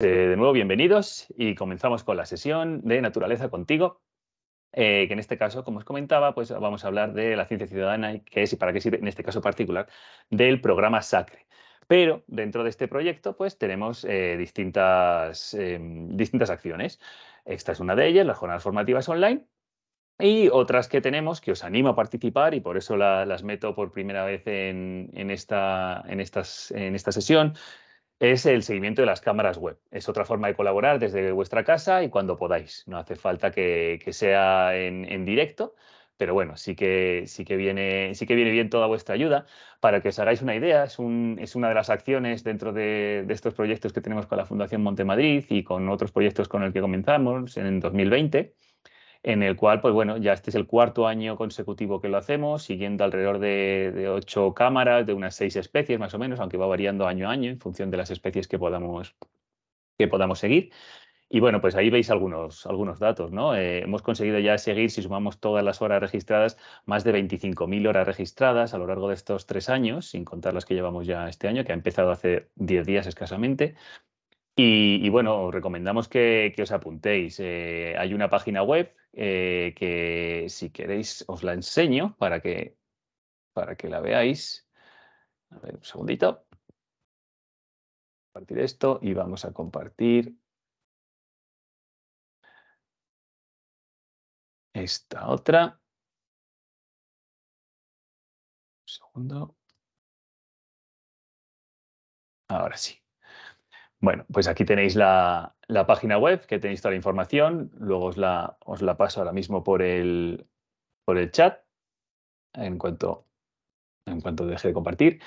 Eh, de nuevo, bienvenidos y comenzamos con la sesión de Naturaleza contigo, eh, que en este caso, como os comentaba, pues vamos a hablar de la ciencia ciudadana y qué es y para qué sirve, en este caso particular, del programa SACRE. Pero dentro de este proyecto, pues tenemos eh, distintas, em, distintas acciones. Esta es una de ellas, las jornadas formativas online, y otras que tenemos que os animo a participar y por eso las meto por primera vez esta, en, estas, en esta sesión, es el seguimiento de las cámaras web. Es otra forma de colaborar desde vuestra casa y cuando podáis. No hace falta que, sea en, directo, pero bueno, sí que, sí, que viene, sí que viene bien toda vuestra ayuda. Para que os hagáis una idea, es, una de las acciones dentro de, de, estos proyectos que tenemos con la Fundación Montemadrid y con otros proyectos con el que comenzamos en 2020 en el cual, pues bueno, ya este es el cuarto año consecutivo que lo hacemos, siguiendo alrededor de, ocho cámaras, de unas seis especies más o menos, aunque va variando año a año en función de las especies que podamos, que podamos seguir. Y bueno, pues ahí veis algunos, algunos datos, ¿no? Eh, hemos conseguido ya seguir, si sumamos todas las horas registradas, más de 25.000 horas registradas a lo largo de estos tres años, sin contar las que llevamos ya este año, que ha empezado hace 10 días escasamente. Y, bueno, os recomendamos que, os apuntéis. Eh, hay una página web eh, que si queréis os la enseño para que, para que la veáis. A ver, un segundito. Compartir esto y vamos a compartir esta otra. segundo. Ahora sí. Bueno, pues aquí tenéis la, la página web, que tenéis toda la información, luego os la, os la paso ahora mismo por el, por el chat, en cuanto, en cuanto deje de compartir.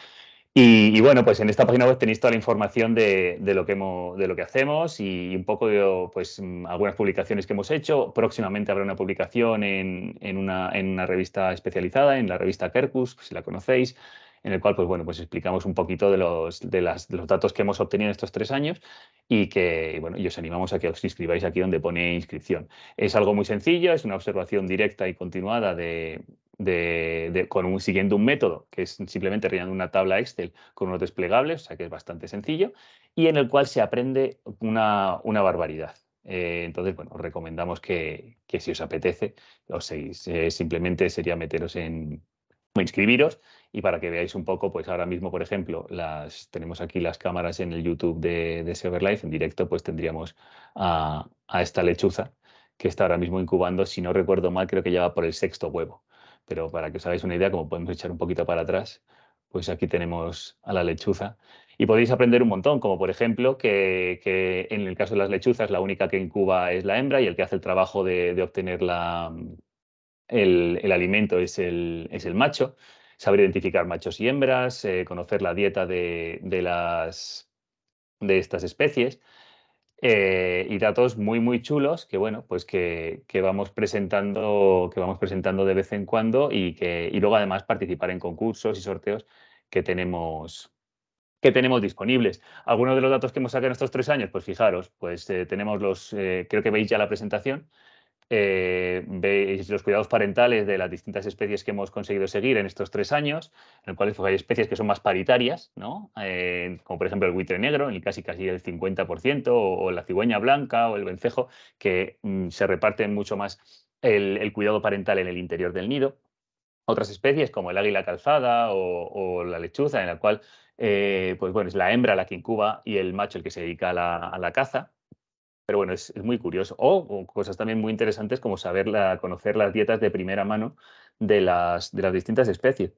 Y, bueno, pues en esta página web tenéis toda la información de, lo, que de lo que hacemos y un poco de pues, algunas publicaciones que hemos hecho. Próximamente habrá una publicación en, en, una, en una, revista especializada, en la revista Kerkus, si la conocéis en el cual, pues bueno, pues explicamos un poquito de los, datos que hemos obtenido en estos tres años y que, bueno, os animamos a que os inscribáis aquí donde pone inscripción. Es algo muy sencillo, es una observación directa y continuada de, con siguiendo un método, que es simplemente rellenando una tabla Excel con unos desplegables, o sea que es bastante sencillo, y en el cual se aprende una, barbaridad. Eh, entonces, bueno, recomendamos que, si os apetece, eh, simplemente sería meteros en inscribiros y para que veáis un poco, pues ahora mismo, por ejemplo, las, tenemos aquí las cámaras en el YouTube de, de Life, en directo, pues tendríamos a, esta lechuza que está ahora mismo incubando, si no recuerdo mal, creo que ya va por el sexto huevo. Pero para que os hagáis una idea, como podemos echar un poquito para atrás, pues aquí tenemos a la lechuza. Y podéis aprender un montón, como por ejemplo que, en el caso de las lechuzas la única que incuba es la hembra y el que hace el trabajo de, obtener la, el, alimento es es el macho saber identificar machos y hembras, eh, conocer la dieta de, las, de estas especies. Eh, y datos muy muy chulos que bueno pues que, vamos presentando que vamos presentando de vez en cuando y que luego además participar en concursos y sorteos que tenemos que tenemos disponibles. Algunos de los datos que hemos sacado en estos tres años, pues fijaros, pues eh, tenemos los, creo que veis ya la presentación, eh, veis los cuidados parentales de las distintas especies que hemos conseguido seguir en estos tres años, en los cuales hay especies que son más paritarias, ¿no? Eh, como por ejemplo el buitre negro, en casi casi el 50%, o, la cigüeña blanca o el vencejo, que mm, se reparten mucho más el, cuidado parental en el interior del nido otras especies como el águila calzada o, la lechuza, en la cual eh, pues bueno, es la hembra la que incuba y el macho el que se dedica a la caza. Pero bueno, es, muy curioso. O, cosas también muy interesantes como saber conocer las dietas de primera mano de las, de las distintas especies.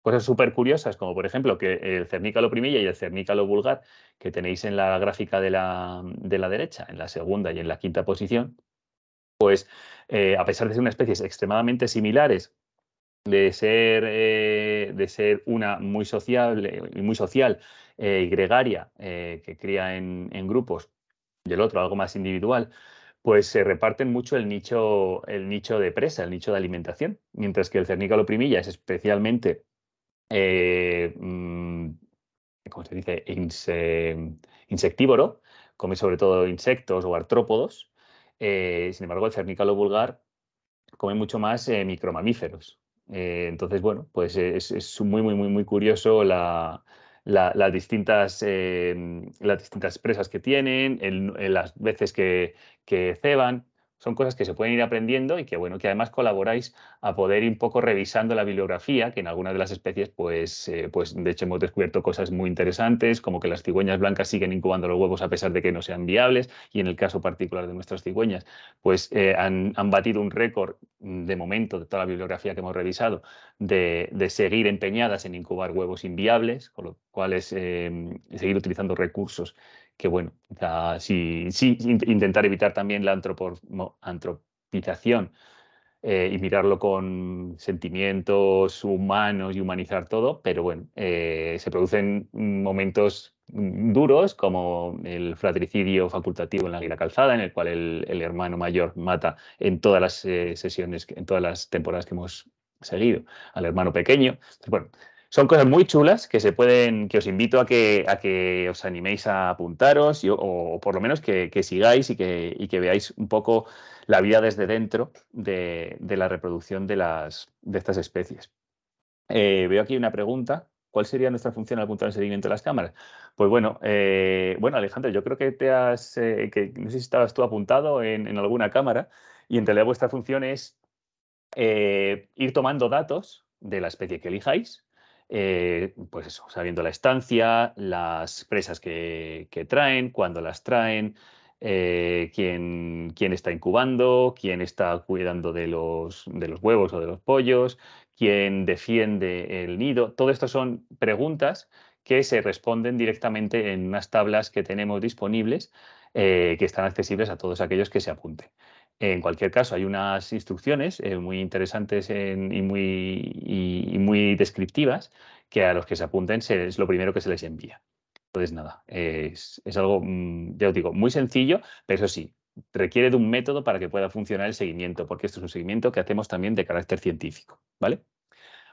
Cosas súper curiosas, como por ejemplo que el cernícalo primilla y el cernícalo vulgar, que tenéis en la gráfica de la, derecha, en la segunda y en la quinta posición, pues eh, a pesar de ser unas especies extremadamente similares, de ser, eh, de ser una muy muy social eh, y gregaria, que cría en grupos, el otro, algo más individual, pues se reparten mucho el nicho, el nicho de presa, el nicho de alimentación, mientras que el cernícalo primilla es especialmente, eh, mm, se dice?, eh, insectívoro, come sobre todo insectos o artrópodos. Eh, sin embargo, el cernícalo vulgar come mucho más micromamíferos. entonces, bueno, pues es, es muy, muy, muy, muy curioso la, las, distintas, eh, las distintas presas que tienen, las veces que, que ceban son cosas que se pueden ir aprendiendo y que bueno, que además colaboráis a poder ir un poco revisando la bibliografía, que en algunas de las especies, pues, eh, pues de hecho hemos descubierto cosas muy interesantes, como que las cigüeñas blancas siguen incubando los huevos a pesar de que no sean viables, y en el caso particular de nuestras cigüeñas, pues eh, han, batido un récord mm, de momento de toda la bibliografía que hemos revisado, de, seguir empeñadas en incubar huevos inviables, con lo cual es eh, seguir utilizando recursos que bueno, sí, sí, intentar evitar también la antropización eh, y mirarlo con sentimientos humanos y humanizar todo, pero bueno, eh, se producen momentos duros como el fratricidio facultativo en la guía Calzada, en el cual el, hermano mayor mata en todas las eh, sesiones, en todas las temporadas que hemos seguido al hermano pequeño. bueno, son cosas muy chulas que se pueden, que os invito a que, a que os animéis a apuntaros o, por lo menos que, sigáis y que, veáis un poco la vida desde dentro de, la reproducción de, las, de estas especies. Eh, veo aquí una pregunta ¿Cuál sería nuestra función al apuntar el seguimiento de las cámaras? Pues bueno, eh, bueno Alejandro, yo creo que te has, eh, que no sé si estabas tú apuntado en, alguna cámara y en realidad vuestra función es ir tomando datos de la especie que elijáis eh, pues eso, sabiendo la estancia, las presas que, traen, cuándo las traen, eh, quién, está incubando, quién está cuidando de los, huevos o de los pollos, quién defiende el nido. Todo esto son preguntas que se responden directamente en unas tablas que tenemos disponibles eh, que están accesibles a todos aquellos que se apunten. En cualquier caso, hay unas instrucciones eh, muy interesantes y, muy, descriptivas que a los que se apunten es lo primero que se les envía. Entonces, nada, es, algo, mm, ya os digo, muy sencillo, pero eso sí, requiere de un método para que pueda funcionar el seguimiento, porque esto es un seguimiento que hacemos también de carácter científico, ¿vale?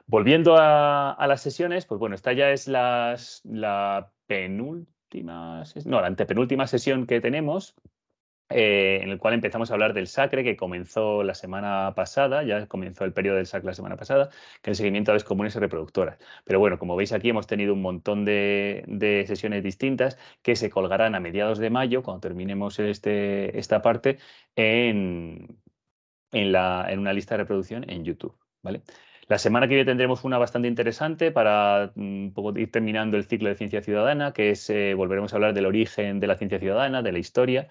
Volviendo a, las sesiones, pues bueno, esta ya es la penúltima, no, la antepenúltima sesión que tenemos, eh, en el cual empezamos a hablar del SACRE, que comenzó la semana pasada, ya comenzó el periodo del SACRE la semana pasada, que es el seguimiento a aves comunes y reproductoras. Pero bueno, como veis aquí hemos tenido un montón de, sesiones distintas que se colgarán a mediados de mayo, cuando terminemos este, esta parte, en, en, la, en una lista de reproducción en YouTube. ¿vale? La semana que viene tendremos una bastante interesante para mm, poco ir terminando el ciclo de ciencia ciudadana, que es eh, volveremos a hablar del origen de la ciencia ciudadana, de la historia,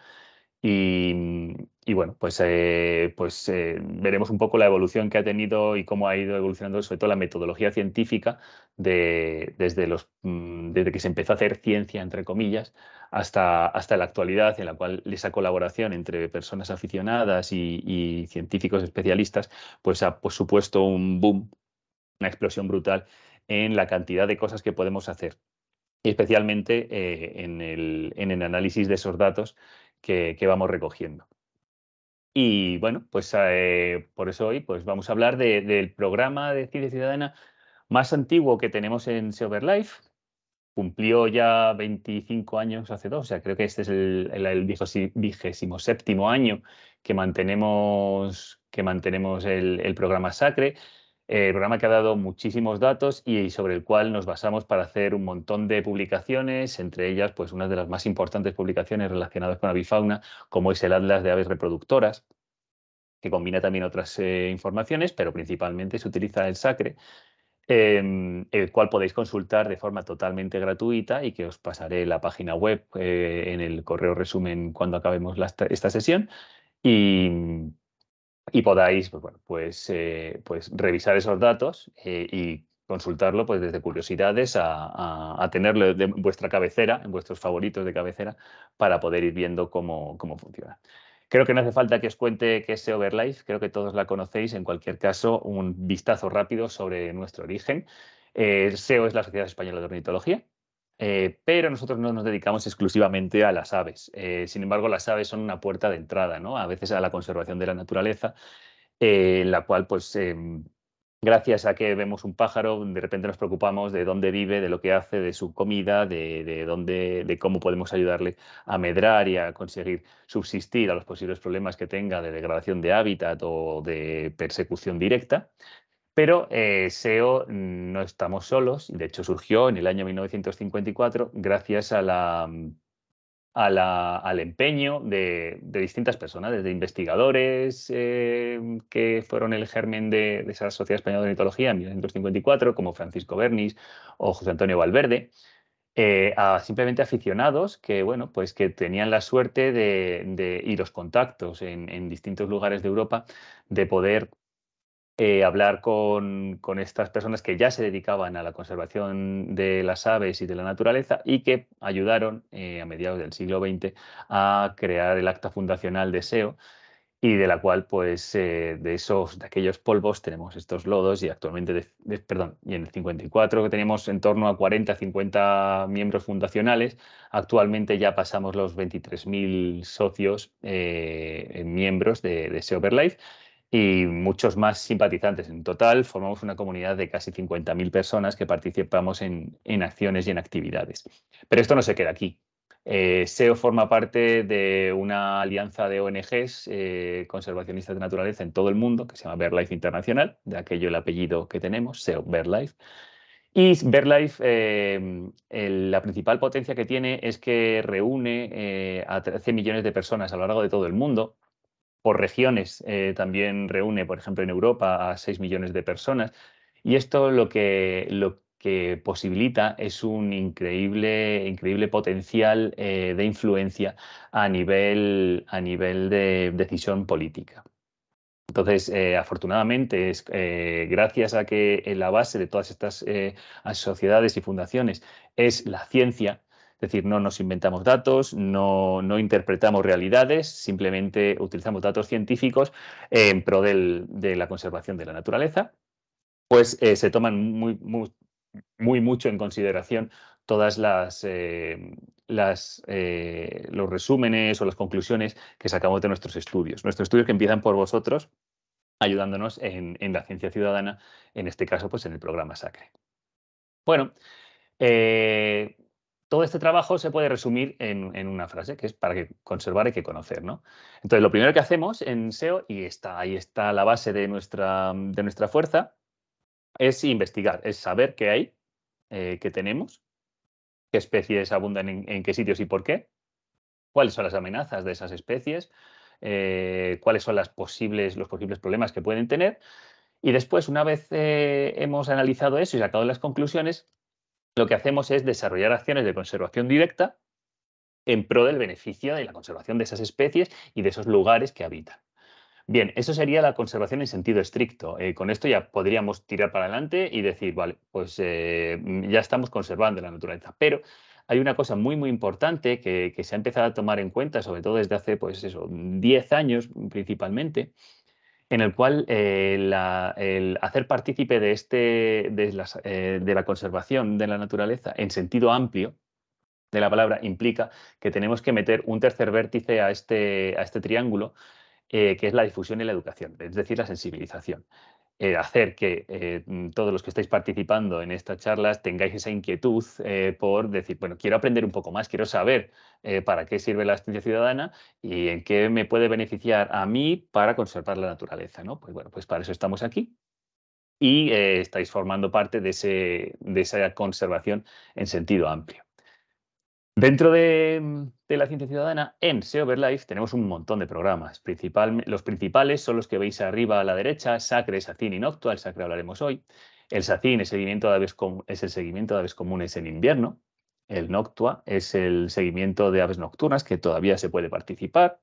y, bueno, pues, eh, pues eh, veremos un poco la evolución que ha tenido y cómo ha ido evolucionando, sobre todo la metodología científica, desde, los, mm, desde que se empezó a hacer ciencia, entre comillas, hasta, hasta la actualidad, en la cual esa colaboración entre personas aficionadas y, científicos especialistas, pues ha pues, supuesto un boom, una explosión brutal en la cantidad de cosas que podemos hacer especialmente eh, en, el, análisis de esos datos que, vamos recogiendo. Y bueno, pues eh, por eso hoy pues vamos a hablar del programa de CIDE ciudadana más antiguo que tenemos en Life. Cumplió ya 25 años hace dos, o sea, creo que este es el, el, vigésimo séptimo año que mantenemos, que mantenemos el programa SACRE el programa que ha dado muchísimos datos y sobre el cual nos basamos para hacer un montón de publicaciones, entre ellas pues una de las más importantes publicaciones relacionadas con la avifauna, como es el Atlas de Aves Reproductoras, que combina también otras eh, informaciones, pero principalmente se utiliza el SACRE, em, el cual podéis consultar de forma totalmente gratuita y que os pasaré la página web eh, en el correo resumen cuando acabemos esta sesión. Y, y podáis pues, pues, eh, pues, revisar esos datos eh, y consultarlo pues, desde curiosidades a, tenerlo en vuestra cabecera, en vuestros favoritos de cabecera, para poder ir viendo cómo, funciona. Creo que no hace falta que os cuente qué es Overlife, creo que todos la conocéis. En cualquier caso, un vistazo rápido sobre nuestro origen. Eh, SEO es la Sociedad Española de Ornitología, eh, pero nosotros no nos dedicamos exclusivamente a las aves. Eh, sin embargo, las aves son una puerta de entrada, ¿no? A veces a la conservación de la naturaleza, eh, en la cual, pues, em, gracias a que vemos un pájaro, de repente nos preocupamos de dónde vive, de lo que hace, de su comida, de, de, dónde, de cómo podemos ayudarle a medrar y a conseguir subsistir a los posibles problemas que tenga de degradación de hábitat o de persecución directa. Pero eh, SEO mm, no estamos solos, de hecho surgió en el año 1954 gracias mm, a la, al empeño de, distintas personas, desde investigadores eh, que fueron el germen de, esa Sociedad Española de Ornitología en 1954, como Francisco Bernis o José Antonio Valverde, eh, a simplemente aficionados que, bueno, pues que tenían la suerte de, y los contactos en, distintos lugares de Europa de poder eh, hablar con, estas personas que ya se dedicaban a la conservación de las aves y de la naturaleza y que ayudaron eh, a mediados del siglo XX a crear el acta fundacional de SEO y de la cual, pues, eh, de esos, de aquellos polvos tenemos estos lodos y actualmente, perdón, y en el 54 que tenemos en torno a 40, 50 miembros fundacionales, actualmente ya pasamos los 23.000 socios, miembros de, de SEO y muchos más simpatizantes. En total, formamos una comunidad de casi 50.000 personas que participamos en, acciones y en actividades. Pero esto no se queda aquí. Eh, SEO forma parte de una alianza de ONGs eh, conservacionistas de naturaleza en todo el mundo, que se llama BirdLife Internacional, de aquello el apellido que tenemos, SEO BirdLife. Y BirdLife, eh, la principal potencia que tiene es que reúne a 13 millones de personas a lo largo de todo el mundo por regiones eh, también reúne, por ejemplo, en Europa a 6 millones de personas. Y esto lo que, lo que posibilita es un increíble, increíble potencial eh, de influencia a nivel, a nivel de decisión política. Entonces, eh, afortunadamente, es, gracias a que en la base de todas estas sociedades y fundaciones es la ciencia, es decir, no nos inventamos datos, no, interpretamos realidades, simplemente utilizamos datos científicos en pro de la conservación de la naturaleza, pues eh, se toman muy, muy, mucho en consideración todas las, eh, eh, los resúmenes o las conclusiones que sacamos de nuestros estudios. Nuestros estudios que empiezan por vosotros, ayudándonos en, la ciencia ciudadana, en este caso, pues en el programa SACRE. Bueno, todo este trabajo se puede resumir en, una frase, que es para que conservar hay que conocer, ¿no? Entonces, lo primero que hacemos en SEO, y ahí está la base de nuestra, fuerza, es investigar, es saber qué hay, eh, qué tenemos, qué especies abundan en, qué sitios y por qué, cuáles son las amenazas de esas especies, eh, cuáles son los posibles problemas que pueden tener. Y después, una vez eh, hemos analizado eso y sacado las conclusiones, lo que hacemos es desarrollar acciones de conservación directa en pro del beneficio de la conservación de esas especies y de esos lugares que habitan. Bien, eso sería la conservación en sentido estricto. Eh, con esto ya podríamos tirar para adelante y decir, vale, pues eh, ya estamos conservando la naturaleza. Pero hay una cosa muy, muy importante que, se ha empezado a tomar en cuenta, sobre todo desde hace, pues eso, 10 años principalmente, en el cual eh, el hacer partícipe de, este, de, eh, de la conservación de la naturaleza en sentido amplio de la palabra implica que tenemos que meter un tercer vértice a este, a este triángulo, eh, que es la difusión y la educación, es decir, la sensibilización. Eh, hacer que eh, mm, todos los que estáis participando en estas charlas tengáis esa inquietud eh, por decir, bueno, quiero aprender un poco más, quiero saber para qué sirve la ciencia ciudadana y en qué me puede beneficiar a mí para conservar la naturaleza, ¿no? Pues bueno, pues para eso estamos aquí y estáis formando parte de, ese, de esa conservación en sentido amplio. Dentro de, mm, de la ciencia ciudadana, en SEO life tenemos un montón de programas. los principales son los que veis arriba a la derecha, SACRE, SACIN y Noctua, el SACRE hablaremos hoy. El SACIN es, seguimiento de aves el seguimiento de aves comunes en invierno. El Noctua es el seguimiento de aves nocturnas que todavía se puede participar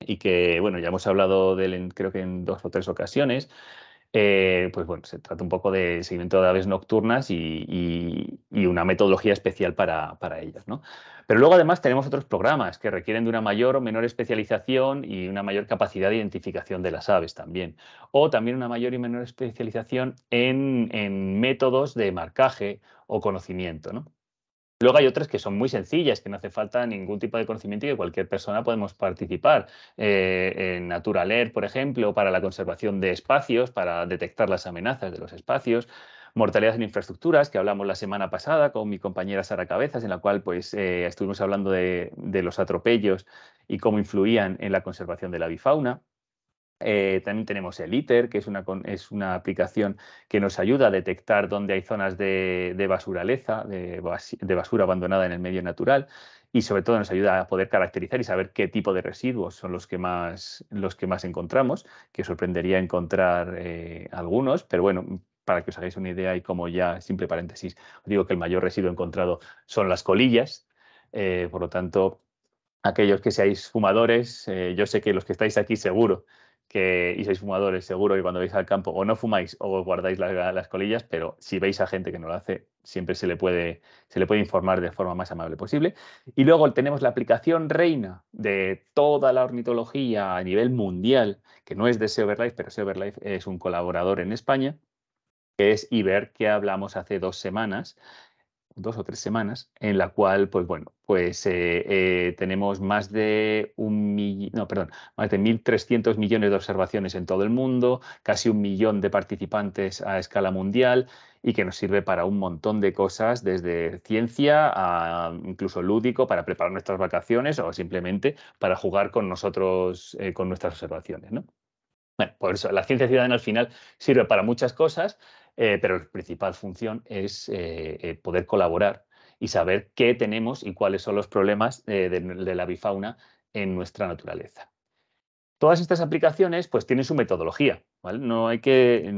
y que, bueno, ya hemos hablado de él creo que en dos o tres ocasiones. Eh, pues bueno, se trata un poco de seguimiento de aves nocturnas y, una metodología especial para, ellas. ¿no? Pero luego además tenemos otros programas que requieren de una mayor o menor especialización y una mayor capacidad de identificación de las aves también. O también una mayor y menor especialización en, en métodos de marcaje o conocimiento. ¿no? Luego hay otras que son muy sencillas, que no hace falta ningún tipo de conocimiento y que cualquier persona podemos participar. Eh, en en Air, por ejemplo, para la conservación de espacios, para detectar las amenazas de los espacios. Mortalidad en infraestructuras, que hablamos la semana pasada con mi compañera Sara Cabezas, en la cual pues, eh, estuvimos hablando de, de los atropellos y cómo influían en la conservación de la bifauna. Eh, también tenemos el ITER, que es una, aplicación que nos ayuda a detectar dónde hay zonas de, basuraleza, de, basura abandonada en el medio natural y sobre todo nos ayuda a poder caracterizar y saber qué tipo de residuos son los que más, los que más encontramos, que sorprendería encontrar eh, algunos, pero bueno, para que os hagáis una idea y como ya, simple paréntesis, os digo que el mayor residuo encontrado son las colillas, eh, por lo tanto, aquellos que seáis fumadores, yo sé que los que estáis aquí seguro, que, y sois fumadores, seguro y cuando vais al campo o no fumáis o guardáis las colillas, pero si veis a gente que no lo hace, siempre se le, puede, se le puede informar de forma más amable posible. Y luego tenemos la aplicación reina de toda la ornitología a nivel mundial, que no es de Seoverlife, pero Seoverlife es un colaborador en España, que es Iber, que hablamos hace dos semanas, dos o tres semanas, en la cual, pues bueno, pues eh, eh, tenemos más de un no, perdón, más de 1.300 millones de observaciones en todo el mundo, casi un millón de participantes a escala mundial y que nos sirve para un montón de cosas, desde ciencia a incluso lúdico, para preparar nuestras vacaciones o simplemente para jugar con nosotros, eh, con nuestras observaciones, ¿no? Bueno, por eso la ciencia ciudadana al final sirve para muchas cosas eh, pero la principal función es eh, eh, poder colaborar y saber qué tenemos y cuáles son los problemas de, la bifauna en nuestra naturaleza. Todas estas aplicaciones pues tienen su metodología, No hay que,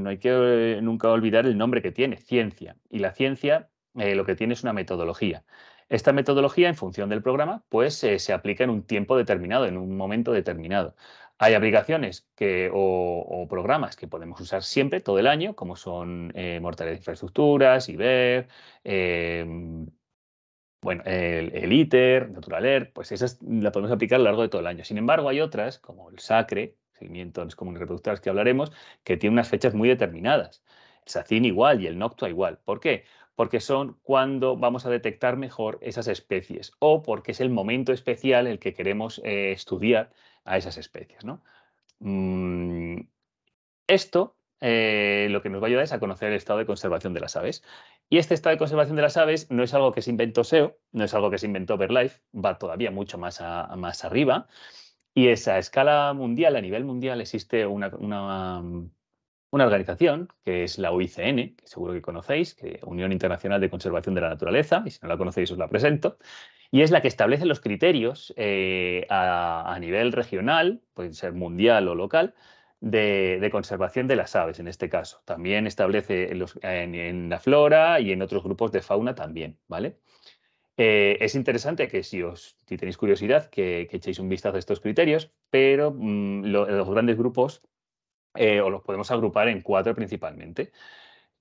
nunca olvidar el nombre que tiene, ciencia. Y la ciencia lo que tiene es una metodología. Esta metodología, en función del programa, pues se aplica en un tiempo determinado, en un momento determinado. Hay aplicaciones que, o, programas que podemos usar siempre, todo el año, como son eh, Mortales de Infraestructuras, IBER, em, bueno, el, el, ITER, NaturalER, pues esas las podemos aplicar a lo largo de todo el año. Sin embargo, hay otras, como el SACRE, seguimiento comunes reproductores que hablaremos, que tiene unas fechas muy determinadas. El SACIN igual y el NOCTUA igual. ¿Por qué? porque son cuando vamos a detectar mejor esas especies o porque es el momento especial el que queremos eh, estudiar a esas especies. Mm, esto eh, lo que nos va a ayudar es a conocer el estado de conservación de las aves. Y este estado de conservación de las aves no es algo que se inventó SEO, no es algo que se inventó Verlife, va todavía mucho más, más arriba. Y es a escala mundial, a nivel mundial, existe una una organización que es la UICN, que seguro que conocéis, que Unión Internacional de Conservación de la Naturaleza, y si no la conocéis os la presento, y es la que establece los criterios eh, a, nivel regional, puede ser mundial o local, de, conservación de las aves en este caso. También establece en, los, la flora y en otros grupos de fauna también, ¿vale? Eh, es interesante que si, os, tenéis curiosidad que, echéis un vistazo a estos criterios, pero mm, los grandes grupos eh, o los podemos agrupar en cuatro principalmente,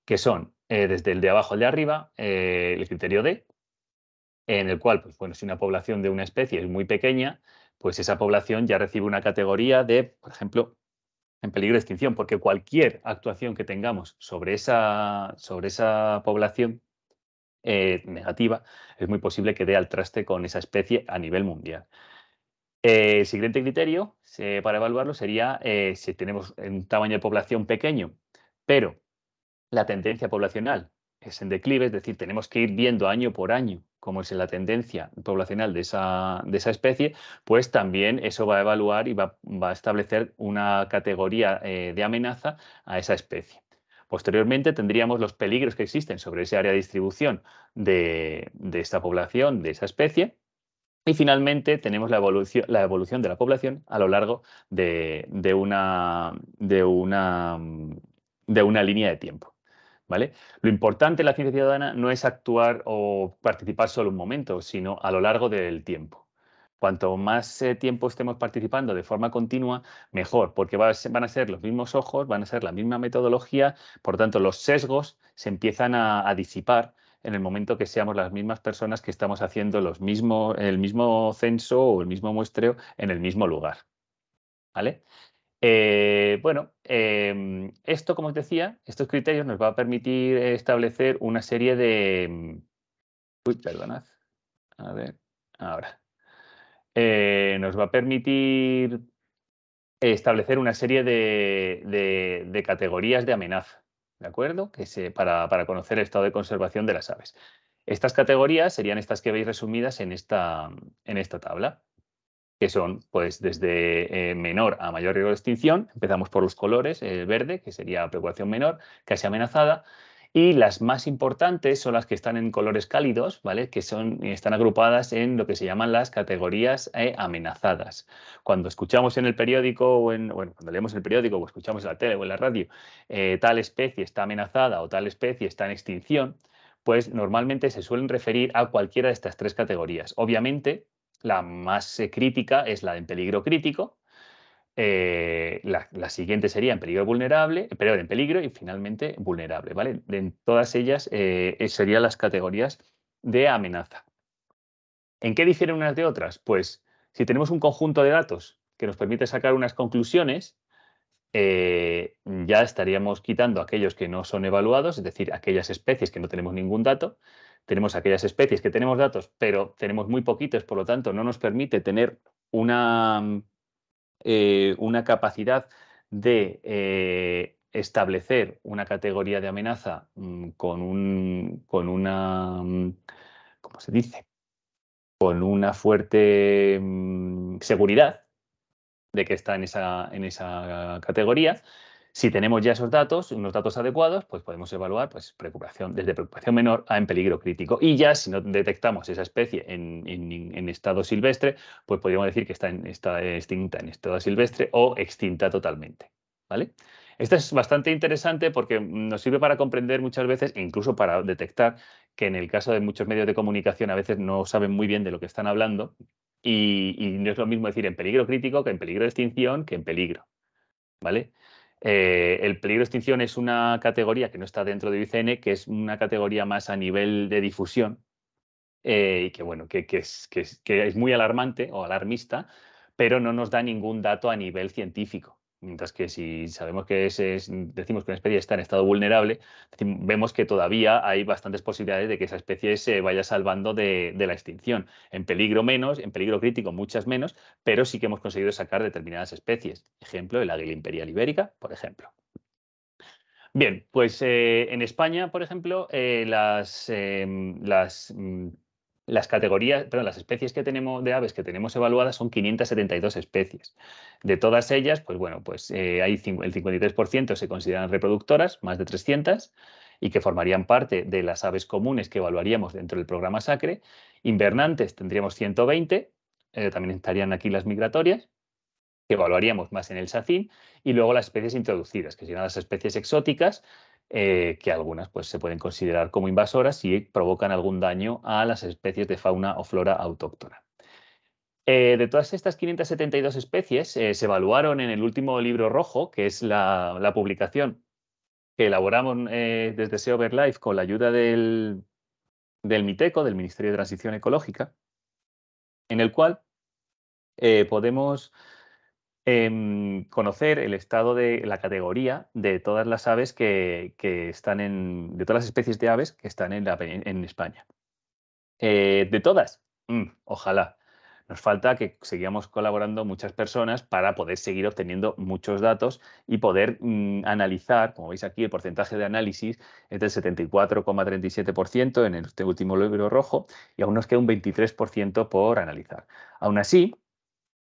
que son eh, desde el de abajo al de arriba, eh, el criterio D, en el cual, pues bueno, si una población de una especie es muy pequeña, pues esa población ya recibe una categoría de, por ejemplo, en peligro de extinción, porque cualquier actuación que tengamos sobre sobre esa población negativa es muy posible que dé al traste con esa especie a nivel mundial. Eh, el siguiente criterio para evaluarlo sería eh, si tenemos un tamaño de población pequeño, pero la tendencia poblacional es en declive, es decir, tenemos que ir viendo año por año cómo es la tendencia poblacional de esa, de esa especie, pues también eso va a evaluar y va, a establecer una categoría eh, de amenaza a esa especie. Posteriormente tendríamos los peligros que existen sobre ese área de distribución de, de esta población, de esa especie, y finalmente tenemos la evolución, de la población a lo largo de, una, línea de tiempo. ¿Vale? Lo importante en la ciencia ciudadana no es actuar o participar solo un momento, sino a lo largo del tiempo. Cuanto más eh, tiempo estemos participando de forma continua, mejor, porque van a ser los mismos ojos, van a ser la misma metodología, por tanto los sesgos se empiezan a disipar en el momento que seamos las mismas personas que estamos haciendo el mismo censo o el mismo muestreo en el mismo lugar. ¿Vale? Eh, bueno, em, esto, como os decía, estos criterios nos va a permitir establecer una serie de... Uy, perdonad. A ver, ahora. Eh, nos va a permitir establecer una serie de categorías de amenaza. ¿de acuerdo? Que se, para, conocer el estado de conservación de las aves. Estas categorías serían estas que veis resumidas en esta, en esta tabla, que son pues desde eh, menor a mayor riesgo de extinción, empezamos por los colores, el verde, que sería preocupación menor, casi amenazada, y las más importantes son las que están en colores cálidos, ¿vale? que son, están agrupadas en lo que se llaman las categorías eh, amenazadas. Cuando escuchamos en el periódico, o cuando leemos el periódico o escuchamos en la tele o en la radio, eh, tal especie está amenazada o tal especie está en extinción, pues normalmente se suelen referir a cualquiera de estas tres categorías. Obviamente, la más eh, crítica es la en peligro crítico, eh, la, siguiente sería en peligro vulnerable, eh, en peligro y finalmente vulnerable, ¿vale? En todas ellas eh, serían las categorías de amenaza. ¿En qué difieren unas de otras? Pues si tenemos un conjunto de datos que nos permite sacar unas conclusiones, ya estaríamos quitando aquellos que no son evaluados, es decir, aquellas especies que no tenemos ningún dato. Tenemos aquellas especies que tenemos datos, pero tenemos muy poquitos, por lo tanto, no nos permite tener una eh, una capacidad de eh, establecer una categoría de amenaza mm, con, un, con una, mm, ¿cómo se dice? Con una fuerte mm, seguridad de que está en esa, en esa categoría si tenemos ya esos datos, unos datos adecuados, pues podemos evaluar pues, preocupación, desde preocupación menor a en peligro crítico. Y ya si no detectamos esa especie en, estado silvestre, pues podríamos decir que está, en, extinta en estado silvestre o extinta totalmente. ¿Vale? Esto es bastante interesante porque nos sirve para comprender muchas veces, e incluso para detectar que en el caso de muchos medios de comunicación a veces no saben muy bien de lo que están hablando y, y no es lo mismo decir en peligro crítico que en peligro de extinción que en peligro. ¿Vale? Eh, el peligro de extinción es una categoría que no está dentro de UCN, que es una categoría más a nivel de difusión eh, y que, bueno, que es muy alarmante o alarmista, pero no nos da ningún dato a nivel científico. Mientras que si sabemos que decimos que una especie está en estado vulnerable, vemos que todavía hay bastantes posibilidades de que esa especie se vaya salvando de, la extinción. En peligro menos, en peligro crítico muchas menos, pero sí que hemos conseguido sacar determinadas especies. Ejemplo, el águila imperial ibérica, por ejemplo. Bien, pues eh, en España, por ejemplo, eh, las em, mm, las categorías, las especies que tenemos de aves que tenemos evaluadas son 572 especies. De todas ellas, pues bueno, pues eh, hay el 53% se consideran reproductoras, más de 300, y que formarían parte de las aves comunes que evaluaríamos dentro del programa SACRE. Invernantes tendríamos 120, eh, también estarían aquí las migratorias, que evaluaríamos más en el SACIN, y luego las especies introducidas, que serían las especies exóticas, eh, que algunas pues, se pueden considerar como invasoras y provocan algún daño a las especies de fauna o flora autóctona. Eh, de todas estas 572 especies, eh, se evaluaron en el último libro rojo, que es la, publicación que elaboramos desde SEO Life con la ayuda del, del MITECO, del Ministerio de Transición Ecológica, en el cual podemos Em, conocer el estado de la categoría de todas las aves que, están en, de todas las especies de aves que están en, España. Eh, de todas, mm, ojalá. Nos falta que sigamos colaborando muchas personas para poder seguir obteniendo muchos datos y poder mm, analizar, como veis aquí, el porcentaje de análisis es del 74,37% en este último libro rojo y aún nos queda un 23% por analizar. Aún así,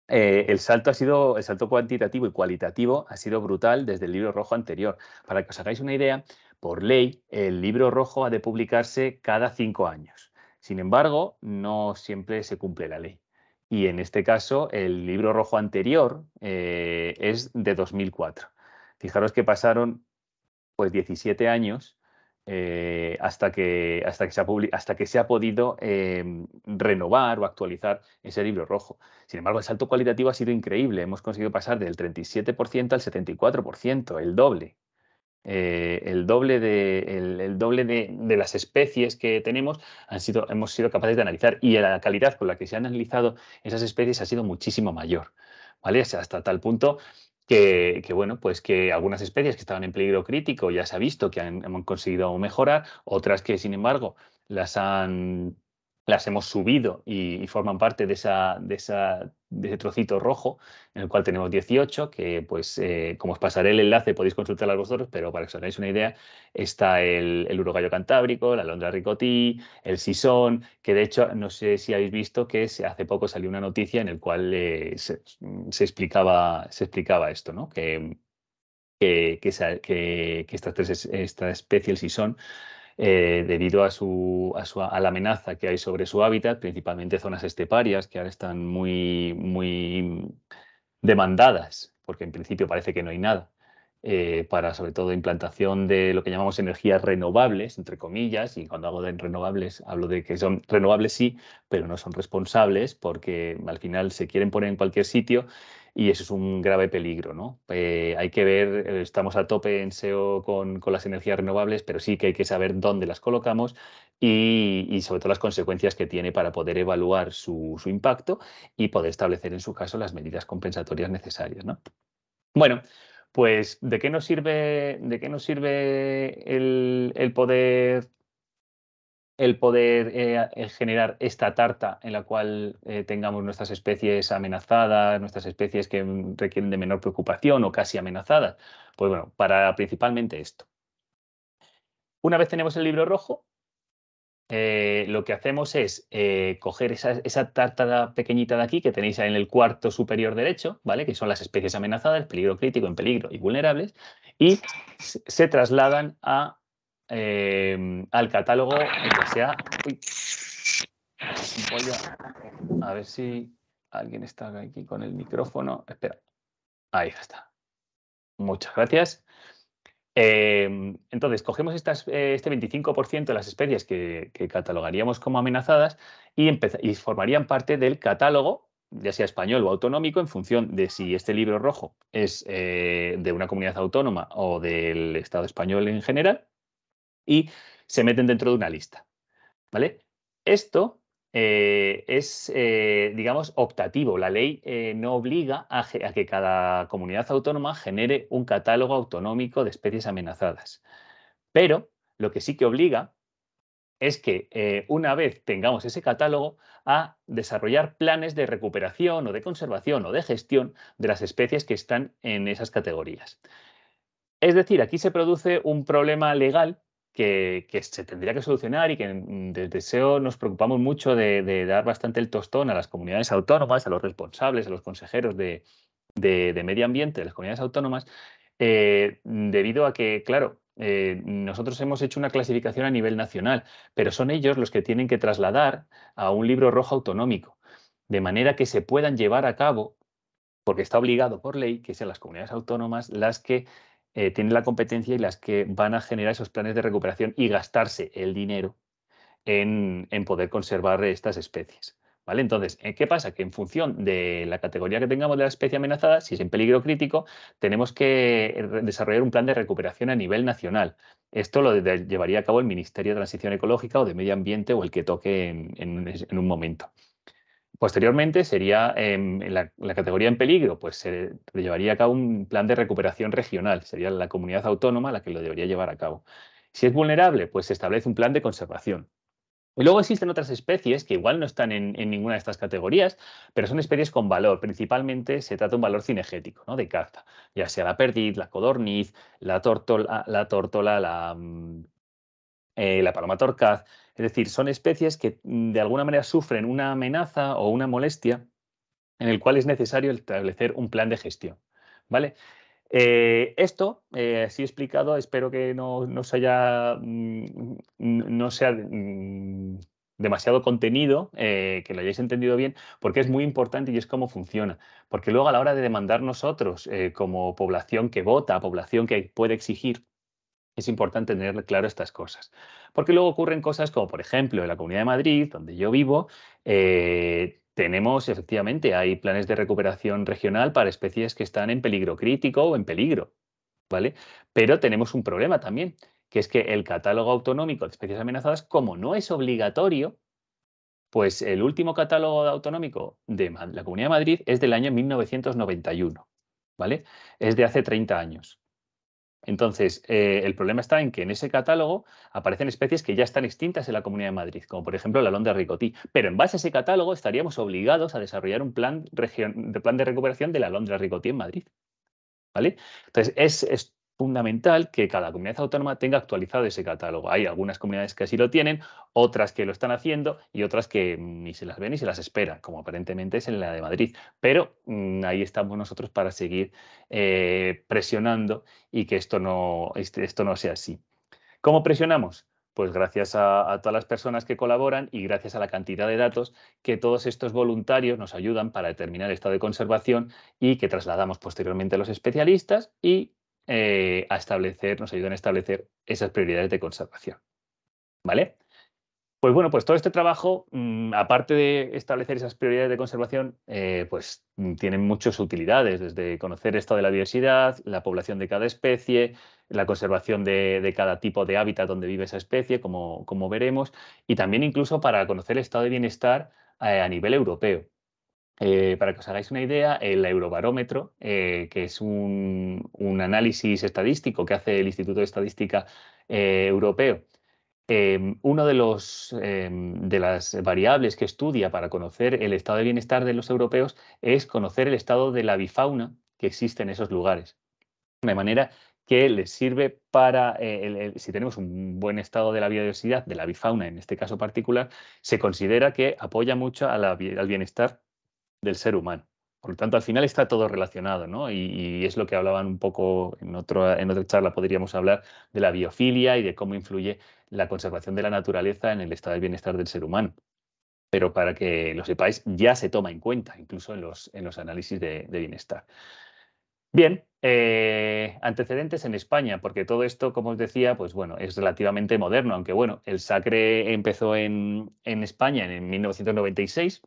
eh, el salto ha sido, el salto cuantitativo y cualitativo ha sido brutal desde el libro rojo anterior. Para que os hagáis una idea, por ley, el libro rojo ha de publicarse cada cinco años. Sin embargo, no siempre se cumple la ley. Y en este caso, el libro rojo anterior eh, es de 2004. Fijaros que pasaron pues 17 años eh, hasta, que, hasta, que se ha hasta que se ha podido em, renovar o actualizar ese libro rojo. Sin embargo, el salto cualitativo ha sido increíble. Hemos conseguido pasar del 37% al 74%, el doble. Eh, el doble, de, el, doble las especies que tenemos han sido, hemos sido capaces de analizar y la calidad con la que se han analizado esas especies ha sido muchísimo mayor. ¿vale? hasta tal punto que, bueno, pues que algunas especies que estaban en peligro crítico ya se ha visto que han, han conseguido mejorar, otras que sin embargo las han las hemos subido y, forman parte de, esa, de, esa, ese trocito rojo en el cual tenemos 18, que pues eh, como os pasaré el enlace podéis consultarlas vosotros, pero para que os hagáis una idea, está el, el urogallo cantábrico, la londra ricotí, el sisón, que de hecho no sé si habéis visto que hace poco salió una noticia en la cual eh, se, explicaba, se explicaba esto, ¿no? que, que, que estas tres, esta especie, el sisón, eh, debido a, su, la amenaza que hay sobre su hábitat, principalmente zonas esteparias que ahora están muy, muy demandadas, porque en principio parece que no hay nada, eh, para sobre todo implantación de lo que llamamos energías renovables, entre comillas, y cuando hablo de renovables hablo de que son renovables sí, pero no son responsables porque al final se quieren poner en cualquier sitio y eso es un grave peligro, ¿no? Eh, hay que ver, eh, estamos a tope en SEO con, las energías renovables, pero sí que hay que saber dónde las colocamos y, sobre todo las consecuencias que tiene para poder evaluar su, su, impacto y poder establecer en su caso las medidas compensatorias necesarias, ¿no? Bueno, pues ¿de qué nos sirve, de qué nos sirve el, el poder el poder eh, generar esta tarta en la cual eh, tengamos nuestras especies amenazadas, nuestras especies que requieren de menor preocupación o casi amenazadas. Pues bueno, para principalmente esto. Una vez tenemos el libro rojo, eh, lo que hacemos es coger esa, tarta pequeñita de aquí que tenéis en el cuarto superior derecho, ¿vale? que son las especies amenazadas, peligro crítico, en peligro y vulnerables, y se trasladan a Em, al catálogo a, ver si alguien está aquí con el micrófono. Espera. Ahí está. Muchas gracias. Em, entonces, cogemos estas, eh, este 25% de las especies que, catalogaríamos como amenazadas y, formarían parte del catálogo, ya sea español o autonómico, en función de si este libro rojo es eh, de una comunidad autónoma o del Estado español en general y se meten dentro de una lista. ¿Vale? Esto eh, es, eh, digamos, optativo. La ley eh, no obliga a, a, que cada comunidad autónoma genere un catálogo autonómico de especies amenazadas. Pero lo que sí que obliga es que una vez tengamos ese catálogo, a desarrollar planes de recuperación o de conservación o de gestión de las especies que están en esas categorías. Es decir, aquí se produce un problema legal que, se tendría que solucionar y que desde mm, SEO nos preocupamos mucho de, dar bastante el tostón a las comunidades autónomas, a los responsables, a los consejeros de, medio ambiente de las comunidades autónomas, eh, debido a que, claro, eh, nosotros hemos hecho una clasificación a nivel nacional, pero son ellos los que tienen que trasladar a un libro rojo autonómico, de manera que se puedan llevar a cabo, porque está obligado por ley que sean las comunidades autónomas las que eh, tienen la competencia y las que van a generar esos planes de recuperación y gastarse el dinero en, poder conservar estas especies. ¿Vale? Entonces, eh, ¿qué pasa? Que en función de la categoría que tengamos de la especie amenazada, si es en peligro crítico, tenemos que desarrollar un plan de recuperación a nivel nacional. Esto lo llevaría a cabo el Ministerio de Transición Ecológica o de Medio Ambiente o el que toque en un momento. Posteriormente sería em, la, categoría en peligro, pues se llevaría a cabo un plan de recuperación regional, sería la comunidad autónoma la que lo debería llevar a cabo. Si es vulnerable, pues se establece un plan de conservación. Y luego existen otras especies que igual no están en, ninguna de estas categorías, pero son especies con valor. Principalmente se trata de un valor cinegético, ¿no? de caza, ya sea la perdiz, la codorniz, la tórtola, la, tortola, mm, eh, la paloma torcaz, es decir, son especies que mm, de alguna manera sufren una amenaza o una molestia en el cual es necesario establecer un plan de gestión. ¿Vale? Eh, esto, eh, así explicado, espero que no, haya, mm, no sea mm, demasiado contenido, eh, que lo hayáis entendido bien, porque es muy importante y es cómo funciona. Porque luego a la hora de demandar nosotros como población que vota, población que puede exigir, es importante tener claro estas cosas. Porque luego ocurren cosas como, por ejemplo, en la Comunidad de Madrid, donde yo vivo, eh, tenemos efectivamente, hay planes de recuperación regional para especies que están en peligro crítico o en peligro, ¿vale? Pero tenemos un problema también, que es que el catálogo autonómico de especies amenazadas, como no es obligatorio, pues el último catálogo autonómico de la Comunidad de Madrid es del año 1991, ¿vale? Es de hace 30 años. Entonces, eh, el problema está en que en ese catálogo aparecen especies que ya están extintas en la Comunidad de Madrid, como por ejemplo la alondra ricotí. Pero en base a ese catálogo estaríamos obligados a desarrollar un plan, de, plan de recuperación de la Londra ricotí en Madrid. ¿Vale? Entonces, es fundamental que cada comunidad autónoma tenga actualizado ese catálogo. Hay algunas comunidades que así lo tienen, otras que lo están haciendo y otras que ni se las ven ni se las esperan, como aparentemente es en la de Madrid. Pero mm, ahí estamos nosotros para seguir eh, presionando y que esto no, este, esto no sea así. ¿Cómo presionamos? Pues gracias a, a, todas las personas que colaboran y gracias a la cantidad de datos que todos estos voluntarios nos ayudan para determinar el estado de conservación y que trasladamos posteriormente a los especialistas y eh, a establecer, nos ayudan a establecer esas prioridades de conservación. ¿Vale? Pues bueno, pues todo este trabajo, mm, aparte de establecer esas prioridades de conservación, eh, pues tienen muchas utilidades, desde conocer el estado de la diversidad, la población de cada especie, la conservación de, cada tipo de hábitat donde vive esa especie, como, veremos, y también incluso para conocer el estado de bienestar eh, a nivel europeo. Eh, para que os hagáis una idea, el Eurobarómetro, eh, que es un, análisis estadístico que hace el Instituto de Estadística eh, Europeo, em, una de, los, em, de las variables que estudia para conocer el estado de bienestar de los europeos es conocer el estado de la bifauna que existe en esos lugares. De manera que les sirve para, si tenemos un buen estado de la biodiversidad, de la bifauna en este caso particular, se considera que apoya mucho al bienestar del ser humano. Por lo tanto, al final está todo relacionado, ¿no? Y, es lo que hablaban un poco en, otro, en otra charla, podríamos hablar de la biofilia y de cómo influye la conservación de la naturaleza en el estado del bienestar del ser humano. Pero para que lo sepáis, ya se toma en cuenta, incluso en los, en los análisis de, bienestar. Bien, eh, antecedentes en España, porque todo esto, como os decía, pues bueno, es relativamente moderno, aunque bueno, el SACRE empezó en, en España en 1996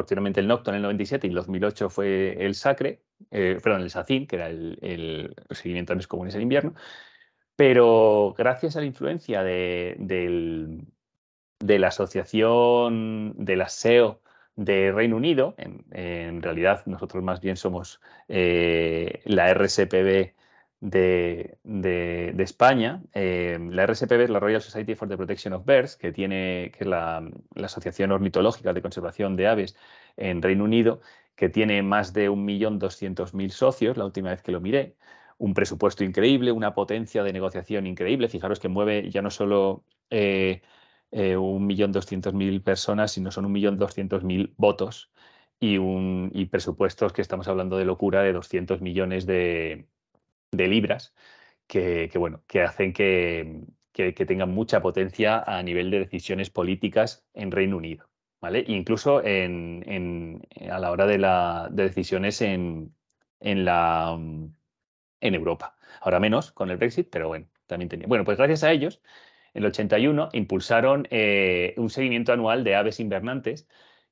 posteriormente el Nocton en el 97 y el 2008 fue el Sacre, eh, perdón, el SACIN, que era el, seguimiento de los comunes en invierno. Pero gracias a la influencia de, la asociación de la SEO de Reino Unido, en, realidad nosotros más bien somos eh, la RSPB de, España, eh, la RSPB es la Royal Society for the Protection of Birds, que, tiene, que es la, Asociación Ornitológica de Conservación de Aves en Reino Unido, que tiene más de 1.200.000 socios, la última vez que lo miré, un presupuesto increíble, una potencia de negociación increíble. Fijaros que mueve ya no solo 1.200.000 eh, eh, personas, sino son 1.200.000 votos y, un, y presupuestos que estamos hablando de locura de 200 millones de, de libras que, bueno, que hacen que, tengan mucha potencia a nivel de decisiones políticas en Reino Unido. ¿Vale? Incluso en, eh, a la hora de, la, de decisiones en, en, la, mm, en Europa. Ahora menos con el Brexit, pero bueno, también tenía. Bueno, pues gracias a ellos, en el 81 impulsaron eh, un seguimiento anual de aves invernantes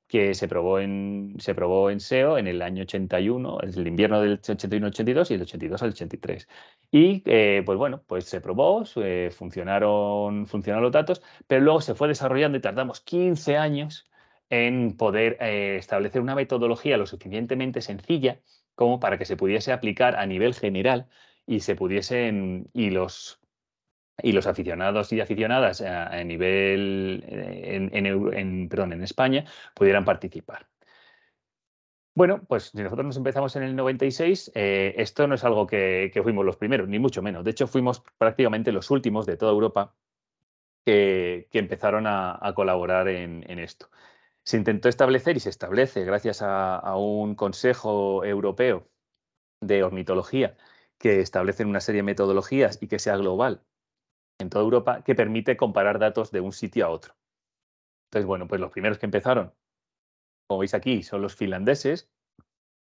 que se probó en, se probó en SEO en el año 81, el invierno del 81-82 y el 82 al 83. Y eh, pues bueno, pues se probó, funcionaron, funcionaron los datos, pero luego se fue desarrollando y tardamos 15 años en poder eh, establecer una metodología lo suficientemente sencilla como para que se pudiese aplicar a nivel general y se pudiesen y los y los aficionados y aficionadas eh, a, nivel eh, en, en, España pudieran participar. Bueno, pues si nosotros nos empezamos en el 96, eh, esto no es algo que, fuimos los primeros, ni mucho menos. De hecho, fuimos prácticamente los últimos de toda Europa que, empezaron a, colaborar en, esto. Se intentó establecer y se establece gracias a, un Consejo Europeo de Ornitología que establece una serie de metodologías y que sea global en toda Europa que permite comparar datos de un sitio a otro. Entonces, bueno, pues los primeros que empezaron, como veis aquí, son los finlandeses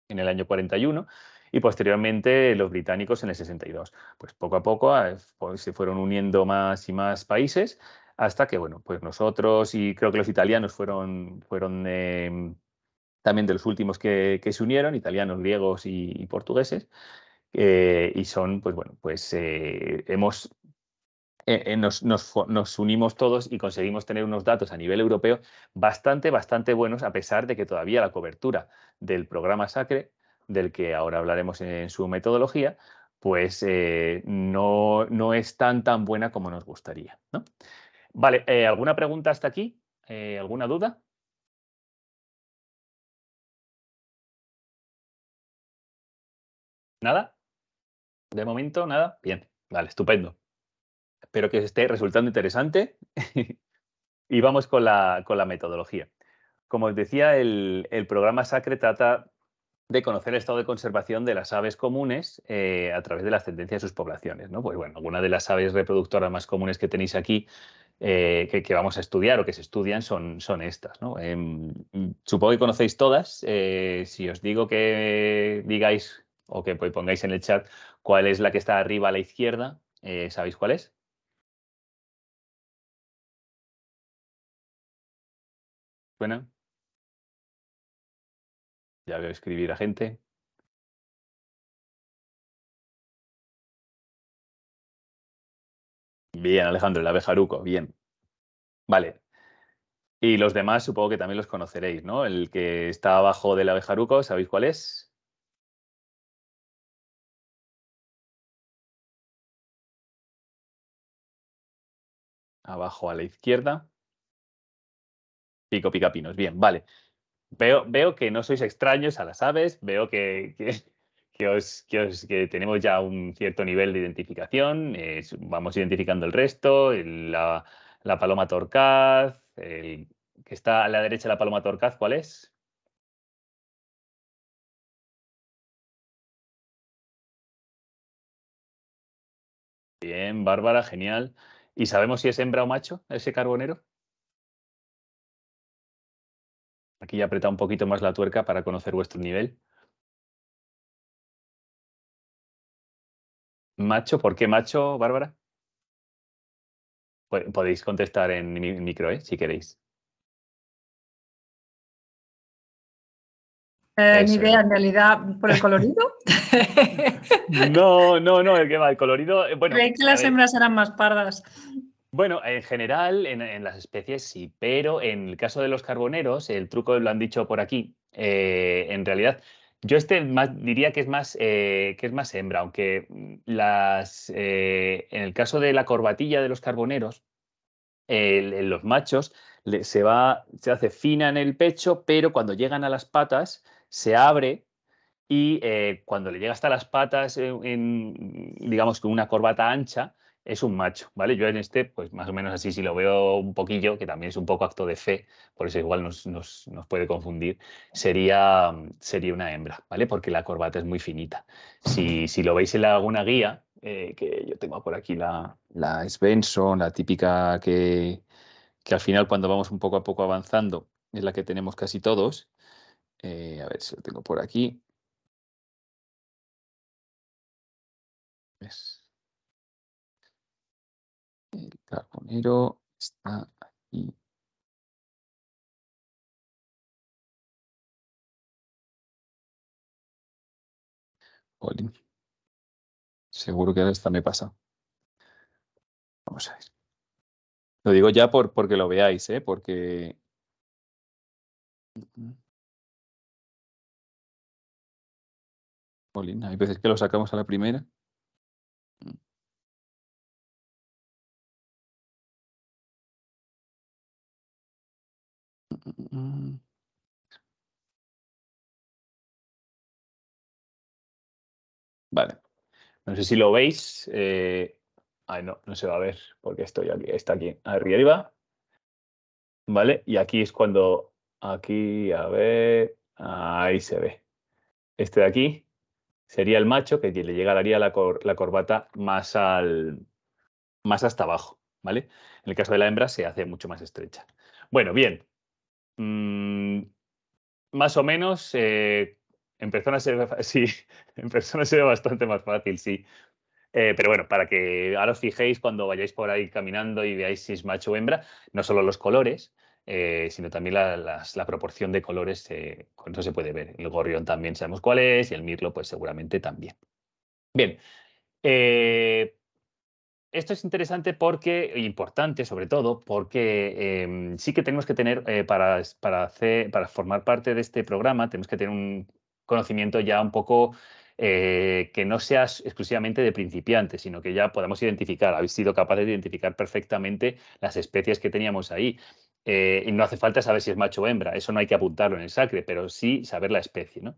en el año 41 y posteriormente los británicos en el 62. Pues poco a poco ah, pues se fueron uniendo más y más países hasta que, bueno, pues nosotros y creo que los italianos fueron, fueron em, también de los últimos que, se unieron, italianos, griegos y, portugueses. Eh, y son, pues bueno, pues eh, hemos eh, eh, nos, unimos todos y conseguimos tener unos datos a nivel europeo bastante, bastante buenos, a pesar de que todavía la cobertura del programa SACRE, del que ahora hablaremos en, su metodología, pues eh, no, no, es tan, tan buena como nos gustaría. Vale, ¿alguna pregunta hasta aquí? ¿Alguna duda? ¿Nada? ¿De momento nada? Bien, vale, estupendo. Espero que os esté resultando interesante y vamos con la, metodología. Como os decía, el, el, programa SACRE trata de conocer el estado de conservación de las aves comunes eh, a través de la ascendencia de sus poblaciones. Pues bueno, algunas de las aves reproductoras más comunes que tenéis aquí eh, que, vamos a estudiar o que se estudian son, son estas. Em, supongo que conocéis todas. Eh, si os digo que digáis o que pongáis en el chat cuál es la que está arriba a la izquierda, ¿sabéis cuál es? Bueno, Ya veo escribir a gente. Bien, Alejandro, el abejaruco, bien. Vale. Y los demás supongo que también los conoceréis, ¿no? El que está abajo del abejaruco, ¿sabéis cuál es? Abajo a la izquierda. Pico pinos. bien, vale. Veo, veo que no sois extraños a las aves, veo que, tenemos ya un cierto nivel de identificación, eh, vamos identificando el resto, la, paloma torcaz, el que está a la derecha la paloma torcaz, ¿cuál es? Bien, Bárbara, genial. ¿Y sabemos si es hembra o macho ese carbonero? Aquí ya apretado un poquito más la tuerca para conocer vuestro nivel. Macho, ¿por qué macho, Bárbara? Podéis contestar en mi micro, ¿eh? si queréis. Eh, ni idea, en realidad, por el colorido. no, no, no, el que va, el colorido. Eh, bueno, que las hembras eran más pardas. Bueno, en general, en, las especies sí, pero en el caso de los carboneros, el truco lo han dicho por aquí. Eh, en realidad, yo este diría que es más, eh, que es más hembra, aunque mm, eh, en el caso de la corbatilla de los carboneros, en los machos se, hace fina en el pecho, pero cuando llegan a las patas se abre y cuando le llega hasta las patas, digamos que una corbata ancha, es un macho, ¿vale? Yo en este, pues más o menos así, si lo veo un poquillo, que también es un poco acto de fe, por eso igual nos, puede confundir, sería, sería una hembra, ¿vale? Porque la corbata es muy finita. Si, si lo veis en alguna guía, eh, que yo tengo por aquí la, la Svensson, la típica que, que al final cuando vamos un poco a poco avanzando es la que tenemos casi todos. Eh, a ver si lo tengo por aquí. El carbonero está aquí. Olin. Seguro que esta me pasa. Vamos a ver. Lo digo ya por, porque lo veáis, ¿eh? Porque... Olin, hay veces que lo sacamos a la primera. Vale. No sé si lo veis. Eh, no, no se va a ver porque estoy aquí. Está aquí arriba. Vale. Y aquí es cuando. Aquí, a ver. Ahí se ve. Este de aquí sería el macho que le llegaría la, la corbata más, al, más hasta abajo. ¿Vale? En el caso de la hembra se hace mucho más estrecha. Bueno, bien. Mm, más o menos, eh, en persona se ve, en persona se bastante más fácil, sí. Eh, pero bueno, para que ahora os fijéis cuando vayáis por ahí caminando y veáis si es macho o hembra, no solo los colores, eh, sino también la, proporción de colores, con eso se puede ver. El gorrión también sabemos cuál es y el mirlo pues seguramente también. Bien, esto es interesante porque, importante sobre todo, porque em, sí que tenemos que tener, eh, para, hacer, para formar parte de este programa, tenemos que tener un conocimiento ya un poco eh, que no sea exclusivamente de principiantes, sino que ya podamos identificar, habéis sido capaces de identificar perfectamente las especies que teníamos ahí. Eh, y no hace falta saber si es macho o hembra, eso no hay que apuntarlo en el sacre, pero sí saber la especie. ¿no?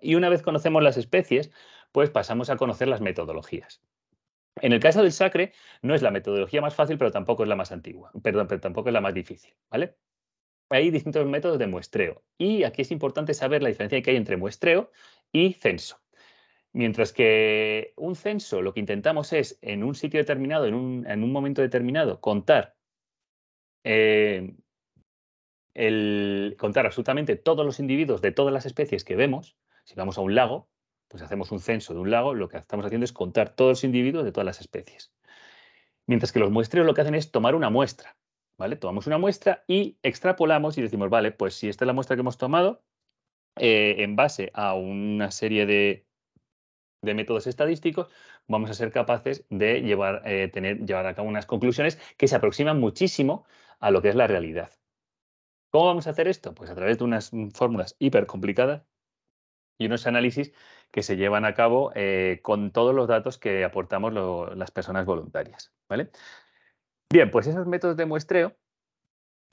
Y una vez conocemos las especies, pues pasamos a conocer las metodologías. En el caso del Sacre, no es la metodología más fácil, pero tampoco es la más antigua, perdón, pero tampoco es la más difícil, ¿vale? Hay distintos métodos de muestreo y aquí es importante saber la diferencia que hay entre muestreo y censo. Mientras que un censo lo que intentamos es en un sitio determinado, en un, momento determinado, contar, eh, el, contar absolutamente todos los individuos de todas las especies que vemos. Si vamos a un lago, pues hacemos un censo de un lago, lo que estamos haciendo es contar todos los individuos de todas las especies. Mientras que los muestreos lo que hacen es tomar una muestra, ¿vale? Tomamos una muestra y extrapolamos y decimos, vale, pues si esta es la muestra que hemos tomado, eh, en base a una serie de, de, métodos estadísticos, vamos a ser capaces de llevar, eh, tener, llevar a cabo unas conclusiones que se aproximan muchísimo a lo que es la realidad. ¿Cómo vamos a hacer esto? Pues a través de unas fórmulas hiper complicadas y unos análisis que se llevan a cabo eh, con todos los datos que aportamos las personas voluntarias. ¿vale? Bien, pues esos métodos de muestreo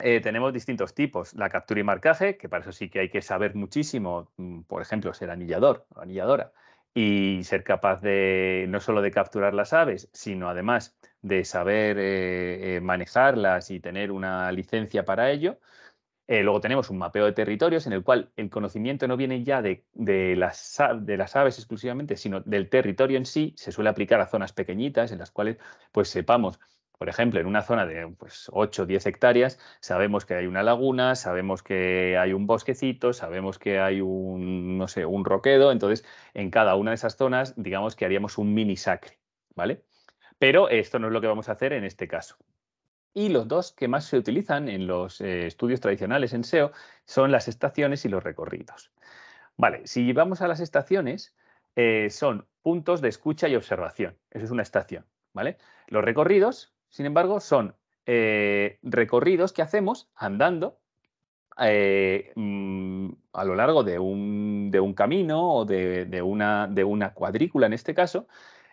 eh, tenemos distintos tipos. La captura y marcaje, que para eso sí que hay que saber muchísimo, mm, por ejemplo, ser anillador o anilladora y ser capaz de no solo de capturar las aves, sino además de saber eh, manejarlas y tener una licencia para ello. Eh, luego tenemos un mapeo de territorios en el cual el conocimiento no viene ya de, las, aves exclusivamente, sino del territorio en sí. Se suele aplicar a zonas pequeñitas en las cuales pues sepamos, por ejemplo, en una zona de pues, 8 o 10 hectáreas, sabemos que hay una laguna, sabemos que hay un bosquecito, sabemos que hay un, no sé, un roquedo. Entonces, en cada una de esas zonas, digamos que haríamos un mini sacre, ¿vale? Pero esto no es lo que vamos a hacer en este caso. Y los dos que más se utilizan en los eh, estudios tradicionales en SEO son las estaciones y los recorridos. Vale, si vamos a las estaciones, eh, son puntos de escucha y observación. Eso es una estación. ¿vale? Los recorridos, sin embargo, son eh, recorridos que hacemos andando mm, a lo largo de un, camino o de, de, una, de, una, cuadrícula, en este caso,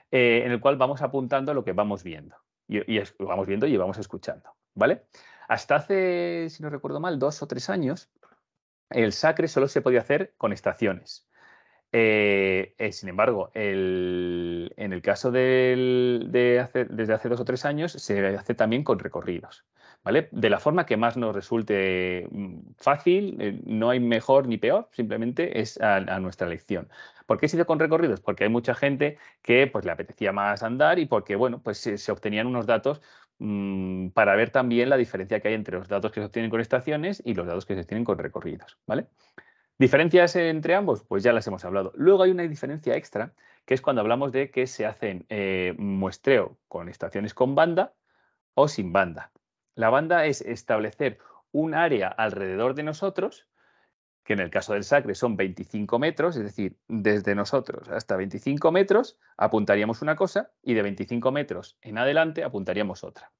en el cual vamos apuntando lo que vamos viendo y, lo vamos viendo y vamos escuchando, ¿vale? Hasta hace, si no recuerdo mal, dos o tres años, el sacre solo se podía hacer con estaciones. Eh, eh, sin embargo, en el caso de desde hace dos o tres años se hace también con recorridos, ¿vale? De la forma que más nos resulte mm, fácil, eh, no hay mejor ni peor, simplemente es a, a nuestra elección. ¿Por qué he sido con recorridos? Porque hay mucha gente que pues, le apetecía más andar y porque bueno, pues, se, obtenían unos datos mm, para ver también la diferencia que hay entre los datos que se obtienen con estaciones y los datos que se obtienen con recorridos. ¿vale? ¿Diferencias entre ambos? Pues ya las hemos hablado. Luego hay una diferencia extra, que es cuando hablamos de que se hacen eh, muestreo con estaciones con banda o sin banda. La banda es establecer un área alrededor de nosotros que en el caso del Sacre son 25 metros, es decir, desde nosotros hasta 25 metros apuntaríamos una cosa y de 25 metros en adelante apuntaríamos otra.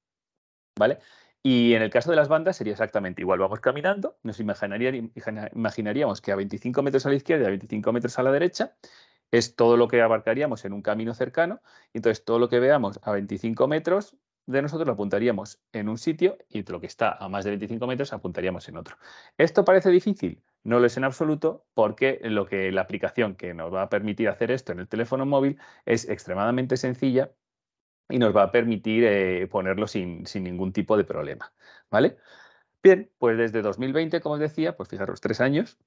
¿Vale? Y en el caso de las bandas sería exactamente igual. Vamos caminando, nos imaginaríamos que a 25 metros a la izquierda y a 25 metros a la derecha es todo lo que abarcaríamos en un camino cercano. entonces todo lo que veamos a 25 metros de nosotros lo apuntaríamos en un sitio y lo que está a más de 25 metros apuntaríamos en otro. ¿Esto parece difícil? no lo es en absoluto porque lo que la aplicación que nos va a permitir hacer esto en el teléfono móvil es extremadamente sencilla y nos va a permitir eh, ponerlo sin, ningún tipo de problema. ¿vale? Bien, pues desde 2020, como os decía, pues fijaros, tres años,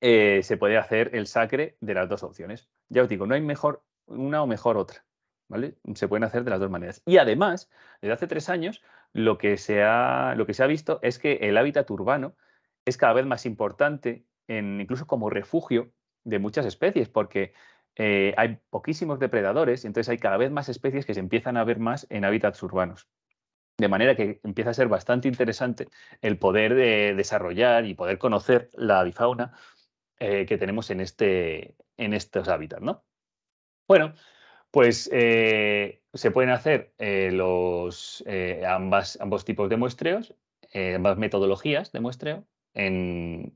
eh, se puede hacer el sacre de las dos opciones. Ya os digo, no hay mejor una o mejor otra. ¿Vale? Se pueden hacer de las dos maneras. Y además, desde hace tres años, lo que lo que se ha visto es que el hábitat urbano es cada vez más importante, incluso como refugio de muchas especies, porque eh, hay poquísimos depredadores, entonces hay cada vez más especies que se empiezan a ver más en hábitats urbanos. De manera que empieza a ser bastante interesante el poder de desarrollar y poder conocer la avifauna eh, que tenemos en, este, en estos hábitats, Bueno, pues eh, se pueden hacer los, ambos tipos de muestreos, ambas metodologías de muestreo, en,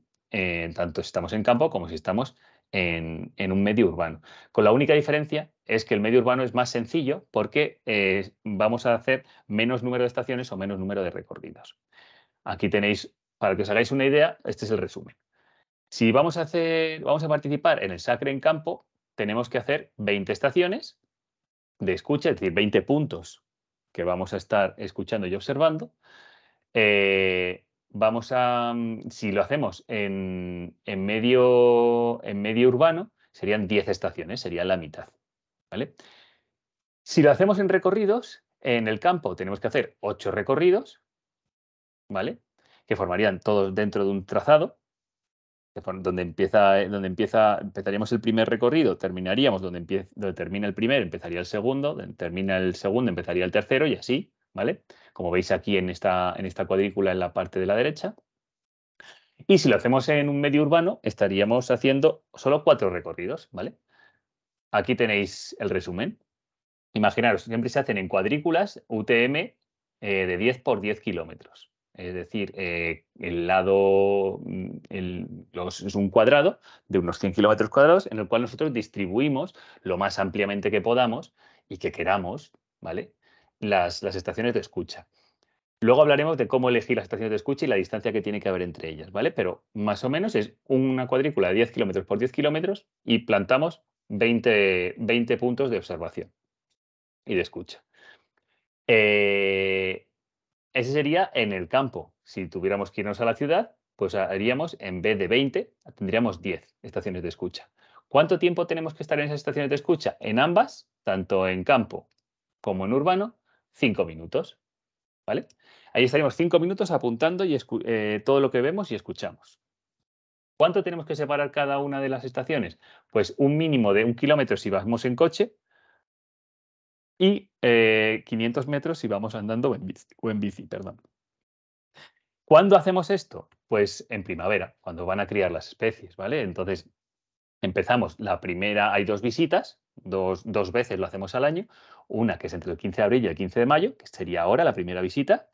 tanto si estamos en campo como si estamos en, un medio urbano. Con la única diferencia es que el medio urbano es más sencillo porque eh, vamos a hacer menos número de estaciones o menos número de recorridos. Aquí tenéis, para que os hagáis una idea, este es el resumen. Si vamos a, hacer, vamos a participar en el Sacre en campo, tenemos que hacer 20 estaciones de escucha, es decir, 20 puntos que vamos a estar escuchando y observando. Eh, vamos a, mm, si lo hacemos en, en, medio, en medio urbano, serían 10 estaciones, sería la mitad. ¿vale? Si lo hacemos en recorridos, en el campo tenemos que hacer 8 recorridos, ¿vale? que formarían todos dentro de un trazado, donde, empieza, eh, donde empieza, empezaríamos el primer recorrido, terminaríamos donde, empieza, donde termina el primer, empezaría el segundo, termina el segundo, empezaría el tercero y así ¿vale? Como veis aquí en esta, cuadrícula en la parte de la derecha. Y si lo hacemos en un medio urbano, estaríamos haciendo solo cuatro recorridos, ¿vale? Aquí tenéis el resumen. Imaginaros, siempre se hacen en cuadrículas UTM eh, de 10 por 10 kilómetros. Es decir, eh, el lado mm, es un cuadrado de unos 100 kilómetros cuadrados en el cual nosotros distribuimos lo más ampliamente que podamos y que queramos, ¿vale? las, estaciones de escucha. Luego hablaremos de cómo elegir las estaciones de escucha y la distancia que tiene que haber entre ellas, ¿vale? Pero más o menos es una cuadrícula de 10 kilómetros por 10 kilómetros y plantamos 20, 20, puntos de observación y de escucha. Eh, ese sería en el campo. Si tuviéramos que irnos a la ciudad, pues haríamos, en vez de 20, tendríamos 10 estaciones de escucha. ¿Cuánto tiempo tenemos que estar en esas estaciones de escucha? En ambas, tanto en campo como en urbano, cinco minutos. ¿Vale? Ahí estaremos cinco minutos apuntando y eh, todo lo que vemos y escuchamos. ¿Cuánto tenemos que separar cada una de las estaciones? Pues un mínimo de un kilómetro si vamos en coche y 500 eh, metros si vamos andando en bici. O en bici perdón. ¿Cuándo hacemos esto? Pues en primavera, cuando van a criar las especies, ¿vale? Entonces empezamos la primera, hay dos visitas, dos, dos veces lo hacemos al año. Una que es entre el 15 de abril y el 15 de mayo, que sería ahora la primera visita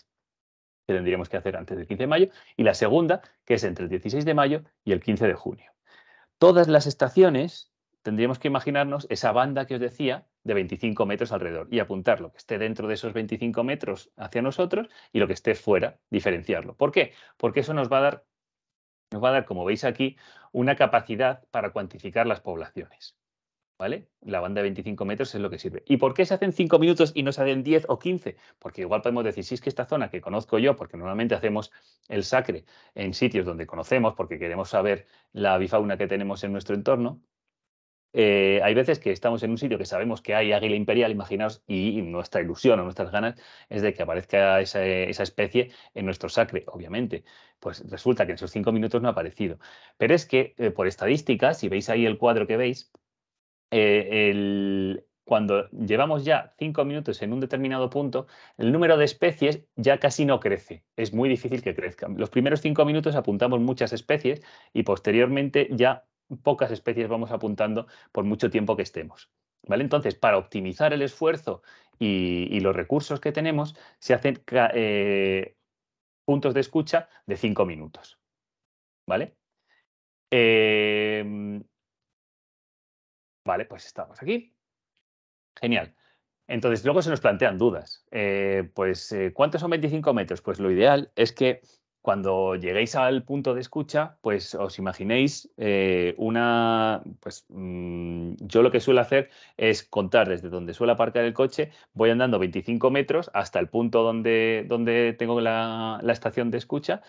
que tendríamos que hacer antes del 15 de mayo, y la segunda que es entre el 16 de mayo y el 15 de junio. Todas las estaciones tendríamos que imaginarnos esa banda que os decía de 25 metros alrededor y apuntar lo que esté dentro de esos 25 metros hacia nosotros y lo que esté fuera, diferenciarlo. ¿Por qué? Porque eso nos va a dar, nos va a dar como veis aquí, una capacidad para cuantificar las poblaciones. ¿Vale? La banda de 25 metros es lo que sirve. ¿Y por qué se hacen 5 minutos y no se hacen 10 o 15? Porque igual podemos decir, si es que esta zona que conozco yo, porque normalmente hacemos el sacre en sitios donde conocemos, porque queremos saber la bifauna que tenemos en nuestro entorno, eh, hay veces que estamos en un sitio que sabemos que hay águila imperial, imaginaos, y nuestra ilusión o nuestras ganas es de que aparezca esa, especie en nuestro sacre, obviamente. Pues resulta que en esos cinco minutos no ha aparecido. Pero es que, eh, por estadísticas si veis ahí el cuadro que veis, eh, cuando llevamos ya cinco minutos en un determinado punto, el número de especies ya casi no crece. Es muy difícil que crezcan. Los primeros cinco minutos apuntamos muchas especies y posteriormente ya pocas especies vamos apuntando por mucho tiempo que estemos. ¿Vale? Entonces, para optimizar el esfuerzo y, los recursos que tenemos, se hacen eh, puntos de escucha de cinco minutos. ¿Vale? Eh, Vale, pues estamos aquí. Genial. Entonces, luego se nos plantean dudas. Eh, pues, eh, ¿cuántos son 25 metros? Pues lo ideal es que cuando lleguéis al punto de escucha, pues os imaginéis eh, una, pues mm, yo lo que suelo hacer es contar desde donde suelo aparcar el coche, voy andando 25 metros hasta el punto donde, donde tengo la, la, estación de escucha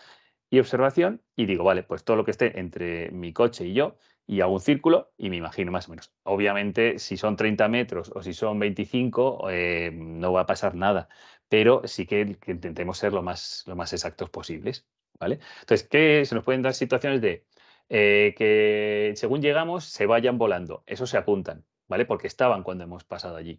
y observación y digo, vale, pues todo lo que esté entre mi coche y yo y hago un círculo y me imagino más o menos. Obviamente, si son 30 metros o si son 25, eh, no va a pasar nada, pero sí que, intentemos ser lo más, lo más exactos posibles, ¿vale? Entonces, ¿qué se nos pueden dar situaciones de eh, que según llegamos se vayan volando? Eso se apuntan, ¿vale? Porque estaban cuando hemos pasado allí.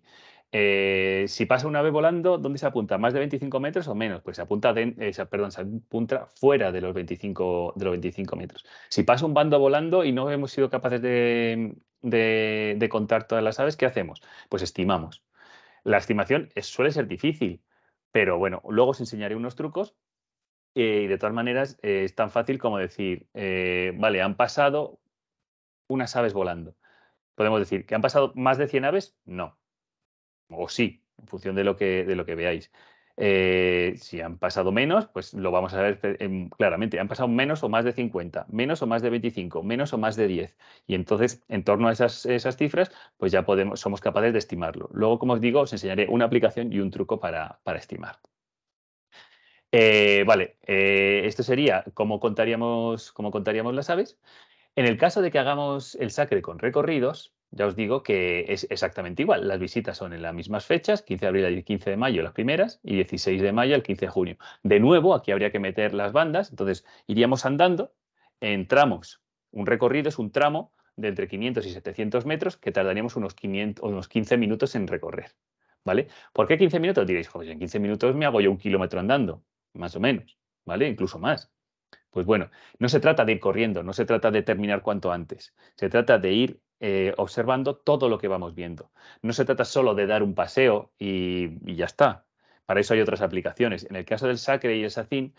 Eh, si pasa un ave volando, ¿dónde se apunta? ¿Más de 25 metros o menos? Pues se apunta, eh, perdón, se apunta fuera de los, 25, de los 25 metros. Si pasa un bando volando y no hemos sido capaces de, contar todas las aves, ¿qué hacemos? Pues estimamos. La estimación suele ser difícil, pero bueno, luego os enseñaré unos trucos eh, y de todas maneras es tan fácil como decir, vale, han pasado unas aves volando. Podemos decir que han pasado más de 100 aves, no o sí, en función de lo que, de lo que veáis. Eh, si han pasado menos, pues lo vamos a ver claramente. Han pasado menos o más de 50, menos o más de 25, menos o más de 10. Y entonces, en torno a esas, cifras, pues ya podemos, somos capaces de estimarlo. Luego, como os digo, os enseñaré una aplicación y un truco para, estimar. Eh, vale, eh, esto sería como contaríamos, cómo contaríamos las aves. En el caso de que hagamos el sacre con recorridos, ya os digo que es exactamente igual. Las visitas son en las mismas fechas, 15 de abril y 15 de mayo las primeras y 16 de mayo al 15 de junio. De nuevo, aquí habría que meter las bandas, entonces iríamos andando en tramos. Un recorrido es un tramo de entre 500 y 700 metros que tardaríamos unos, 500, unos 15 minutos en recorrer. ¿Vale? ¿Por qué 15 minutos? Diréis, joder, en 15 minutos me hago yo un kilómetro andando, más o menos, ¿vale? Incluso más. Pues bueno, no se trata de ir corriendo, no se trata de terminar cuanto antes, se trata de ir eh, observando todo lo que vamos viendo. No se trata solo de dar un paseo y, ya está. Para eso hay otras aplicaciones. En el caso del Sacre y el Sacin,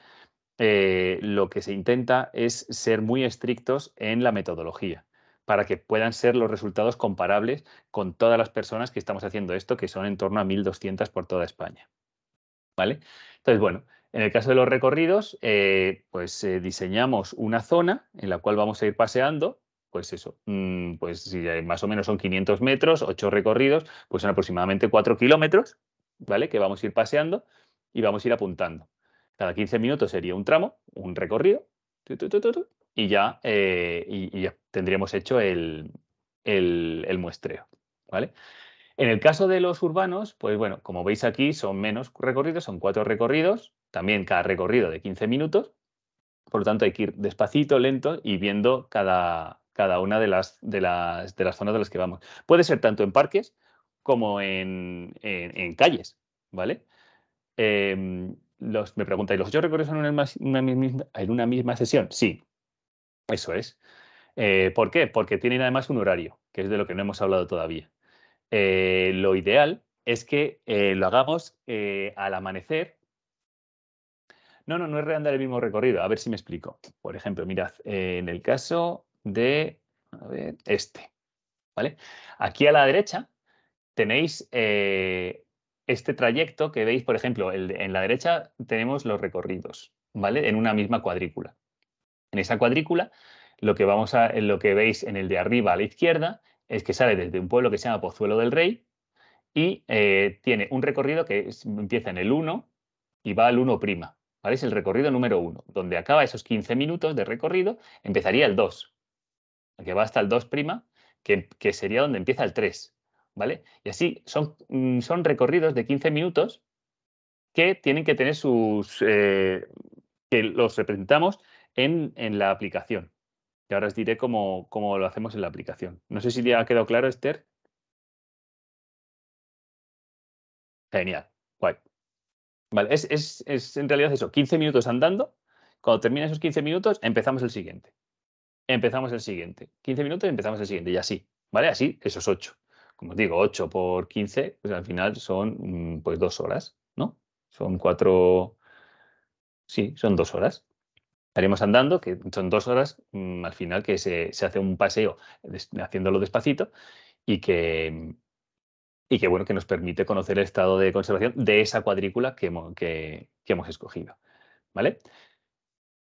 eh, lo que se intenta es ser muy estrictos en la metodología para que puedan ser los resultados comparables con todas las personas que estamos haciendo esto, que son en torno a 1.200 por toda España. ¿Vale? Entonces, bueno, en el caso de los recorridos, eh, pues diseñamos una zona en la cual vamos a ir paseando pues eso, mm, pues si más o menos son 500 metros, 8 recorridos, pues son aproximadamente 4 kilómetros, ¿vale? Que vamos a ir paseando y vamos a ir apuntando. Cada 15 minutos sería un tramo, un recorrido, y ya, eh, y, tendríamos hecho el, el, muestreo, ¿vale? En el caso de los urbanos, pues bueno, como veis aquí, son menos recorridos, son 4 recorridos, también cada recorrido de 15 minutos, por lo tanto hay que ir despacito, lento y viendo cada, cada una de las, de las, zonas de las que vamos. Puede ser tanto en parques como en, calles, ¿vale? Em, los, me preguntáis, ¿los ocho recorridos en una, misma, en una misma sesión? Sí, eso es. Eh, ¿Por qué? Porque tienen además un horario, que es de lo que no hemos hablado todavía. Eh, lo ideal es que eh, lo hagamos al amanecer. No, no, no es reandar el mismo recorrido. A ver si me explico. Por ejemplo, mirad, en el caso de este. ¿vale? Aquí a la derecha tenéis eh, este trayecto que veis, por ejemplo, en la derecha tenemos los recorridos, ¿vale? En una misma cuadrícula. En esa cuadrícula, lo que, vamos a, lo que veis en el de arriba a la izquierda es que sale desde un pueblo que se llama Pozuelo del Rey y eh, tiene un recorrido que empieza en el 1 y va al 1', ¿vale? Es el recorrido número 1, donde acaba esos 15 minutos de recorrido, empezaría el 2, que va hasta el 2', que, que sería donde empieza el 3. ¿Vale? Y así son, mm, son recorridos de 15 minutos que tienen que tener sus. Eh, que los representamos en, en, la aplicación. Y ahora os diré cómo, cómo lo hacemos en la aplicación. No sé si ya ha quedado claro, Esther. Genial, guay. Vale, es, es, en realidad eso, 15 minutos andando. Cuando termina esos 15 minutos, empezamos el siguiente empezamos el siguiente. 15 minutos, y empezamos el siguiente y así, ¿vale? Así, esos 8. Como os digo, 8 por 15, pues al final son mm, pues dos horas, ¿no? Son cuatro, sí, son dos horas. Estaremos andando, que son 2 horas, mm, al final que se, hace un paseo haciéndolo despacito y que, y que, bueno, que nos permite conocer el estado de conservación de esa cuadrícula que que, que hemos escogido, ¿vale?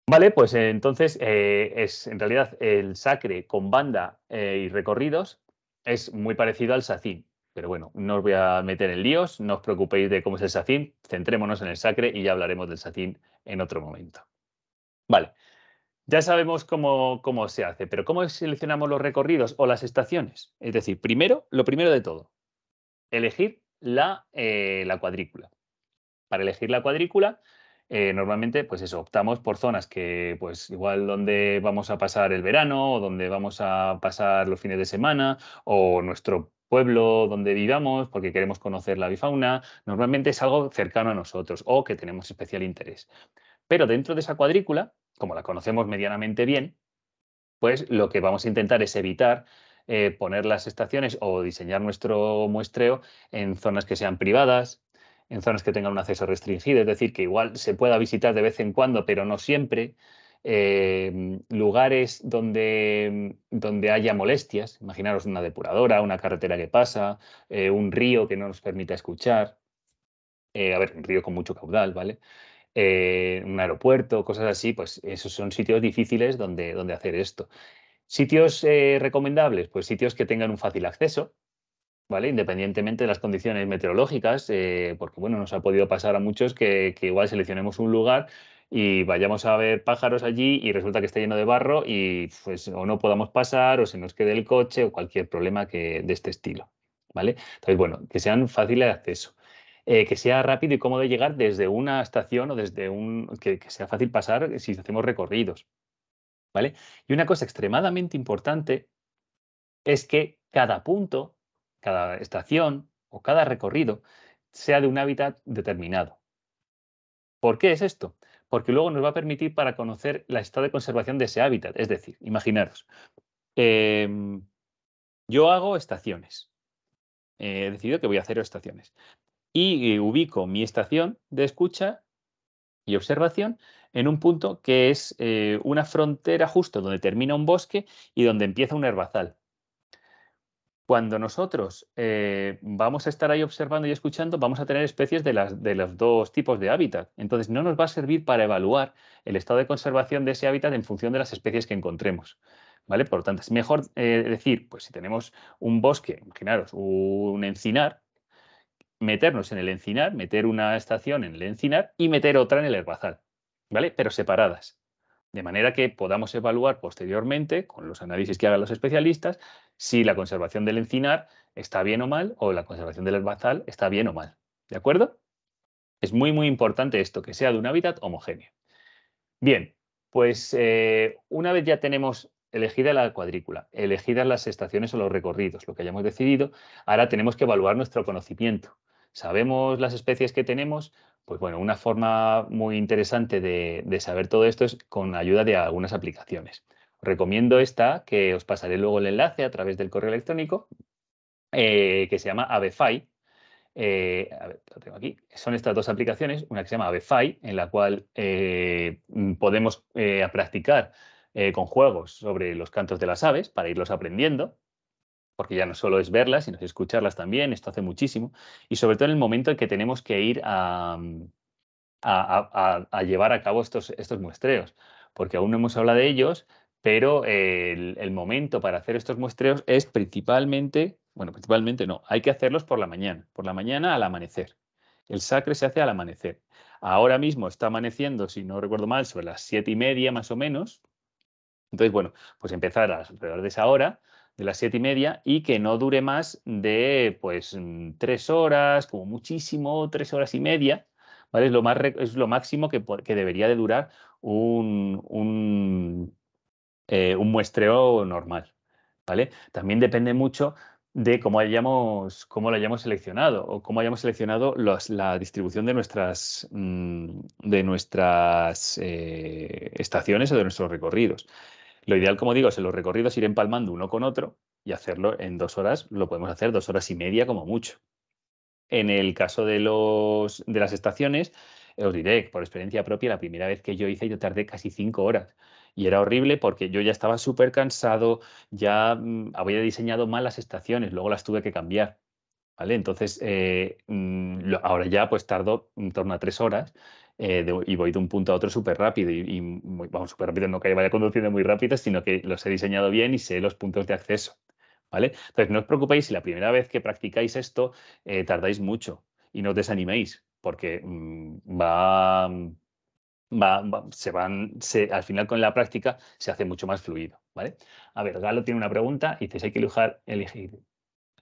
Vale, pues eh, entonces eh, es en realidad el sacre con banda eh, y recorridos es muy parecido al sacín. Pero bueno, no os voy a meter en líos, no os preocupéis de cómo es el sacín, centrémonos en el sacre y ya hablaremos del sacín en otro momento. Vale, ya sabemos cómo, se hace, pero ¿cómo seleccionamos los recorridos o las estaciones? Es decir, primero, lo primero de todo, elegir la cuadrícula. Para elegir la cuadrícula, eh, normalmente, pues eso, optamos por zonas que, pues igual donde vamos a pasar el verano, o donde vamos a pasar los fines de semana, o nuestro pueblo donde vivamos, porque queremos conocer la bifauna, normalmente es algo cercano a nosotros o que tenemos especial interés. Pero dentro de esa cuadrícula, como la conocemos medianamente bien, pues lo que vamos a intentar es evitar eh, poner las estaciones o diseñar nuestro muestreo en zonas que sean privadas, en zonas que tengan un acceso restringido, es decir, que igual se pueda visitar de vez en cuando, pero no siempre. Eh, lugares donde, donde, haya molestias, imaginaros una depuradora, una carretera que pasa, eh, un río que no nos permita escuchar, eh, a ver, un río con mucho caudal, ¿vale? un aeropuerto, cosas así, pues esos son sitios difíciles donde, donde hacer esto. Sitios recomendables, pues sitios que tengan un fácil acceso, ¿vale? Independientemente de las condiciones meteorológicas, eh, porque bueno, nos ha podido pasar a muchos que, que, igual seleccionemos un lugar y vayamos a ver pájaros allí y resulta que está lleno de barro y pues o no podamos pasar o se nos quede el coche o cualquier problema que, de este estilo, ¿vale? Entonces, bueno, que sean fáciles de acceso. Eh, que sea rápido y cómodo llegar desde una estación o desde un... que, que sea fácil pasar si hacemos recorridos, ¿vale? Y una cosa extremadamente importante es que cada punto cada estación o cada recorrido sea de un hábitat determinado. ¿Por qué es esto? Porque luego nos va a permitir para conocer la estado de conservación de ese hábitat. Es decir, imaginaros, em, yo hago estaciones. Eh, he decidido que voy a hacer estaciones. Y ubico mi estación de escucha y observación en un punto que es eh, una frontera justo donde termina un bosque y donde empieza un herbazal. Cuando nosotros eh, vamos a estar ahí observando y escuchando, vamos a tener especies de, las, de los dos tipos de hábitat. Entonces, no nos va a servir para evaluar el estado de conservación de ese hábitat en función de las especies que encontremos. ¿Vale? Por lo tanto, es mejor eh, decir, pues si tenemos un bosque, imaginaros, un encinar, meternos en el encinar, meter una estación en el encinar y meter otra en el herbazal, ¿vale? Pero separadas de manera que podamos evaluar posteriormente, con los análisis que hagan los especialistas, si la conservación del encinar está bien o mal, o la conservación del herbazal está bien o mal. ¿De acuerdo? Es muy, muy importante esto, que sea de un hábitat homogéneo. Bien, pues eh, una vez ya tenemos elegida la cuadrícula, elegidas las estaciones o los recorridos, lo que hayamos decidido, ahora tenemos que evaluar nuestro conocimiento. ¿Sabemos las especies que tenemos? Pues bueno, una forma muy interesante de, saber todo esto es con ayuda de algunas aplicaciones. Recomiendo esta, que os pasaré luego el enlace a través del correo electrónico, eh, que se llama Avefy. Eh, a ver, tengo aquí. Son estas dos aplicaciones, una que se llama Avefy, en la cual eh, podemos practicar con juegos sobre los cantos de las aves para irlos aprendiendo porque ya no solo es verlas, sino escucharlas también, esto hace muchísimo, y sobre todo en el momento en que tenemos que ir a, a, llevar a cabo estos, estos muestreos, porque aún no hemos hablado de ellos, pero eh, el, el, momento para hacer estos muestreos es principalmente, bueno, principalmente no, hay que hacerlos por la mañana, por la mañana al amanecer. El sacre se hace al amanecer. Ahora mismo está amaneciendo, si no recuerdo mal, sobre las siete y media más o menos. Entonces, bueno, pues empezar alrededor de esa hora, de las siete y media y que no dure más de pues tres horas, como muchísimo tres horas y media, ¿vale? Es lo, más, es lo máximo que, debería de durar eh, un, muestreo normal, ¿vale? También depende mucho de cómo, lo hayamos seleccionado o cómo hayamos seleccionado la distribución de nuestras, mm, de nuestras eh, estaciones o de nuestros recorridos. Lo ideal, como digo, es en los recorridos ir empalmando uno con otro y hacerlo en dos horas, lo podemos hacer dos horas y media como mucho. En el caso de, los, de las estaciones, os diré, por experiencia propia, la primera vez que yo hice yo tardé casi cinco horas. Y era horrible porque yo ya estaba súper cansado, ya mm, había diseñado mal las estaciones, luego las tuve que cambiar. ¿Vale? Entonces, eh, mm, ahora ya pues tardo en torno a tres horas eh, y voy de un punto a otro súper rápido. Y, vamos, súper rápido, no que vaya conduciendo muy rápido, sino que los he diseñado bien y sé los puntos de acceso. ¿Vale? Entonces, no os preocupéis si la primera vez que practicáis esto eh, tardáis mucho y no os desaniméis, porque mm, mm, va, se van, al final con la práctica se hace mucho más fluido. ¿vale? A ver, Galo tiene una pregunta y dice, hay que elegir, elegir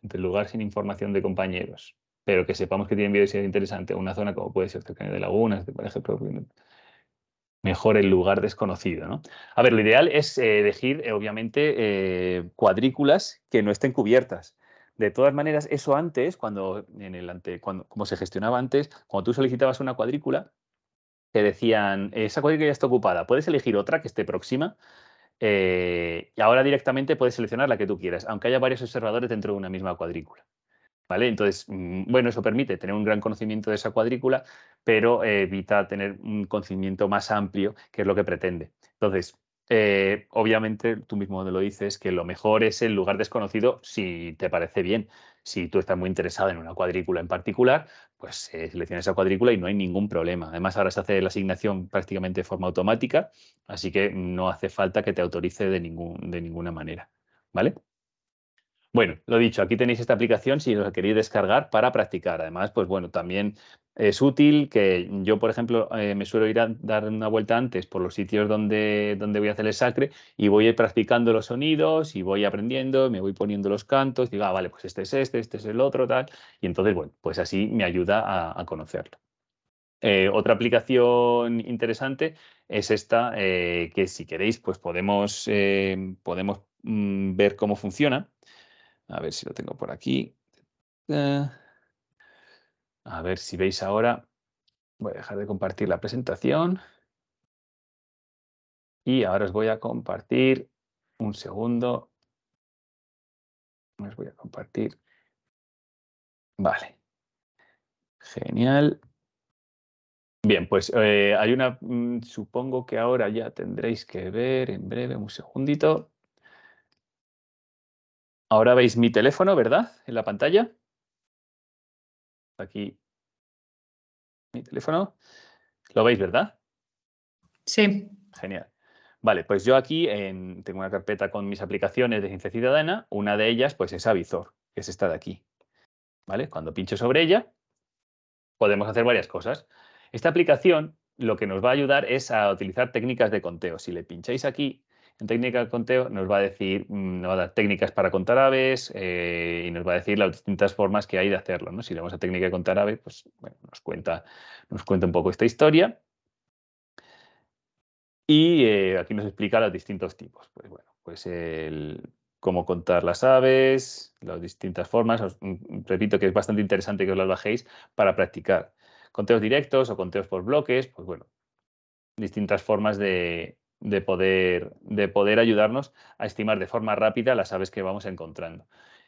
entre lugar sin información de compañeros pero que sepamos que tienen biodiversidad interesante, una zona como puede ser cercana de lagunas, por ejemplo, mejor el lugar desconocido. ¿no? A ver, lo ideal es eh, elegir, eh, obviamente, eh, cuadrículas que no estén cubiertas. De todas maneras, eso antes, cuando, en el cuando, como se gestionaba antes, cuando tú solicitabas una cuadrícula, te decían, esa cuadrícula ya está ocupada, puedes elegir otra que esté próxima, y ahora directamente puedes seleccionar la que tú quieras, aunque haya varios observadores dentro de una misma cuadrícula. ¿Vale? Entonces, mm, bueno, eso permite tener un gran conocimiento de esa cuadrícula, pero eh, evita tener un conocimiento más amplio, que es lo que pretende. Entonces, eh, obviamente, tú mismo lo dices, que lo mejor es el lugar desconocido si te parece bien. Si tú estás muy interesado en una cuadrícula en particular, pues eh, selecciona esa cuadrícula y no hay ningún problema. Además, ahora se hace la asignación prácticamente de forma automática, así que no hace falta que te autorice de, ningún, de ninguna manera. ¿Vale? Bueno, lo dicho, aquí tenéis esta aplicación si os queréis descargar para practicar. Además, pues bueno, también es útil que yo, por ejemplo, eh, me suelo ir a dar una vuelta antes por los sitios donde, donde voy a hacer el sacre y voy a ir practicando los sonidos y voy aprendiendo, me voy poniendo los cantos, digo, ah, vale, pues este es este, este es el otro, tal. Y entonces, bueno, pues así me ayuda a, conocerlo. Eh, otra aplicación interesante es esta, eh, que si queréis, pues podemos, podemos mm, ver cómo funciona a ver si lo tengo por aquí. Eh, a ver si veis ahora. Voy a dejar de compartir la presentación. Y ahora os voy a compartir un segundo. Os voy a compartir. Vale. Genial. Bien, pues eh, hay una, mm, supongo que ahora ya tendréis que ver en breve, un segundito. Ahora veis mi teléfono, ¿verdad? En la pantalla. Aquí. Mi teléfono. ¿Lo veis, verdad? Sí. Genial. Vale, pues yo aquí tengo una carpeta con mis aplicaciones de ciencia ciudadana. Una de ellas, pues es Avisor, que es esta de aquí. ¿Vale? Cuando pincho sobre ella, podemos hacer varias cosas. Esta aplicación lo que nos va a ayudar es a utilizar técnicas de conteo. Si le pincháis aquí, en técnica de conteo nos va a decir, mm, nos va a dar técnicas para contar aves eh, y nos va a decir las distintas formas que hay de hacerlo. ¿no? Si le vamos a técnica de contar aves, pues bueno, nos, cuenta, nos cuenta un poco esta historia. Y eh, aquí nos explica los distintos tipos. Pues bueno, pues el, cómo contar las aves, las distintas formas. Mm, repito que es bastante interesante que os las bajéis para practicar. Conteos directos o conteos por bloques, pues bueno, distintas formas de, de poder, de poder ayudarnos a estimar de forma rápida las aves que vamos encontrando.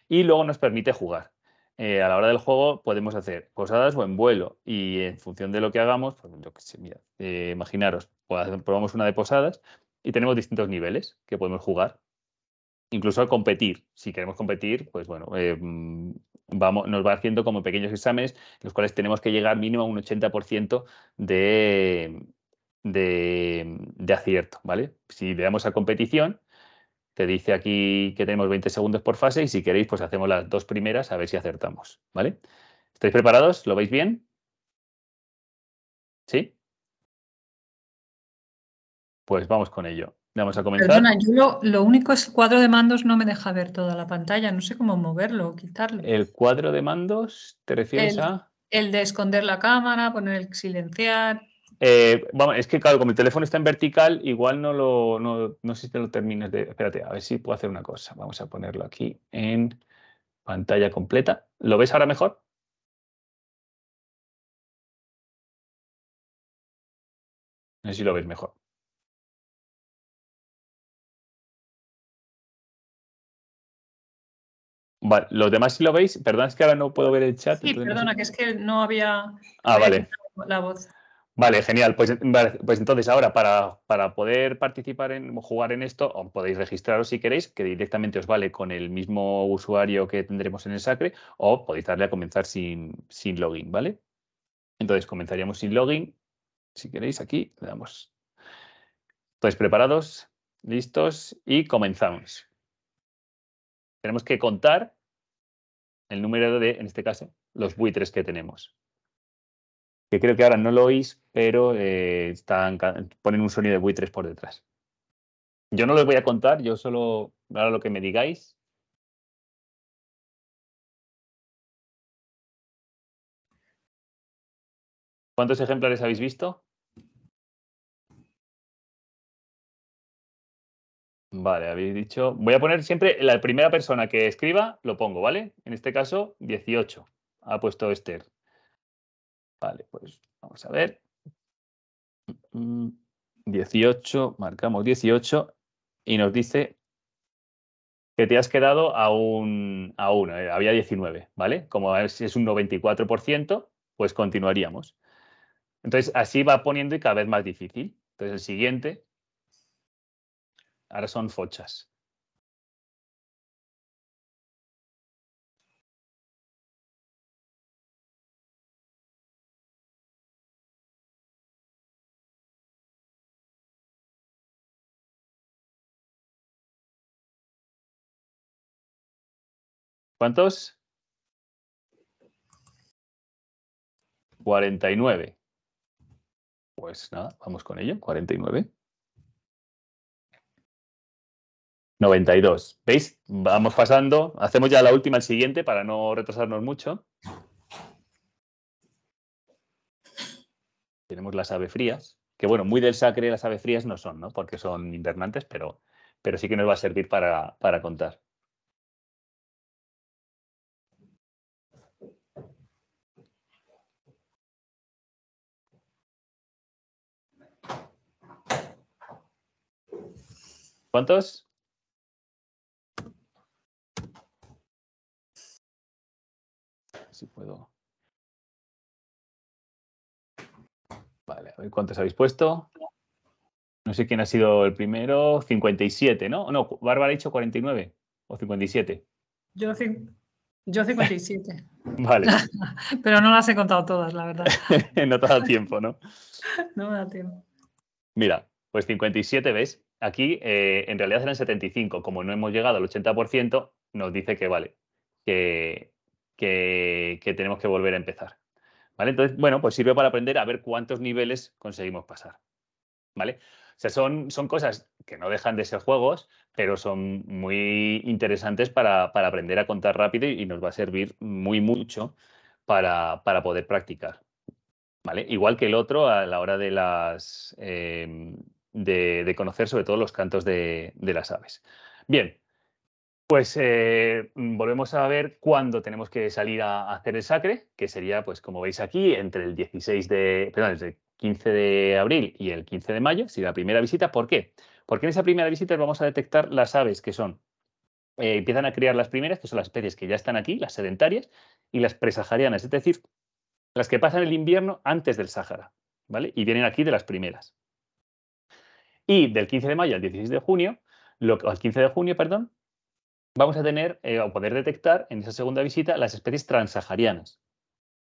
Y luego nos permite jugar. Eh, a la hora del juego podemos hacer posadas o en vuelo y en función de lo que hagamos, pues, eh, imaginaros, pues, probamos una de posadas y tenemos distintos niveles que podemos jugar. Incluso al competir, si queremos competir, pues bueno, eh, vamos, nos va haciendo como pequeños exámenes, en los cuales tenemos que llegar mínimo a un 80% de, de, acierto, ¿vale? Si veamos a competición, te dice aquí que tenemos 20 segundos por fase y si queréis, pues hacemos las dos primeras a ver si acertamos, ¿vale? ¿Estáis preparados? ¿Lo veis bien? ¿Sí? Pues vamos con ello. Vamos a comenzar. lo, único es el cuadro de mandos no me deja ver toda la pantalla, no sé cómo moverlo o quitarlo. ¿El cuadro de mandos te refieres a...? El de esconder la cámara, poner el silenciar. Eh, vamos, es que claro, como el teléfono está en vertical, igual no lo, no, no sé si te lo termines de... Espérate, a ver si puedo hacer una cosa. Vamos a ponerlo aquí en pantalla completa. ¿Lo ves ahora mejor? No sé si lo veis mejor. Vale, los demás si lo veis, perdón, es que ahora no puedo ver el chat. Sí, perdona, que es que no había... Ah, vale. La voz. Vale, genial. Pues, pues entonces ahora para, para, poder participar en jugar en esto, podéis registraros si queréis, que directamente os vale con el mismo usuario que tendremos en el Sacre, o podéis darle a comenzar sin, sin login, ¿vale? Entonces comenzaríamos sin login. Si queréis, aquí le damos. Entonces, preparados, listos y comenzamos. Tenemos que contar el número de, en este caso, los buitres que tenemos que creo que ahora no lo oís, pero eh, ponen un sonido de buitres por detrás. Yo no les voy a contar, yo solo ahora lo que me digáis. ¿Cuántos ejemplares habéis visto? Vale, habéis dicho. Voy a poner siempre la primera persona que escriba, lo pongo, ¿vale? En este caso, 18. Ha puesto Esther. Vale, pues vamos a ver. 18, mm, marcamos 18 y nos dice que te has quedado a un a uno eh, había 19, ¿vale? Como es, es un 94%, pues continuaríamos. Entonces, así va poniendo y cada vez más difícil. Entonces, el siguiente, ahora son fochas. ¿Cuántos? 49. Pues nada, vamos con ello. 49. 92. ¿Veis? Vamos pasando. Hacemos ya la última, el siguiente, para no retrasarnos mucho. Tenemos las ave frías, que bueno, muy del sacre las ave frías no son, ¿no? Porque son invernantes, pero, pero sí que nos va a servir para, para contar. ¿Cuántos? Si puedo. Vale, a ver cuántos habéis puesto. No sé quién ha sido el primero. 57, ¿no? No, Bárbara ha dicho 49 o 57. Yo, yo 57. vale. Pero no las he contado todas, la verdad. no te da tiempo, ¿no? no me da tiempo. Mira, pues 57, ¿ves? aquí eh, en realidad eran 75. Como no hemos llegado al 80%, nos dice que vale, que, que, tenemos que volver a empezar. ¿Vale? Entonces, bueno, pues sirve para aprender a ver cuántos niveles conseguimos pasar. ¿Vale? O sea, son, son cosas que no dejan de ser juegos, pero son muy interesantes para, aprender a contar rápido y, nos va a servir muy mucho para, poder practicar. ¿Vale? Igual que el otro a la hora de las, em, de, conocer sobre todo los cantos de, las aves. Bien, pues eh, volvemos a ver cuándo tenemos que salir a, hacer el sacre, que sería, pues como veis aquí, entre el 16 de, perdón, el 15 de abril y el 15 de mayo, si la primera visita. ¿Por qué? Porque en esa primera visita vamos a detectar las aves que son eh, empiezan a criar las primeras, que son las especies que ya están aquí, las sedentarias, y las presaharianas, es decir, las que pasan el invierno antes del Sáhara, ¿vale? Y vienen aquí de las primeras. Y del 15 de mayo al 16 de junio, lo, al 15 de junio, perdón, vamos a tener eh, o poder detectar en esa segunda visita las especies transsaharianas.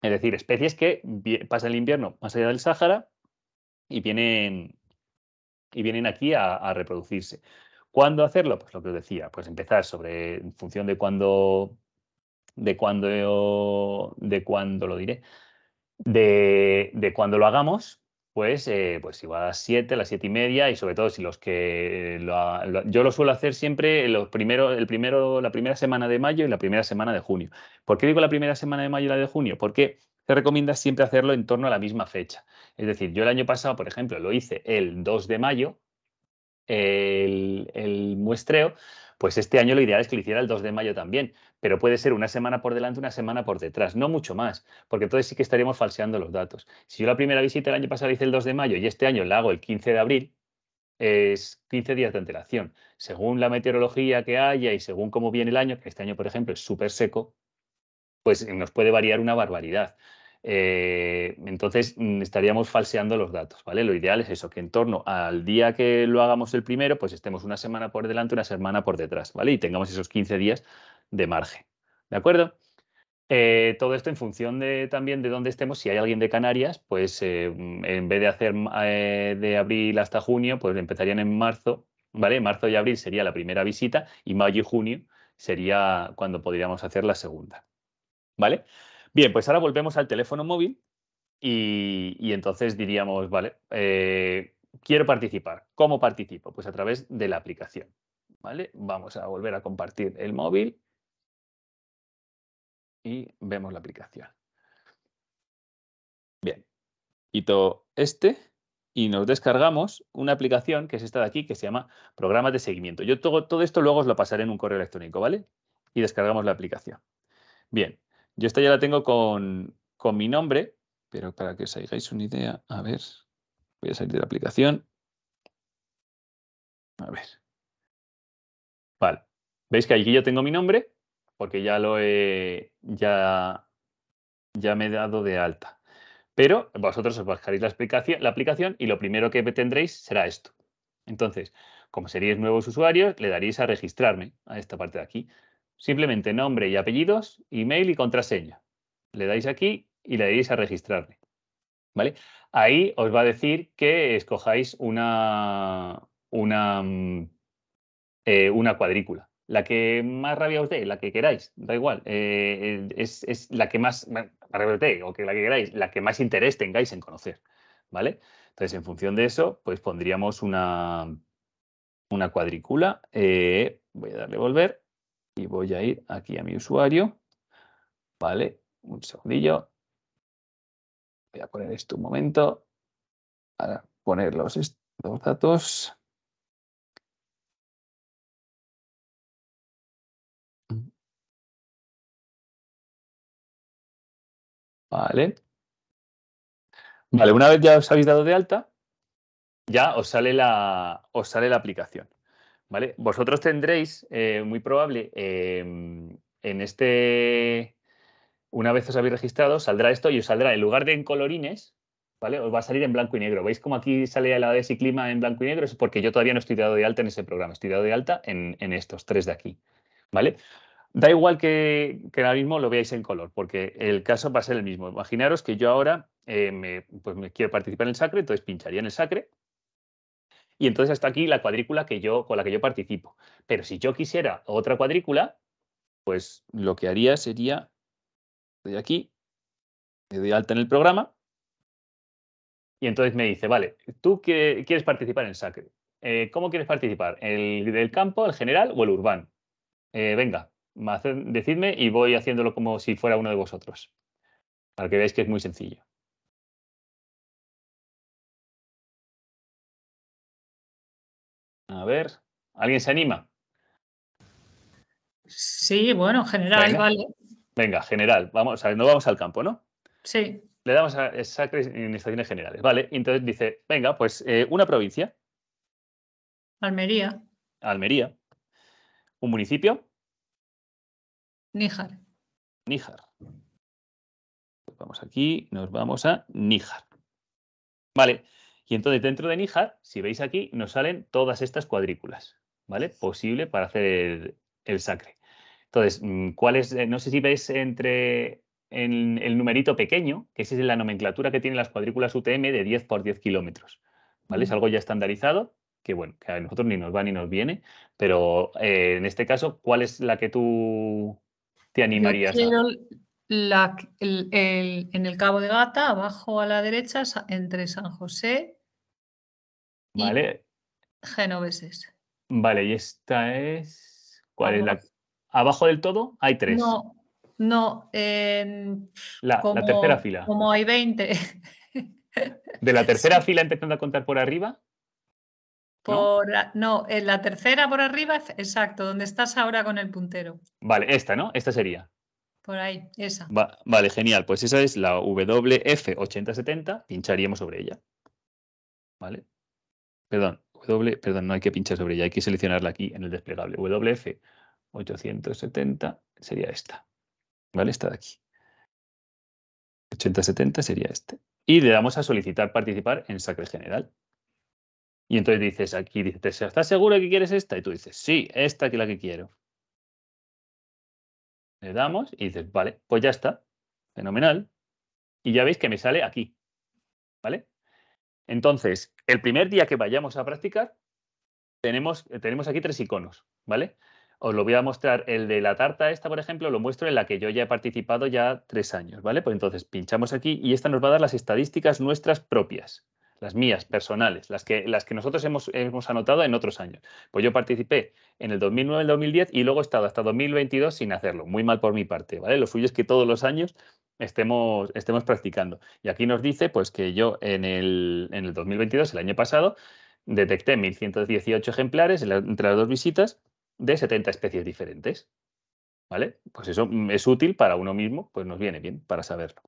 Es decir, especies que pasan el invierno más allá del Sáhara y vienen, y vienen aquí a, reproducirse. ¿Cuándo hacerlo? Pues lo que os decía, pues empezar sobre, en función de cuándo, de cuándo, de cuándo lo diré, de, de cuándo lo hagamos, pues, eh, pues igual a las 7, a las 7 y media, y sobre todo si los que lo, yo lo suelo hacer siempre los el primero, la primera semana de mayo y la primera semana de junio. ¿Por qué digo la primera semana de mayo y la de junio? Porque se recomienda siempre hacerlo en torno a la misma fecha. Es decir, yo el año pasado, por ejemplo, lo hice el 2 de mayo, el, el muestreo, pues este año lo ideal es que lo hiciera el 2 de mayo también, pero puede ser una semana por delante, una semana por detrás, no mucho más, porque entonces sí que estaríamos falseando los datos. Si yo la primera visita el año pasado hice el 2 de mayo y este año la hago el 15 de abril, es 15 días de antelación. Según la meteorología que haya y según cómo viene el año, que este año, por ejemplo, es súper seco, pues eh, nos puede variar una barbaridad. Eh, entonces mm, estaríamos falseando los datos, ¿vale? Lo ideal es eso, que en torno al día que lo hagamos el primero, pues estemos una semana por delante, una semana por detrás, ¿vale? Y tengamos esos 15 días de margen. ¿De acuerdo? Eh, todo esto en función de también de dónde estemos. Si hay alguien de Canarias, pues eh, en vez de hacer eh, de abril hasta junio, pues empezarían en marzo, ¿vale? Marzo y abril sería la primera visita y mayo y junio sería cuando podríamos hacer la segunda, ¿vale? Bien, pues ahora volvemos al teléfono móvil y, y entonces diríamos, vale, quiero participar. ¿Cómo participo? Pues a través de la aplicación, ¿vale? Vamos a volver a compartir el móvil y vemos la aplicación. Bien, quito este y nos descargamos una aplicación que es esta de aquí que se llama programa de Seguimiento. Yo todo, todo esto luego os lo pasaré en un correo electrónico, ¿vale? Y descargamos la aplicación. Bien, yo esta ya la tengo con, con mi nombre, pero para que os hagáis una idea, a ver, voy a salir de la aplicación. A ver. Vale. ¿Veis que aquí yo tengo mi nombre? porque ya lo he, ya, ya me he dado de alta. Pero vosotros os bajaréis la aplicación, y lo primero que tendréis será esto. Entonces, como seríais nuevos usuarios, le daréis a registrarme, a esta parte de aquí. Simplemente nombre y apellidos, email y contraseña. Le dais aquí y le dais a registrarme. ¿Vale? Ahí os va a decir que escojáis una, una, mm, eh, una cuadrícula la que más rabia os dé, la que queráis, da igual. Eh, eh, es, la que más rabia o que la que queráis, la que más interés tengáis en conocer. ¿Vale? Entonces, en función de eso, pues pondríamos una, una cuadrícula. Eh, voy a darle volver y voy a ir aquí a mi usuario. ¿Vale? Un segundillo. Voy a poner esto un momento. Para poner los, los datos. Vale. Vale, una vez ya os habéis dado de alta, ya os sale la, os sale la aplicación. ¿Vale? Vosotros tendréis, eh, muy probable, em, en este, una vez os habéis registrado, saldrá esto y os saldrá, en lugar de en colorines, ¿vale? Os va a salir en blanco y negro. ¿Veis cómo aquí sale la de clima en blanco y negro? Es porque yo todavía no estoy dado de alta en ese programa, estoy dado de alta en, en estos tres de aquí, ¿vale? Da igual que, ahora mismo lo veáis en color, porque el caso va a ser el mismo. Imaginaros que yo ahora eh, pues me, quiero participar en el sacre, entonces pincharía en el sacre y entonces hasta aquí la cuadrícula que yo, con la que yo participo. Pero si yo quisiera otra cuadrícula, pues lo que haría sería, de aquí, me doy alta en el programa y entonces me dice, vale, tú que, quieres participar en sacre. Eh, ¿Cómo quieres participar? ¿El del campo, el general o el urbano? Eh, venga, decidme y voy haciéndolo como si fuera uno de vosotros, para que veáis que es muy sencillo. A ver, ¿alguien se anima? Sí, bueno, general, vale. Venga, general, vamos, no vamos al campo, ¿no? Sí. Le damos a exactas generales, ¿vale? Entonces dice, venga, pues eh, una provincia. Almería. Almería. Un municipio. Níjar. Níjar. Vamos aquí, nos vamos a Níjar. Vale, y entonces dentro de Níjar, si veis aquí, nos salen todas estas cuadrículas, ¿vale? Posible para hacer el, sacre. Entonces, mm, ¿cuál es? Eh, no sé si veis entre el numerito pequeño, que es la nomenclatura que tienen las cuadrículas UTM de 10 por 10 kilómetros, ¿vale? Es algo ya estandarizado, que bueno, que a nosotros ni nos va ni nos viene, pero eh, en este caso, ¿cuál es la que tú te animarías? en el Cabo de Gata, abajo a la derecha, entre San José y vale. genoveses. Vale, y esta es. ¿Cuál es la? ¿Abajo del todo? Hay tres. No, no. la, tercera fila. Como hay 20. De la tercera fila empezando a contar por arriba. ¿no? La, tercera por arriba, exacto, donde estás ahora con el puntero. Vale, esta, ¿no? Esta sería. Por ahí, esa. vale, genial. Pues esa es la WF8070, pincharíamos sobre ella. ¿Vale? Perdón, W, perdón, no hay que pinchar sobre ella, hay que seleccionarla aquí en el desplegable. WF870 sería esta. ¿Vale? Esta de aquí. 8070 sería este. Y le damos a solicitar participar en Sacre General. Y entonces dices aquí, dices, ¿estás seguro que quieres esta? Y tú dices, sí, esta es la que quiero. Le damos y dices, vale, pues ya está. Fenomenal. Y ya veis que me sale aquí. ¿Vale? Entonces, el primer día que vayamos a practicar, tenemos, eh, tenemos aquí tres iconos, ¿vale? Os lo voy a mostrar. El de la tarta esta, por ejemplo, lo muestro en la que yo ya he participado ya tres años, ¿vale? Pues entonces pinchamos aquí y esta nos va a dar las estadísticas nuestras propias las mías personales, las que, las que nosotros hemos, hemos anotado en otros años. Pues yo participé en el 2009, el 2010 y luego he estado hasta 2022 sin hacerlo. Muy mal por mi parte, ¿vale? Lo suyo es que todos los años estemos, estemos practicando. Y aquí nos dice pues que yo en el, en el 2022, el año pasado, detecté 1.118 ejemplares entre las dos visitas de 70 especies diferentes. ¿Vale? Pues eso es útil para uno mismo, pues nos viene bien para saberlo.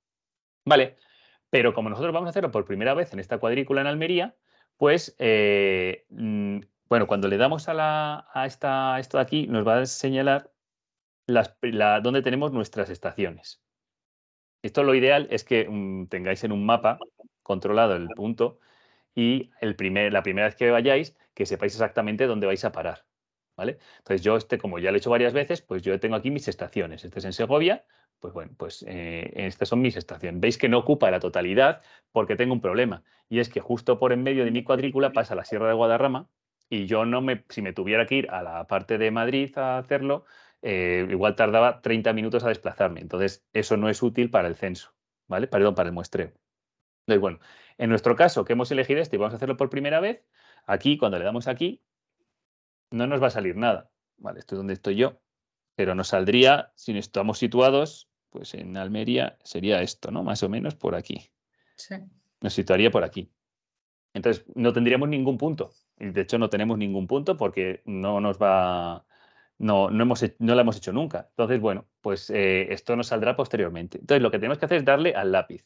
Vale, pero como nosotros vamos a hacerlo por primera vez en esta cuadrícula en Almería, pues eh, mm, bueno, cuando le damos a, esta, esto de aquí, nos va a señalar dónde tenemos nuestras estaciones. Esto lo ideal es que mm, tengáis en un mapa controlado el punto y la primera vez que vayáis, que sepáis exactamente dónde vais a parar. ¿vale? Entonces yo, este, como ya lo he hecho varias veces, pues yo tengo aquí mis estaciones. Este es en Segovia, pues bueno, pues eh, estas son mis estaciones. Veis que no ocupa la totalidad porque tengo un problema y es que justo por en medio de mi cuadrícula pasa la Sierra de Guadarrama y yo no me, si me tuviera que ir a la parte de Madrid a hacerlo, eh, igual tardaba 30 minutos a desplazarme. Entonces, eso no es útil para el censo, ¿vale? Perdón, para el muestreo. Entonces, bueno, en nuestro caso, que hemos elegido este y vamos a hacerlo por primera vez, aquí, cuando le damos aquí, no nos va a salir nada. Vale, esto es donde estoy yo pero nos saldría, si estamos situados, pues en Almería sería esto, ¿no? Más o menos por aquí. Sí. Nos situaría por aquí. Entonces, no tendríamos ningún punto. Y de hecho, no tenemos ningún punto porque no nos va. No, no, hemos, no lo hemos hecho nunca. Entonces, bueno, pues eh, esto nos saldrá posteriormente. Entonces, lo que tenemos que hacer es darle al lápiz.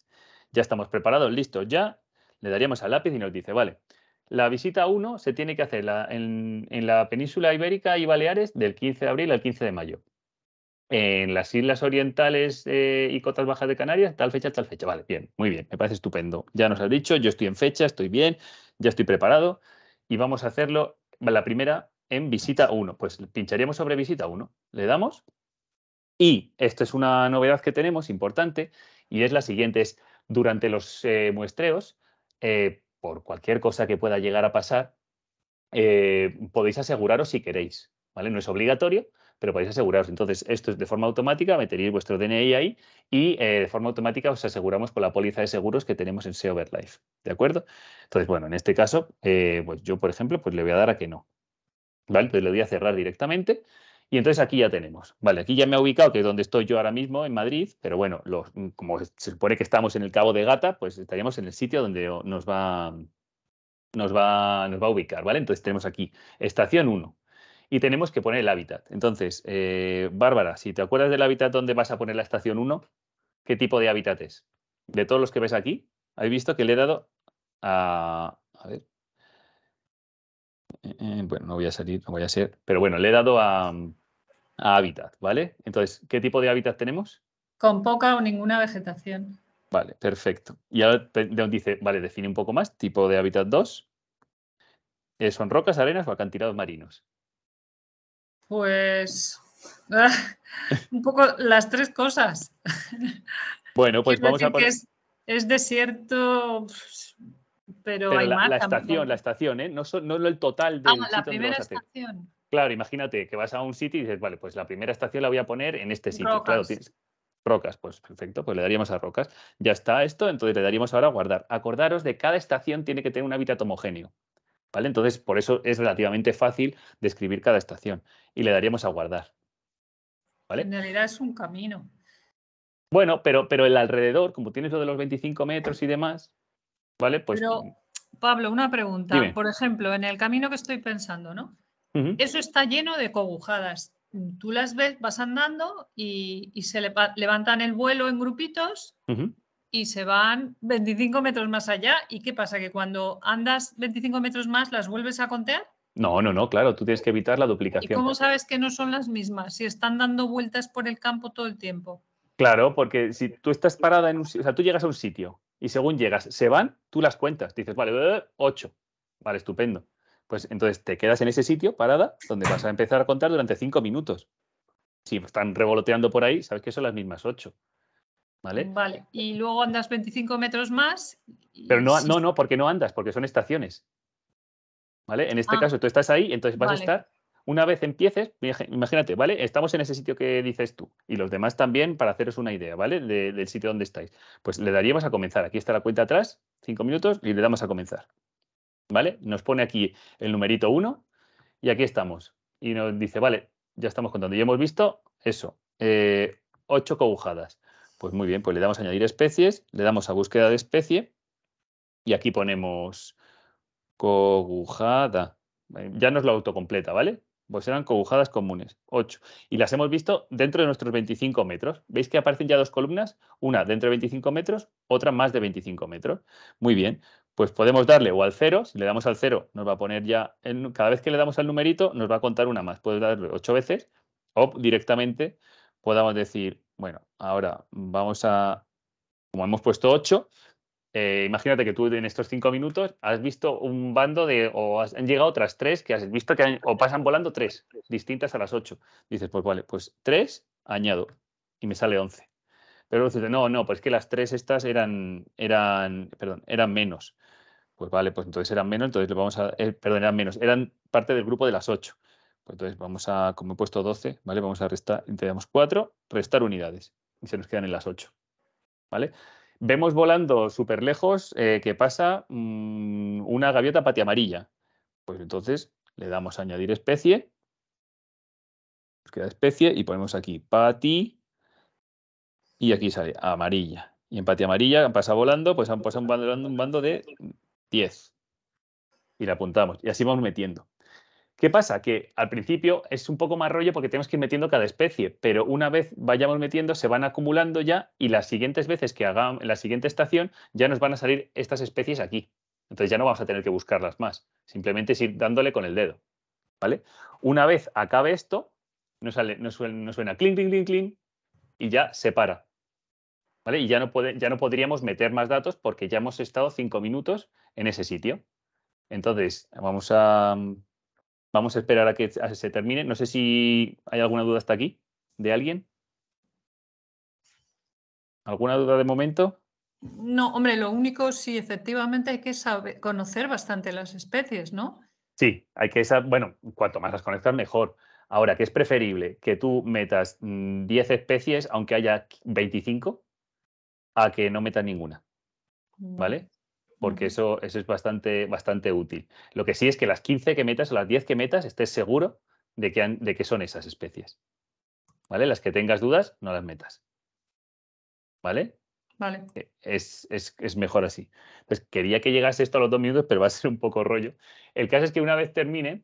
Ya estamos preparados, listos, ya. Le daríamos al lápiz y nos dice, vale, la visita 1 se tiene que hacer en, la península ibérica y Baleares del 15 de abril al 15 de mayo. En las islas orientales eh, y cotas bajas de Canarias, tal fecha, tal fecha. Vale, bien, muy bien, me parece estupendo. Ya nos has dicho, yo estoy en fecha, estoy bien, ya estoy preparado y vamos a hacerlo la primera en visita 1. Pues pincharíamos sobre visita 1, le damos y esto es una novedad que tenemos importante y es la siguiente, es durante los eh, muestreos, eh, por cualquier cosa que pueda llegar a pasar, eh, podéis aseguraros si queréis. ¿vale? No es obligatorio, pero podéis aseguraros. Entonces, esto es de forma automática, meteréis vuestro DNI ahí y eh, de forma automática os aseguramos con la póliza de seguros que tenemos en SEOverlife, ¿De acuerdo? Entonces, bueno, en este caso, eh, pues yo, por ejemplo, pues le voy a dar a que no. ¿Vale? Entonces le voy a cerrar directamente y entonces aquí ya tenemos, vale, aquí ya me ha ubicado que es donde estoy yo ahora mismo, en Madrid, pero bueno, los, mm, como se supone que estamos en el Cabo de Gata, pues estaríamos en el sitio donde nos va, nos va, nos va a ubicar, ¿vale? Entonces tenemos aquí estación 1 y tenemos que poner el hábitat. Entonces, eh, Bárbara, si te acuerdas del hábitat donde vas a poner la estación 1, ¿qué tipo de hábitat es? De todos los que ves aquí, habéis visto que le he dado a... A ver. Eh, eh, bueno, no voy a salir, no voy a ser, pero bueno, le he dado a, hábitat, ¿vale? Entonces, ¿qué tipo de hábitat tenemos? Con poca o ninguna vegetación. Vale, perfecto. Y ahora dice, vale, define un poco más, tipo de hábitat 2. Eh, ¿Son rocas, arenas o acantilados marinos? Pues un poco las tres cosas. Bueno, pues vamos a poner... Es, desierto, pero, hay la, mar, la estación, la estación, ¿eh? No, el total ah, del la primera estación. Claro, imagínate que vas a un sitio y dices, vale, pues la primera estación la voy a poner en este sitio. Rocas. Claro, Rocas, pues perfecto, pues le daríamos a Rocas. Ya está esto, entonces le daríamos ahora a guardar. Acordaros de cada estación tiene que tener un hábitat homogéneo. ¿Vale? Entonces, por eso es relativamente fácil describir cada estación y le daríamos a guardar. ¿Vale? En realidad es un camino. Bueno, pero, pero el alrededor, como tienes lo de los 25 metros y demás, ¿vale? Pues. Pero, Pablo, una pregunta. Por ejemplo, en el camino que estoy pensando, ¿no? Eso está lleno de cogujadas. Tú las ves, vas andando y, se levantan el vuelo en grupitos y se van 25 metros más allá. ¿Y qué pasa? ¿Que cuando andas 25 metros más las vuelves a contear? No, no, no, claro, tú tienes que evitar la duplicación. ¿Y cómo sabes que no son las mismas? Si están dando vueltas por el campo todo el tiempo. Claro, porque si tú estás parada en un sitio, o sea, tú llegas a un sitio y según llegas, se van, tú las cuentas, dices, vale, eh, ocho, vale, estupendo. Pues entonces te quedas en ese sitio, parada, donde vas a empezar a contar durante cinco minutos. Si están revoloteando por ahí, sabes que son las mismas ocho. ¿Vale? Vale, y luego andas 25 metros más. Pero no, no, no, porque no andas, porque son estaciones. ¿Vale? En este ah. caso, tú estás ahí, entonces vas a estar. Una vez empieces, imagínate, ¿vale? Estamos en ese sitio que dices tú y los demás también para haceros una idea, ¿vale? del sitio donde estáis. Pues le daríamos a comenzar. Aquí está la cuenta atrás, cinco minutos, y le damos a comenzar. ¿vale? Nos pone aquí el numerito 1 y aquí estamos. Y nos dice, vale, ya estamos contando. Y hemos visto eso, 8 eh, cogujadas. Pues muy bien, pues le damos a añadir especies, le damos a búsqueda de especie y aquí ponemos cogujada. Ya nos lo autocompleta, ¿vale? Pues eran cogujadas comunes, 8. Y las hemos visto dentro de nuestros 25 metros. ¿Veis que aparecen ya dos columnas? Una dentro de 25 metros, otra más de 25 metros. Muy bien, pues podemos darle o al cero, si le damos al cero nos va a poner ya, cada vez que le damos al numerito nos va a contar una más, puedes darle ocho veces o directamente podamos decir, bueno, ahora vamos a, como hemos puesto ocho eh, imagínate que tú en estos cinco minutos has visto un bando de, o han llegado otras tres que has visto que o pasan volando tres, distintas a las ocho. Dices, pues vale, pues tres añado y me sale once. Pero dices, no, no, pues que las tres estas eran, eran, perdón, eran menos. Pues vale, pues entonces eran menos, entonces le vamos a. Eh, perdón, eran menos, eran parte del grupo de las 8. Pues entonces vamos a, como he puesto 12, ¿vale? Vamos a restar, damos 4, restar unidades. Y se nos quedan en las 8. ¿Vale? Vemos volando súper lejos eh, que pasa mm, una gaviota amarilla Pues entonces le damos a añadir especie. Nos queda especie y ponemos aquí pati. Y aquí sale amarilla. Y en patia amarilla pasa volando, pues han pasado pues volando un bando de 10. Y la apuntamos. Y así vamos metiendo. ¿Qué pasa? Que al principio es un poco más rollo porque tenemos que ir metiendo cada especie, pero una vez vayamos metiendo se van acumulando ya y las siguientes veces que hagamos, la siguiente estación, ya nos van a salir estas especies aquí. Entonces ya no vamos a tener que buscarlas más, simplemente es ir dándole con el dedo. ¿vale? Una vez acabe esto, nos suena, clink, clink, clink, clink y ya se para. ¿Vale? Y ya no, puede, ya no podríamos meter más datos porque ya hemos estado cinco minutos en ese sitio. Entonces, vamos a, vamos a esperar a que se termine. No sé si hay alguna duda hasta aquí de alguien. ¿Alguna duda de momento? No, hombre, lo único sí, efectivamente hay que saber, conocer bastante las especies, ¿no? Sí, hay que saber, bueno, cuanto más las conectas, mejor. Ahora, que es preferible? ¿Que tú metas 10 mm, especies, aunque haya 25, a que no metas ninguna? Mm. ¿Vale? porque eso, es bastante, bastante útil. Lo que sí es que las 15 que metas o las 10 que metas estés seguro de que, de son esas especies. ¿Vale? Las que tengas dudas, no las metas. ¿Vale? Vale. E, es, es, mejor así. Pues quería que llegase esto a los dos minutos, pero va a ser un poco rollo. El caso es que una vez termine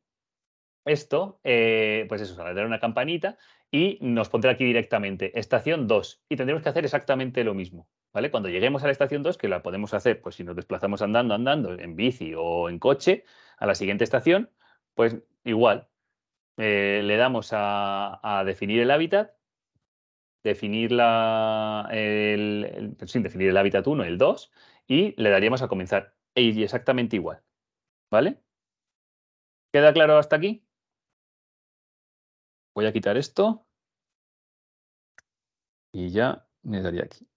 esto, eh, pues eso, dar una campanita y nos pondrá aquí directamente estación 2 y tendremos que hacer exactamente lo mismo. Cuando lleguemos a la estación 2, que la podemos hacer, pues si nos desplazamos andando, andando, en bici o en coche, a la siguiente estación, pues igual, eh, le damos a, definir el hábitat, definir el, sin pues, definir el hábitat 1, el 2, y le daríamos a comenzar. E y exactamente igual, ¿vale? ¿Queda claro hasta aquí? Voy a quitar esto y ya me daría aquí.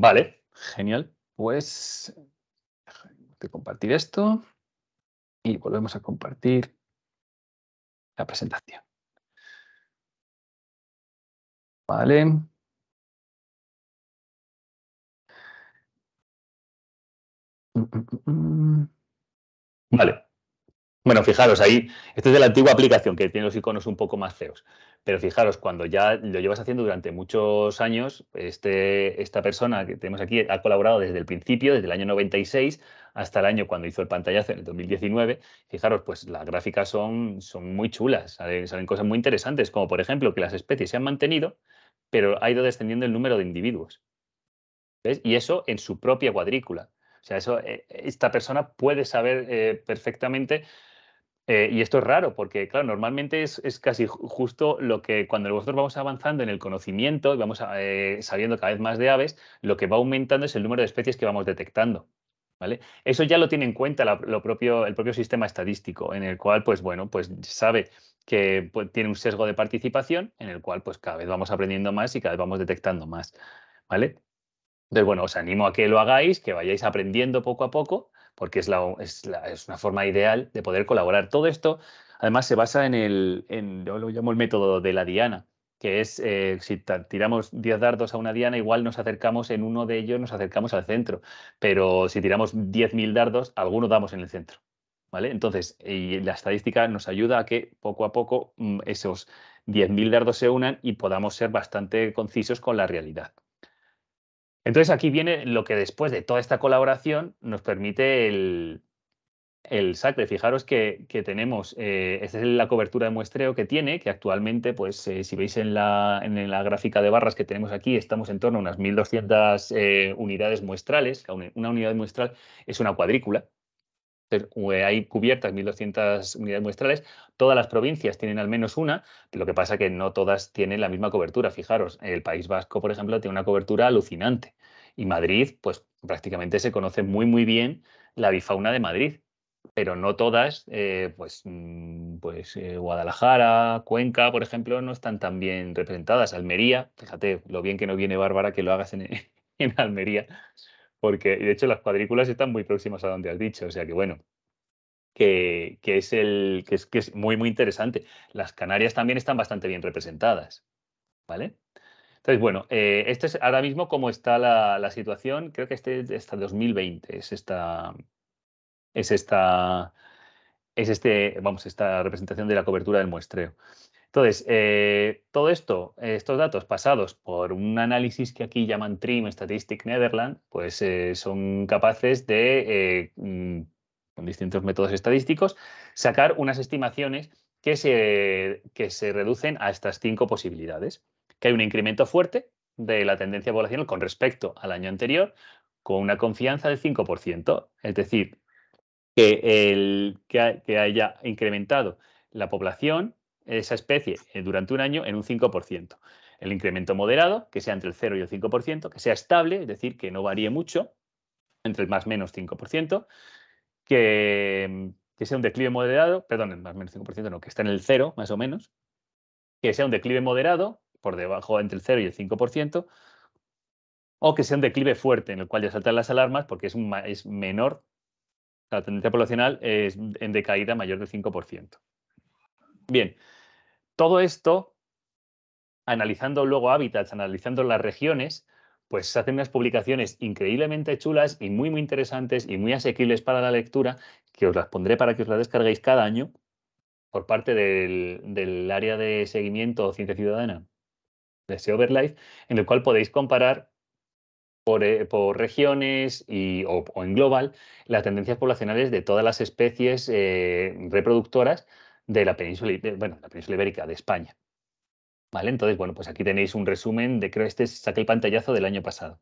Vale, genial. Pues de compartir esto y volvemos a compartir la presentación. Vale. Mm, mm, mm, vale. Bueno, fijaros, ahí, esto es de la antigua aplicación que tiene los iconos un poco más feos, pero fijaros, cuando ya lo llevas haciendo durante muchos años, este, esta persona que tenemos aquí ha colaborado desde el principio, desde el año 96 hasta el año cuando hizo el pantallazo en el 2019. Fijaros, pues las gráficas son, son muy chulas, salen, cosas muy interesantes, como por ejemplo que las especies se han mantenido, pero ha ido descendiendo el número de individuos. ¿ves? Y eso en su propia cuadrícula. O sea, eso, eh, esta persona puede saber eh, perfectamente eh, y esto es raro porque, claro, normalmente es, casi justo lo que cuando nosotros vamos avanzando en el conocimiento y vamos eh, sabiendo cada vez más de aves, lo que va aumentando es el número de especies que vamos detectando. ¿Vale? Eso ya lo tiene en cuenta lo propio, el propio sistema estadístico, en el cual, pues bueno, pues sabe que pues, tiene un sesgo de participación, en el cual pues cada vez vamos aprendiendo más y cada vez vamos detectando más. ¿Vale? Entonces, bueno, os animo a que lo hagáis, que vayáis aprendiendo poco a poco porque es, una forma ideal de poder colaborar. Todo esto, además, se basa en el, lo llamo el método de la diana, que es eh, si tiramos 10 dardos a una diana, igual nos acercamos en uno de ellos, nos acercamos al centro, pero si tiramos 10.000 dardos, algunos damos en el centro. ¿Vale? Entonces, y la estadística nos ayuda a que poco a poco mm, esos 10.000 dardos se unan y podamos ser bastante concisos con la realidad. Entonces aquí viene lo que después de toda esta colaboración nos permite el, el SACRE. Fijaros que, tenemos, eh, esta es la cobertura de muestreo que tiene, que actualmente, pues eh, si veis en la, gráfica de barras que tenemos aquí, estamos en torno a unas 1.200 eh, unidades muestrales. Una unidad muestral es una cuadrícula, eh, hay cubiertas 1.200 unidades muestrales. Todas las provincias tienen al menos una, lo que pasa que no todas tienen la misma cobertura. Fijaros, el País Vasco, por ejemplo, tiene una cobertura alucinante. Y Madrid, pues prácticamente se conoce muy, muy bien la bifauna de Madrid. Pero no todas, eh, pues, mm, pues eh, Guadalajara, Cuenca, por ejemplo, no están tan bien representadas. Almería, fíjate lo bien que no viene Bárbara que lo hagas en, en Almería porque de hecho las cuadrículas están muy próximas a donde has dicho, o sea que bueno, que, es, el, que es, muy, muy interesante. Las Canarias también están bastante bien representadas, ¿vale? Entonces, bueno, eh, esto es ahora mismo cómo está la, situación. Creo que este hasta 2020 es esta, es esta, es este, vamos, esta representación de la cobertura del muestreo. Entonces, eh, todo esto, estos datos pasados por un análisis que aquí llaman TRIM, Statistic Netherlands, pues eh, son capaces de, eh, mm, con distintos métodos estadísticos, sacar unas estimaciones que se, que se reducen a estas cinco posibilidades. Que hay un incremento fuerte de la tendencia poblacional con respecto al año anterior, con una confianza del 5%, es decir, que, el, que haya incrementado la población esa especie eh, durante un año en un 5%. El incremento moderado, que sea entre el 0 y el 5%, que sea estable, es decir, que no varíe mucho, entre el más menos 5%, que, sea un declive moderado, perdón, el más menos 5%, no, que está en el 0 más o menos, que sea un declive moderado, por debajo entre el 0 y el 5%, o que sea un declive fuerte, en el cual ya saltan las alarmas porque es, un, es menor, la tendencia poblacional es en decaída mayor del 5%. Bien, todo esto, analizando luego hábitats, analizando las regiones, pues se hacen unas publicaciones increíblemente chulas y muy, muy interesantes y muy asequibles para la lectura, que os las pondré para que os las descarguéis cada año por parte del, área de seguimiento Ciencia Ciudadana de SEOverlife, en el cual podéis comparar por, eh, regiones y, o, en global las tendencias poblacionales de todas las especies eh, reproductoras de la península, bueno, la península ibérica, de España. ¿Vale? Entonces, bueno, pues aquí tenéis un resumen de, creo este saqué el pantallazo del año pasado.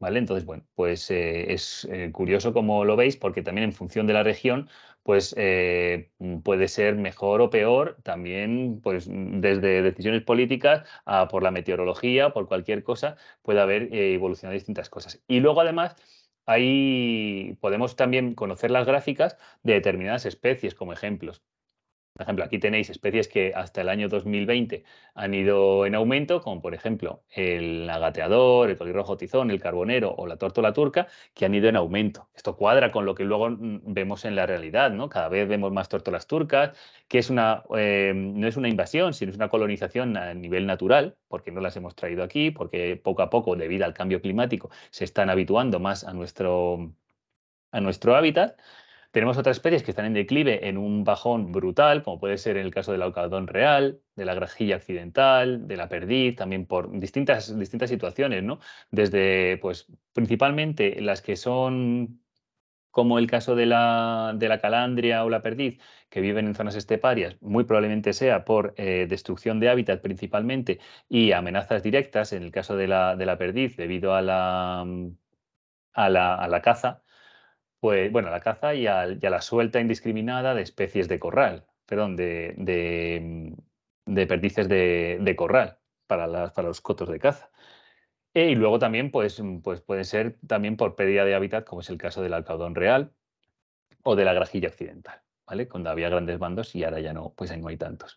¿Vale? Entonces, bueno, pues eh, es eh, curioso como lo veis, porque también en función de la región, pues eh, puede ser mejor o peor, también pues desde decisiones políticas a por la meteorología, por cualquier cosa, puede haber evolucionado distintas cosas. Y luego además... Ahí podemos también conocer las gráficas de determinadas especies como ejemplos. Por ejemplo, aquí tenéis especies que hasta el año 2020 han ido en aumento, como por ejemplo el agateador, el rojo tizón, el carbonero o la tórtola turca, que han ido en aumento. Esto cuadra con lo que luego mm, vemos en la realidad, ¿no? Cada vez vemos más tórtolas turcas, que es una, em, no es una invasión, sino es una colonización a nivel natural, porque no las hemos traído aquí, porque poco a poco, debido al cambio climático, se están habituando más a nuestro, a nuestro hábitat tenemos otras especies que están en declive en un bajón brutal, como puede ser en el caso del aucadón real, de la grajilla accidental, de la perdiz, también por distintas, distintas situaciones, ¿no? Desde, pues, principalmente las que son como el caso de la, calandria o la perdiz, que viven en zonas esteparias, muy probablemente sea por eh, destrucción de hábitat principalmente y amenazas directas, en el caso de la, de la perdiz, debido a la, a la, a la caza, pues, bueno, a la caza y a, la suelta indiscriminada de especies de corral, perdón, de, perdices de, corral para, para los cotos de caza. E, y luego también pues, pues pueden ser también por pérdida de hábitat, como es el caso del alcaudón real o de la grajilla occidental, ¿vale? Cuando había grandes bandos y ahora ya no, pues no hay tantos.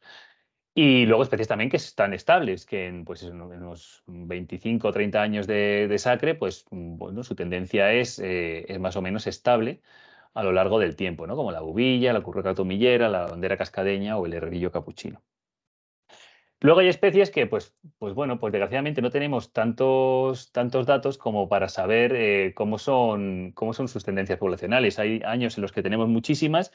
Y luego especies también que están estables, que en, pues, unos 25 o 30 años de, sacre, pues bueno, su tendencia eh, es, más o menos estable a lo largo del tiempo, ¿no? como la bubilla, la curruca tomillera, la bandera cascadeña o el herrillo capuchino. Luego hay especies que, pues, pues bueno, pues desgraciadamente no tenemos tantos, tantos datos como para saber eh, cómo, son, cómo son sus tendencias poblacionales. Hay años en los que tenemos muchísimas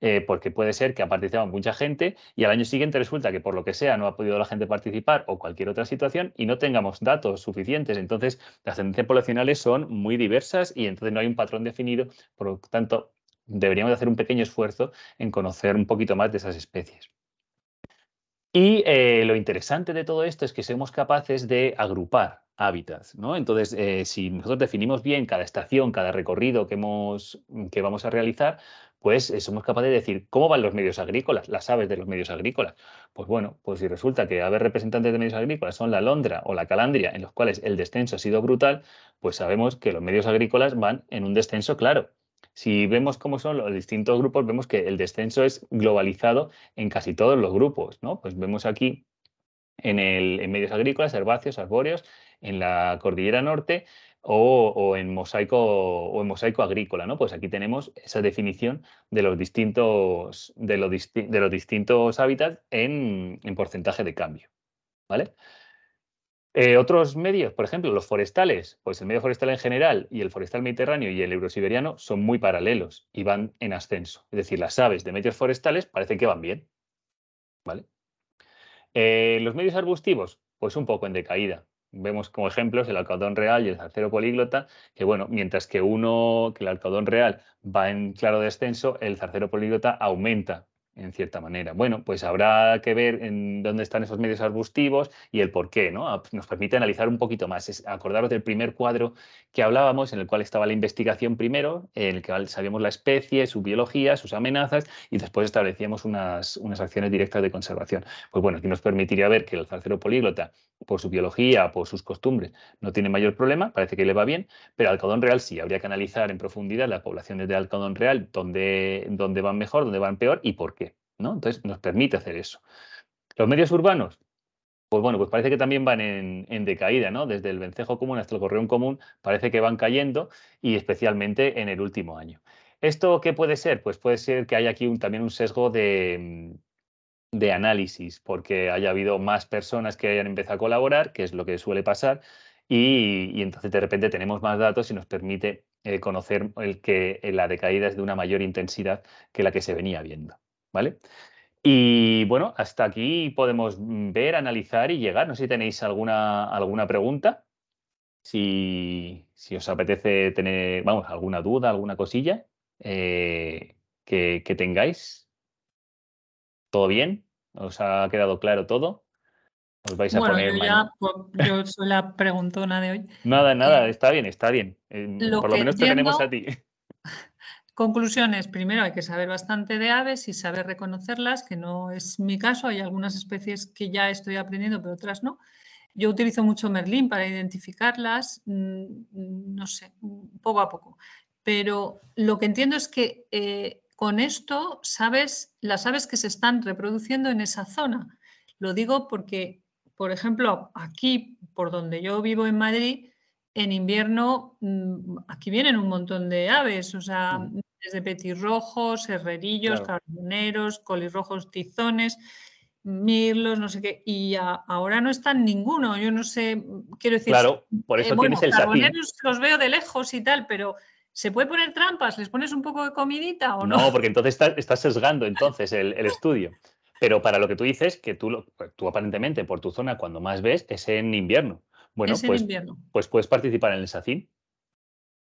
eh, porque puede ser que ha participado mucha gente y al año siguiente resulta que por lo que sea no ha podido la gente participar o cualquier otra situación y no tengamos datos suficientes. Entonces, las tendencias poblacionales son muy diversas y entonces no hay un patrón definido, por lo tanto, deberíamos hacer un pequeño esfuerzo en conocer un poquito más de esas especies. Y eh, lo interesante de todo esto es que somos capaces de agrupar hábitats, ¿no? Entonces, eh, si nosotros definimos bien cada estación, cada recorrido que, hemos, mm, que vamos a realizar, pues eh, somos capaces de decir cómo van los medios agrícolas, las aves de los medios agrícolas. Pues bueno, pues si resulta que aves representantes de medios agrícolas son la alondra o la calandria, en los cuales el descenso ha sido brutal, pues sabemos que los medios agrícolas van en un descenso claro si vemos cómo son los distintos grupos, vemos que el descenso es globalizado en casi todos los grupos, ¿no? Pues vemos aquí en, el, medios agrícolas, herbáceos, arbóreos, en la cordillera norte, o, en mosaico, o en mosaico agrícola, ¿no? Pues aquí tenemos esa definición de los distintos, de distintos hábitats en, en, porcentaje de cambio, ¿vale? Eh, otros medios, por ejemplo, los forestales, pues el medio forestal en general y el forestal mediterráneo y el eurosiberiano son muy paralelos y van en ascenso. Es decir, las aves de medios forestales parece que van bien. ¿vale? Eh, los medios arbustivos, pues un poco en decaída. Vemos como ejemplos el alcaudón real y el zarcero políglota, que bueno, mientras que uno, que el alcaudón real va en claro descenso, el zarcero políglota aumenta en cierta manera. Bueno, pues habrá que ver en dónde están esos medios arbustivos y el por qué, ¿no? Nos permite analizar un poquito más. acordaros del primer cuadro que hablábamos, en el cual estaba la investigación primero, en el que sabíamos la especie, su biología, sus amenazas y después establecíamos unas, acciones directas de conservación. Pues bueno, aquí nos permitiría ver que el zarcero políglota, por su biología, por sus costumbres, no tiene mayor problema, parece que le va bien, pero al real sí, habría que analizar en profundidad las poblaciones de alcadón real, dónde, dónde van mejor, dónde van peor y por qué entonces nos permite hacer eso. Los medios urbanos, pues bueno, pues parece que también van en, decaída, ¿no? Desde el vencejo común hasta el correón común parece que van cayendo y especialmente en el último año. ¿Esto qué puede ser? Pues puede ser que haya aquí también un sesgo mm, de, análisis, porque haya habido más personas que hayan empezado a colaborar, que es lo que suele pasar, y, entonces de repente tenemos más datos y nos permite eh, conocer el que la decaída es de una mayor intensidad que la que se venía viendo. ¿vale? Y bueno, hasta aquí podemos mm, ver, analizar y llegar. No sé si tenéis alguna, alguna pregunta, si, si os apetece tener, vamos, alguna duda, alguna cosilla eh, que, tengáis. ¿Todo bien? ¿Os ha quedado claro todo? Os vais a bueno, yo, ya, yo de hoy. Nada, nada, eh, está bien, está bien. Eh, por lo menos te tenemos a ti. Conclusiones. Primero hay que saber bastante de aves y saber reconocerlas, que no es mi caso. Hay algunas especies que ya estoy aprendiendo, pero otras no. Yo utilizo mucho Merlín para identificarlas, mm, no sé, poco a poco. Pero lo que entiendo es que eh, con esto sabes las aves que se están reproduciendo en esa zona. Lo digo porque, por ejemplo, aquí, por donde yo vivo en Madrid, en invierno mm, aquí vienen un montón de aves, o sea, mm. desde petirrojos, herrerillos, carboneros, colirrojos, tizones, mirlos, no sé qué, y ahora no están ninguno, yo no sé, quiero decir... Claro, por eh, eso tienes el carboneros los veo de lejos y tal, pero... ¿Se puede poner trampas? ¿Les pones un poco de comidita o no? No, porque entonces estás sesgando entonces el, estudio. Pero para lo que tú dices, que tú, tú aparentemente por tu zona cuando más ves es en invierno. Bueno, pues, pues, puedes participar en el SACIN,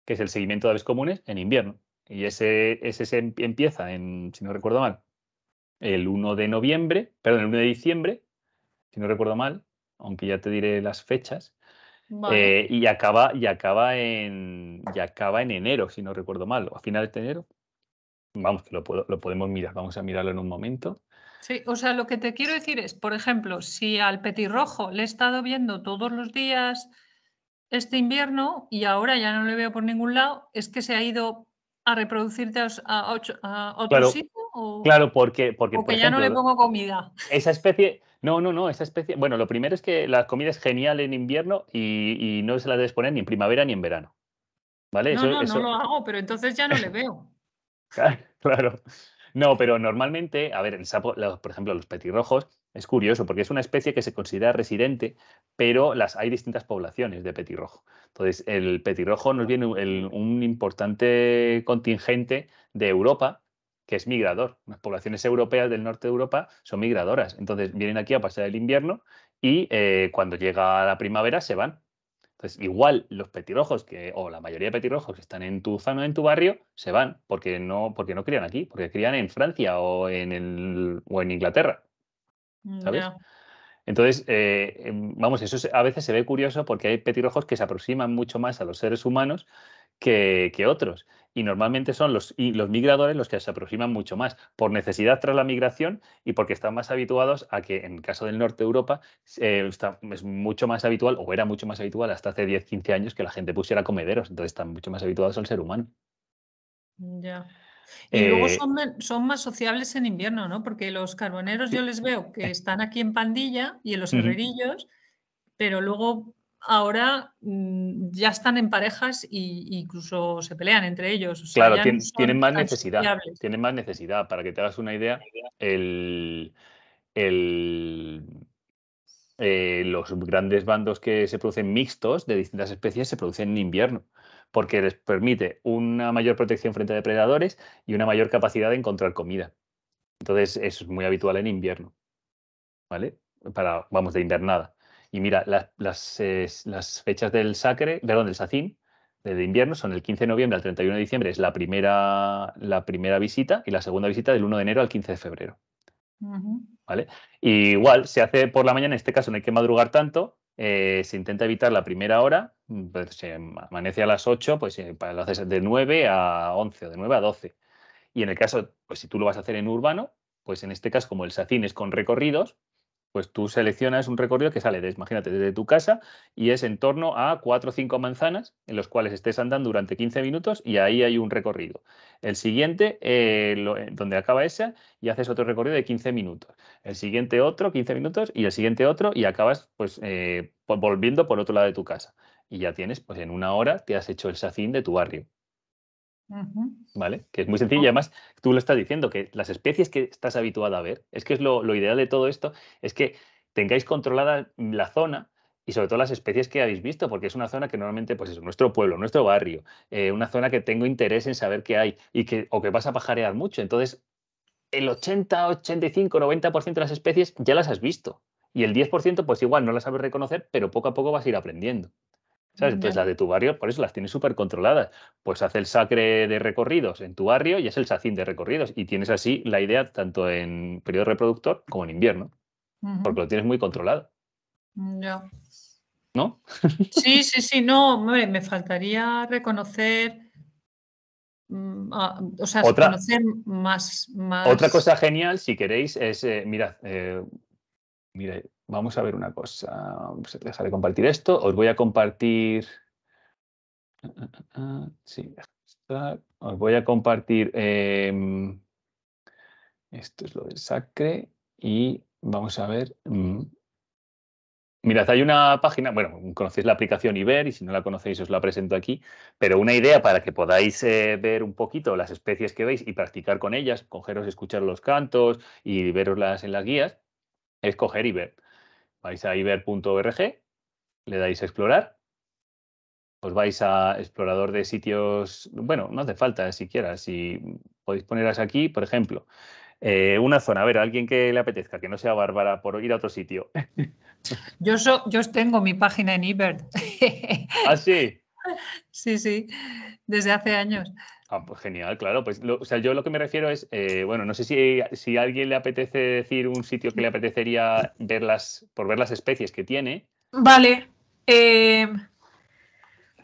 que es el seguimiento de aves comunes en invierno. Y ese, ese empieza, en, si no recuerdo mal, el 1 de noviembre, perdón, el 1 de diciembre, si no recuerdo mal, aunque ya te diré las fechas. Eh, y, acaba, y, acaba en, y acaba en enero, si no recuerdo mal, o a finales de enero. Vamos, que lo, lo podemos mirar, vamos a mirarlo en un momento. Sí, o sea, lo que te quiero decir es, por ejemplo, si al petirrojo le he estado viendo todos los días este invierno y ahora ya no le veo por ningún lado, ¿es que se ha ido a reproducirte a, otro sitio? claro, porque, porque, ya no le pongo comida. Esa especie, no, no, no, esa especie, bueno, lo primero es que la comida es genial en invierno y, no se la debes poner ni en primavera ni en verano. ¿Vale? No, no, no lo hago, pero entonces ya no le veo. claro. No, pero normalmente, a ver, sapo, por ejemplo, los petirrojos, es curioso porque es una especie que se considera residente, pero las, hay distintas poblaciones de petirrojo. Entonces, el petirrojo nos viene un importante contingente de Europa que es migrador. Las poblaciones europeas del norte de Europa son migradoras. Entonces, vienen aquí a pasar el invierno y eh, cuando llega la primavera se van entonces, igual los petirrojos que, o la mayoría de petirrojos que están en tu zona, en tu barrio, se van porque no, porque no crían aquí, porque crían en Francia o en, el, o en Inglaterra. Mm, ¿Sabes? Entonces, eh, em, vamos, eso a veces se ve curioso porque hay petirrojos que se aproximan mucho más a los seres humanos que otros y normalmente son los, los migradores los que se aproximan mucho más por necesidad tras la migración y porque están más habituados a que en el caso del norte de Europa eh, es mucho más habitual o era mucho más habitual hasta hace 10, 15 años que la gente pusiera comederos, entonces están mucho más habituados al ser humano. Ya. Y luego eh, son, más sociables en invierno, ¿no? Porque los carboneros yo les veo que están aquí en pandilla y en los herrerillos, pero luego ahora mm, ya están en parejas e incluso se pelean entre ellos. claro, tienen, más necesidad. Tienen más necesidad. Para que te hagas una idea, eh, los grandes bandos que se producen mixtos de distintas especies se producen en invierno porque les permite una mayor protección frente a depredadores y una mayor capacidad de encontrar comida. Entonces, es muy habitual en invierno, ¿vale? Para, vamos, de invernada. Y mira, eh, las, fechas del SACRE, perdón, del sacín de invierno, son el 15 de noviembre al 31 de diciembre, es la primera, la primera visita, y la segunda visita del 1 de enero al 15 de febrero. ¿Vale? igual, se hace por la mañana, en este caso no hay que madrugar tanto, eh, se intenta evitar la primera hora, pues, se amanece a las 8, pues eh, lo haces de 9 a 11 o de 9 a 12. Y en el caso, pues si tú lo vas a hacer en urbano, pues en este caso, como el SACIN es con recorridos, pues tú seleccionas un recorrido que sale, de, imagínate, desde tu casa y es en torno a cuatro o cinco manzanas en los cuales estés andando durante 15 minutos y ahí hay un recorrido. El siguiente, eh, eh, donde acaba esa, y haces otro recorrido de 15 minutos. El siguiente otro, 15 minutos, y el siguiente otro y acabas pues eh, volviendo por otro lado de tu casa. Y ya tienes, pues en una hora te has hecho el sacín de tu barrio. ¿Vale? Que es muy sencillo. Y oh. además, tú lo estás diciendo, que las especies que estás habituada a ver, es que es lo, ideal de todo esto, es que tengáis controlada la zona y sobre todo las especies que habéis visto, porque es una zona que normalmente, pues es nuestro pueblo, nuestro barrio, eh, una zona que tengo interés en saber qué hay y que, o que vas a pajarear mucho. Entonces, el 80, 85, 90% de las especies ya las has visto. Y el 10%, pues igual no las sabes reconocer, pero poco a poco vas a ir aprendiendo. Entonces las de tu barrio, por eso las tienes súper controladas. Pues hace el sacre de recorridos en tu barrio y es el sacín de recorridos. Y tienes así la idea tanto en periodo reproductor como en invierno, porque lo tienes muy controlado. Mm, ya. ¿No? sí, sí, sí, no, hombre, me faltaría reconocer. Mm, o sea, otra, más, Otra cosa genial, si queréis, es, eh, mirad, eh, vamos a ver una cosa. Dejaré pues, de compartir esto. Os voy a compartir. Sí, os voy a compartir. Em, esto es lo del sacre. Y vamos a ver. Mm. Mirad, hay una página, bueno, conocéis la aplicación Iber y si no la conocéis os la presento aquí, pero una idea para que podáis eh, ver un poquito las especies que veis y practicar con ellas, cogeros, escuchar los cantos y veroslas en las guías, es coger Iber vais a iber.org, le dais a explorar, os vais a explorador de sitios, bueno, no hace falta siquiera, si podéis ponerlas aquí, por ejemplo, eh, una zona, a ver, a alguien que le apetezca, que no sea bárbara por ir a otro sitio. Yo, os tengo mi página en iber. ¿Ah, sí? Sí, sí, desde hace años. Ah, pues genial, claro. Pues o sea, yo lo que me refiero es, eh, bueno, no sé si, si a alguien le apetece decir un sitio que le apetecería verlas por ver las especies que tiene. Vale. Eh,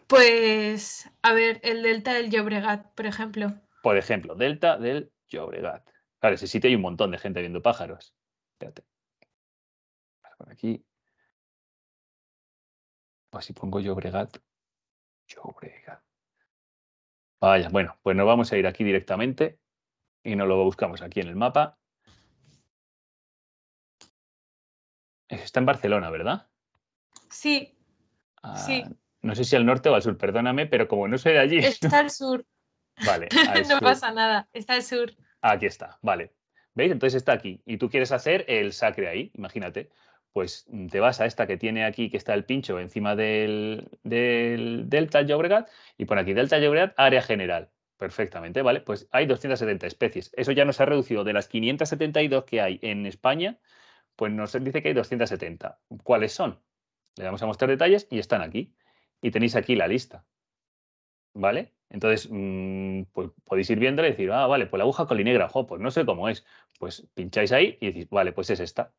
pues, a ver, el delta del Llobregat, por ejemplo. Por ejemplo, delta del Llobregat. Claro, ese sitio hay un montón de gente viendo pájaros. Espérate. Por aquí. O si pongo Llobregat. Llobregat. Vaya, bueno, pues nos vamos a ir aquí directamente y nos lo buscamos aquí en el mapa. Está en Barcelona, ¿verdad? Sí. Ah, sí. No sé si al norte o al sur, perdóname, pero como no soy de allí. Está al sur. Vale. no pasa nada, está al sur. Aquí está, vale. ¿Veis? Entonces está aquí. Y tú quieres hacer el sacre ahí, imagínate pues te vas a esta que tiene aquí, que está el pincho encima del, del delta llobregat, y por aquí delta llobregat, área general. Perfectamente, ¿vale? Pues hay 270 especies. Eso ya nos ha reducido de las 572 que hay en España, pues nos dice que hay 270. ¿Cuáles son? Le vamos a mostrar detalles y están aquí. Y tenéis aquí la lista. ¿Vale? Entonces, mm, pues podéis ir viendo y decir, ah, vale, pues la aguja colinegra, jo, pues no sé cómo es. Pues pincháis ahí y decís, vale, pues es esta.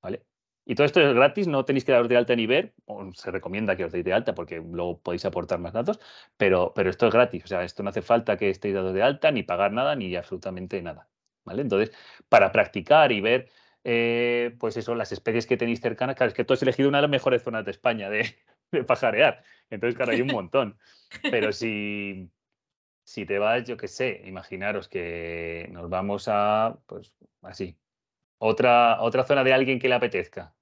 ¿Vale? Y todo esto es gratis, no tenéis que daros de alta ni ver o se recomienda que os deis de alta porque luego podéis aportar más datos, pero, pero esto es gratis, o sea, esto no hace falta que estéis dados de alta, ni pagar nada, ni absolutamente nada. ¿vale? Entonces, para practicar y ver, eh, pues eso, las especies que tenéis cercanas, claro, es que tú has elegido una de las mejores zonas de España de, de pajarear, entonces, claro, hay un montón, pero si... Si te vas, yo qué sé, imaginaros que nos vamos a, pues así, otra, otra zona de alguien que le apetezca.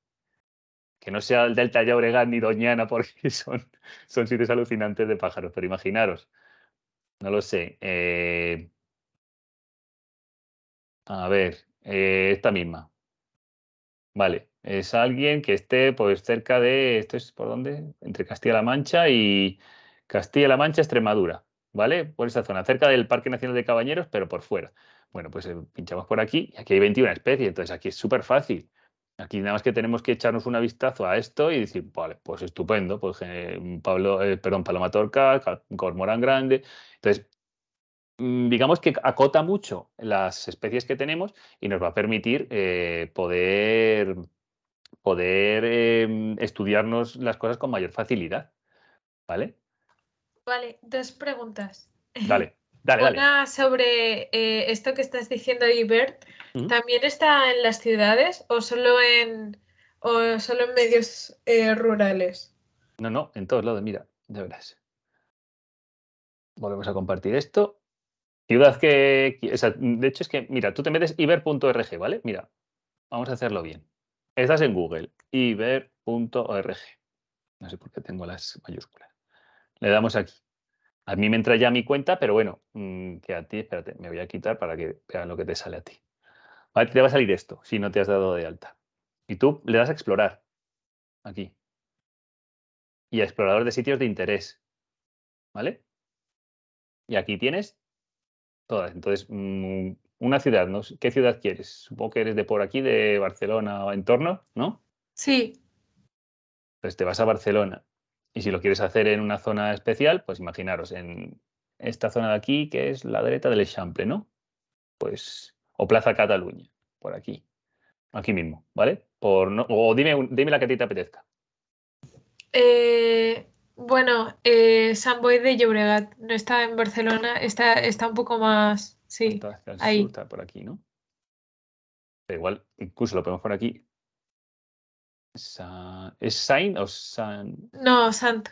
Que no sea el Delta de ni Doñana, porque son, son sitios alucinantes de pájaros, pero imaginaros. No lo sé. Eh, a ver, eh, esta misma. Vale, es alguien que esté pues cerca de, ¿esto es por dónde? Entre Castilla-La Mancha y Castilla-La Mancha, Extremadura, ¿vale? Por esa zona, cerca del Parque Nacional de Cabañeros, pero por fuera. Bueno, pues eh, pinchamos por aquí y aquí hay 21 especies, entonces aquí es súper fácil. Aquí nada más que tenemos que echarnos un vistazo a esto y decir, vale, pues estupendo, pues eh, Pablo, eh, perdón, Paloma Torca, Cormorán Grande. Entonces, mm, digamos que acota mucho las especies que tenemos y nos va a permitir poder, poder em, estudiarnos las cosas con mayor facilidad. ¿Vale? Vale, dos preguntas. Dale. Dale, sobre eh, esto que estás diciendo, Ibert. ¿También está en las ciudades o solo en, o en medios eh, rurales? No, no, en todos lados, mira, de verás. Volvemos a compartir esto. Ciudad que. O de hecho, es que, mira, tú te metes iber.org, ¿vale? Mira, vamos a hacerlo bien. Estás en Google, iber.org. No sé por qué tengo las mayúsculas. Le damos aquí. A mí me entra ya mi cuenta, pero bueno, mm, que a ti, espérate, me voy a quitar para que vean lo que te sale a ti. te va a salir esto, si no te has dado de alta. Y tú le das a explorar, aquí. Y a explorador de sitios de interés. ¿Vale? Y aquí tienes todas. Entonces, mm, una ciudad, ¿no? ¿Qué ciudad quieres? Supongo que eres de por aquí, de Barcelona o entorno, ¿no? Sí. Pues te vas a Barcelona y si lo quieres hacer en una zona especial, pues imaginaros, en esta zona de aquí, que es la derecha del Eixample, ¿no? Pues, o Plaza Cataluña, por aquí, aquí mismo, ¿vale? o dime, la que a ti te apetezca. Eh, bueno, eh, de Llobregat no está en Barcelona, está, está un poco más, sí, está, ahí. por aquí, ¿no? Pero igual, incluso lo podemos por aquí, ¿Es Saint o San? No, Sant.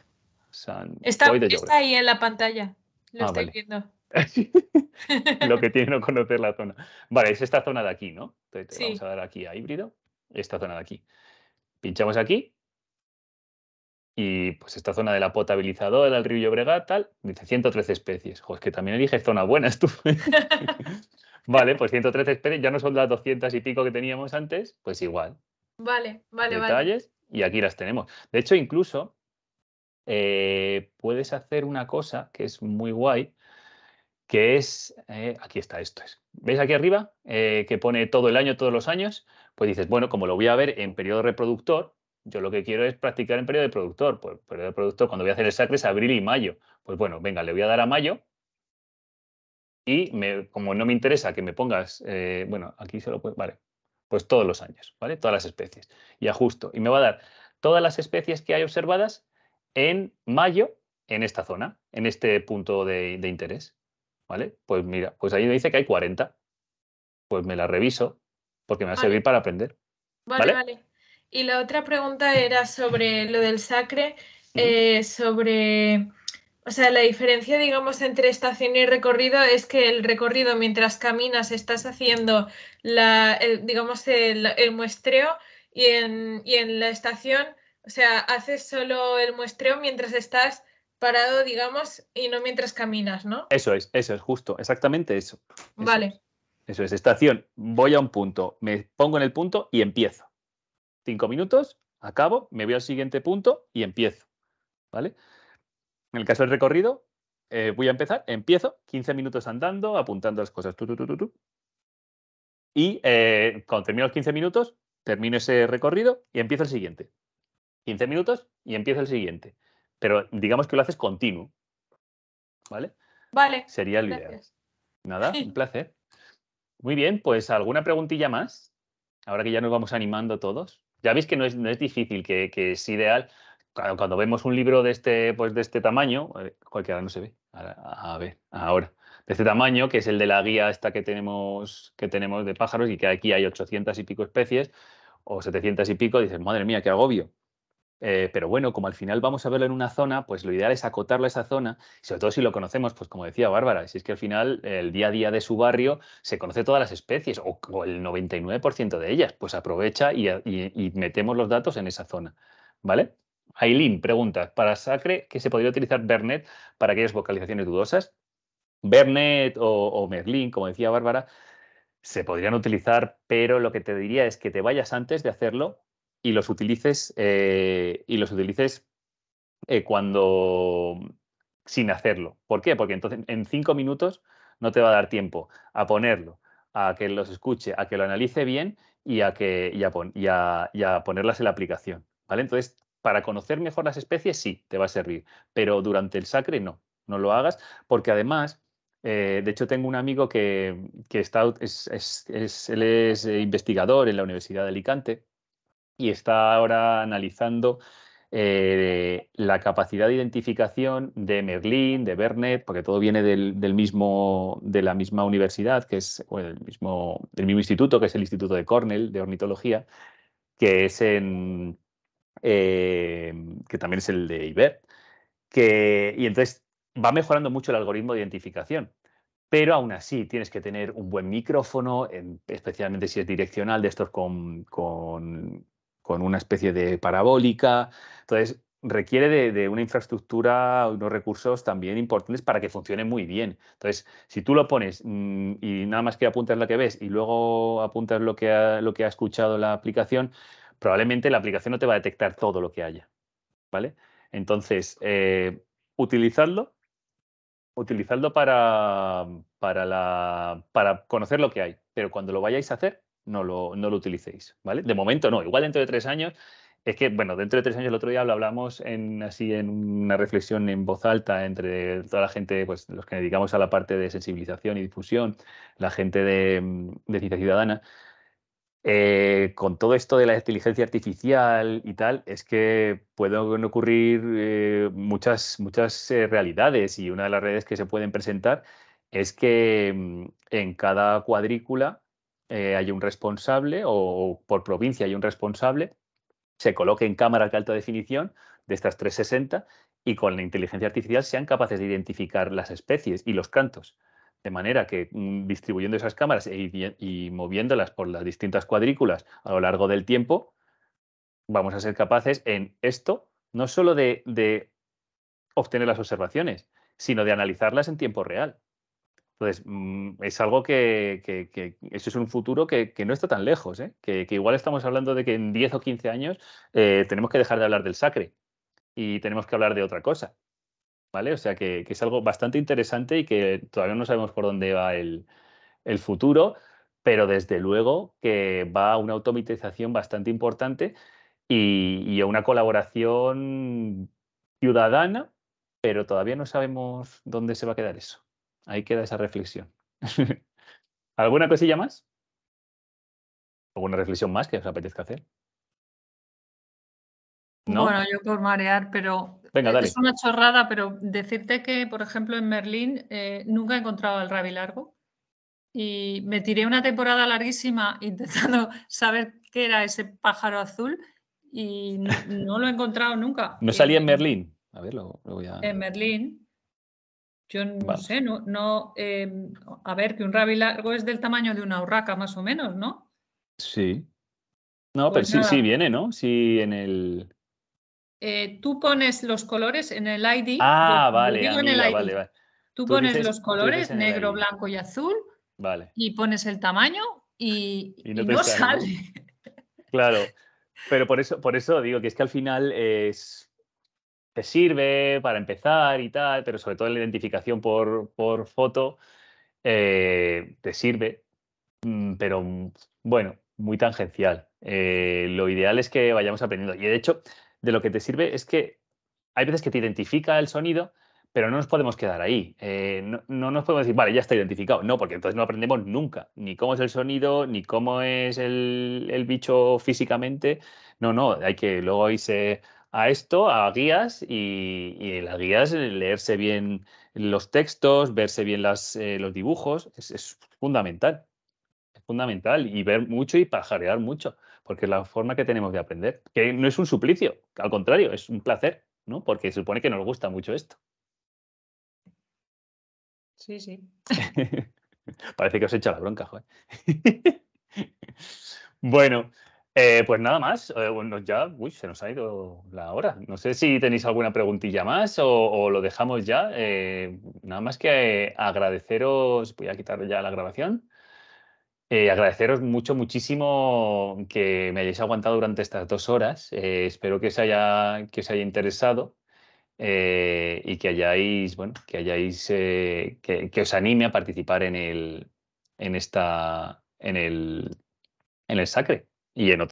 Está, ahí en la pantalla. Lo ah, estoy viendo. Lo que tiene no conocer la zona. Vale, es esta zona de aquí, ¿no? Entonces, sí. Vamos a dar aquí a híbrido. Esta zona de aquí. Pinchamos aquí. Y pues esta zona de la potabilizadora, del río Llobregat, tal, dice 113 especies. Joder, que también dije zona buena, tú. vale, pues 113 especies, ya no son las 200 y pico que teníamos antes, pues igual, Vale, vale, detalles, Y aquí las tenemos. De hecho, incluso eh, puedes hacer una cosa que es muy guay, que es, eh, aquí está, esto es. ¿Veis aquí arriba? Eh, que pone todo el año, todos los años. Pues dices, bueno, como lo voy a ver en periodo reproductor, yo lo que quiero es practicar en periodo de productor. Pues periodo de productor, cuando voy a hacer el sacre es abril y mayo. Pues bueno, venga, le voy a dar a mayo. Y como no me interesa que me pongas, bueno, aquí se lo puedo, vale, pues todos los años, ¿vale? Todas las especies. Y ajusto. Y me va a dar todas las especies que hay observadas en mayo en esta zona, en este punto de, interés. ¿Vale? Pues mira, pues ahí me dice que hay 40. Pues me la reviso porque me va a servir para aprender. Vale, vale, Y la otra pregunta era sobre lo del sacre, eh, sobre o sea, la diferencia, digamos, entre estación y recorrido es que el recorrido mientras caminas estás haciendo, la, digamos, el, muestreo y en, la estación, o sea, haces solo el muestreo mientras estás parado, digamos, y no mientras caminas, ¿no? Eso es, eso es justo, exactamente eso. vale. eso es, estación, voy a un punto, me pongo en el punto y empiezo. Cinco minutos, acabo, me voy al siguiente punto y empiezo. ¿Vale? En el caso del recorrido, eh, voy a empezar, empiezo 15 minutos andando, apuntando las cosas, y eh, cuando termino los 15 minutos, termino ese recorrido y empiezo el siguiente. 15 minutos y empiezo el siguiente. Pero digamos que lo haces continuo. ¿Vale? Vale. Sería el ideal. Nada, un placer. Muy bien, pues alguna preguntilla más. Ahora que ya nos vamos animando todos. Ya veis que no es, difícil, que es ideal cuando vemos un libro de este, pues de este tamaño, eh, cualquiera no se ve, a ver, ahora, de este tamaño, que es el de la guía esta que tenemos, que tenemos de pájaros y que aquí hay 800 y pico especies o 700 y pico, dices, madre mía, qué agobio. Eh, pero bueno, como al final vamos a verlo en una zona, pues lo ideal es acotarlo a esa zona, sobre todo si lo conocemos, pues como decía Bárbara, si es que al final el día a día de su barrio se conoce todas las especies o, el 99% de ellas, pues aprovecha y metemos los datos en esa zona, ¿vale? Aileen pregunta, ¿para Sacre que se podría utilizar Bernet para aquellas vocalizaciones dudosas? Bernet o, Merlin, como decía Bárbara, se podrían utilizar, pero lo que te diría es que te vayas antes de hacerlo y los utilices, eh, y los utilices eh, cuando sin hacerlo. ¿Por qué? Porque entonces en cinco minutos no te va a dar tiempo a ponerlo, a que los escuche, a que lo analice bien y a, que, a, ponerlas en la aplicación. ¿vale? Entonces para conocer mejor las especies sí te va a servir, pero durante el sacre no, no lo hagas, porque además, eh, de hecho tengo un amigo que, está, es, él es eh, investigador en la Universidad de Alicante y está ahora analizando eh, la capacidad de identificación de Merlín, de Bernet, porque todo viene del, mismo, de la misma universidad, que es o el mismo, del mismo instituto, que es el Instituto de Cornell de Ornitología, que es en, eh, que también es el de Iber, y entonces va mejorando mucho el algoritmo de identificación. Pero aún así tienes que tener un buen micrófono, especialmente si es direccional, de estos con, con, una especie de parabólica. Entonces, requiere de, una infraestructura, unos recursos también importantes para que funcione muy bien. Entonces, si tú lo pones mm, y nada más que apuntas la que ves y luego apuntas lo que lo que ha escuchado la aplicación, probablemente la aplicación no te va a detectar todo lo que haya. ¿Vale? Entonces, eh, utilizadlo. para, para, la, para conocer lo que hay. Pero cuando lo vayáis a hacer, no lo, utilicéis. ¿Vale? De momento no. Igual dentro de tres años es que, bueno, dentro de tres años, el otro día lo hablamos en, así en una reflexión en voz alta entre toda la gente, pues los que dedicamos a la parte de sensibilización y difusión, la gente de, de Ciencia Ciudadana, eh, con todo esto de la inteligencia artificial y tal, es que pueden ocurrir eh, muchas, muchas eh, realidades y una de las redes que se pueden presentar es que mm, en cada cuadrícula hay un responsable o, por provincia hay un responsable, se coloque en cámara de alta definición de estas 360 y con la inteligencia artificial sean capaces de identificar las especies y los cantos. De manera que mm, distribuyendo esas cámaras e y moviéndolas por las distintas cuadrículas a lo largo del tiempo, vamos a ser capaces en esto no solo de, obtener las observaciones, sino de analizarlas en tiempo real. Entonces, mm, es algo que, eso es un futuro que, no está tan lejos, ¿eh? que, igual estamos hablando de que en 10 o 15 años eh, tenemos que dejar de hablar del sacre y tenemos que hablar de otra cosa. ¿vale? O sea que, es algo bastante interesante y que todavía no sabemos por dónde va el, futuro, pero desde luego que va a una automatización bastante importante y, y, a una colaboración ciudadana, pero todavía no sabemos dónde se va a quedar eso. Ahí queda esa reflexión. ¿Alguna cosilla más? ¿Alguna reflexión más que os apetezca hacer? Bueno, yo por marear, pero eh, es una chorrada, pero decirte que, por ejemplo, en Merlín eh, nunca he encontrado el rabi largo y me tiré una temporada larguísima intentando saber qué era ese pájaro azul y no, lo he encontrado nunca. ¿No salía en Merlín? A ver, lo, voy a... En Merlín, Yo no sé, no, em, a ver, que un rabi largo es del tamaño de una urraca, más o menos, ¿no? Sí. No, pero pues sí, sí viene, ¿no? Sí, en el. Eh, tú pones los colores en el ID. Ah, vale, Tú, pones los colores, negro, blanco y azul. Vale. Y pones el tamaño y, no, sale. Claro. Pero por eso, por eso digo que es que al final es. Te sirve para empezar y tal, pero sobre todo la identificación por, foto eh, te sirve, mm, pero mm, bueno, muy tangencial. Eh, lo ideal es que vayamos aprendiendo. Y de hecho, de lo que te sirve es que hay veces que te identifica el sonido, pero no nos podemos quedar ahí. Eh, no, nos podemos decir, vale, ya está identificado. No, porque entonces no aprendemos nunca, ni cómo es el sonido, ni cómo es el, bicho físicamente. No, no, hay que luego irse a esto, a guías, y, las guías eh, leerse bien los textos, verse bien eh, los dibujos, es, es fundamental. Es fundamental y ver mucho y pajarear mucho porque es la forma que tenemos de aprender, que no es un suplicio, al contrario, es un placer, ¿no? Porque se supone que nos gusta mucho esto. Sí, sí. Parece que os he hecho la bronca, joder. bueno, eh, pues nada más. Eh, bueno, ya se nos ha ido la hora. No sé si tenéis alguna preguntilla más o, lo dejamos ya. Eh, nada más que agradeceros. Voy a quitar ya la grabación. Eh, agradeceros mucho, muchísimo que me hayáis aguantado durante estas dos horas. Eh, espero que os haya, que os haya interesado eh, y que hayáis, bueno, que hayáis, que, os anime a participar en el, en esta, en el, en el Sacre y en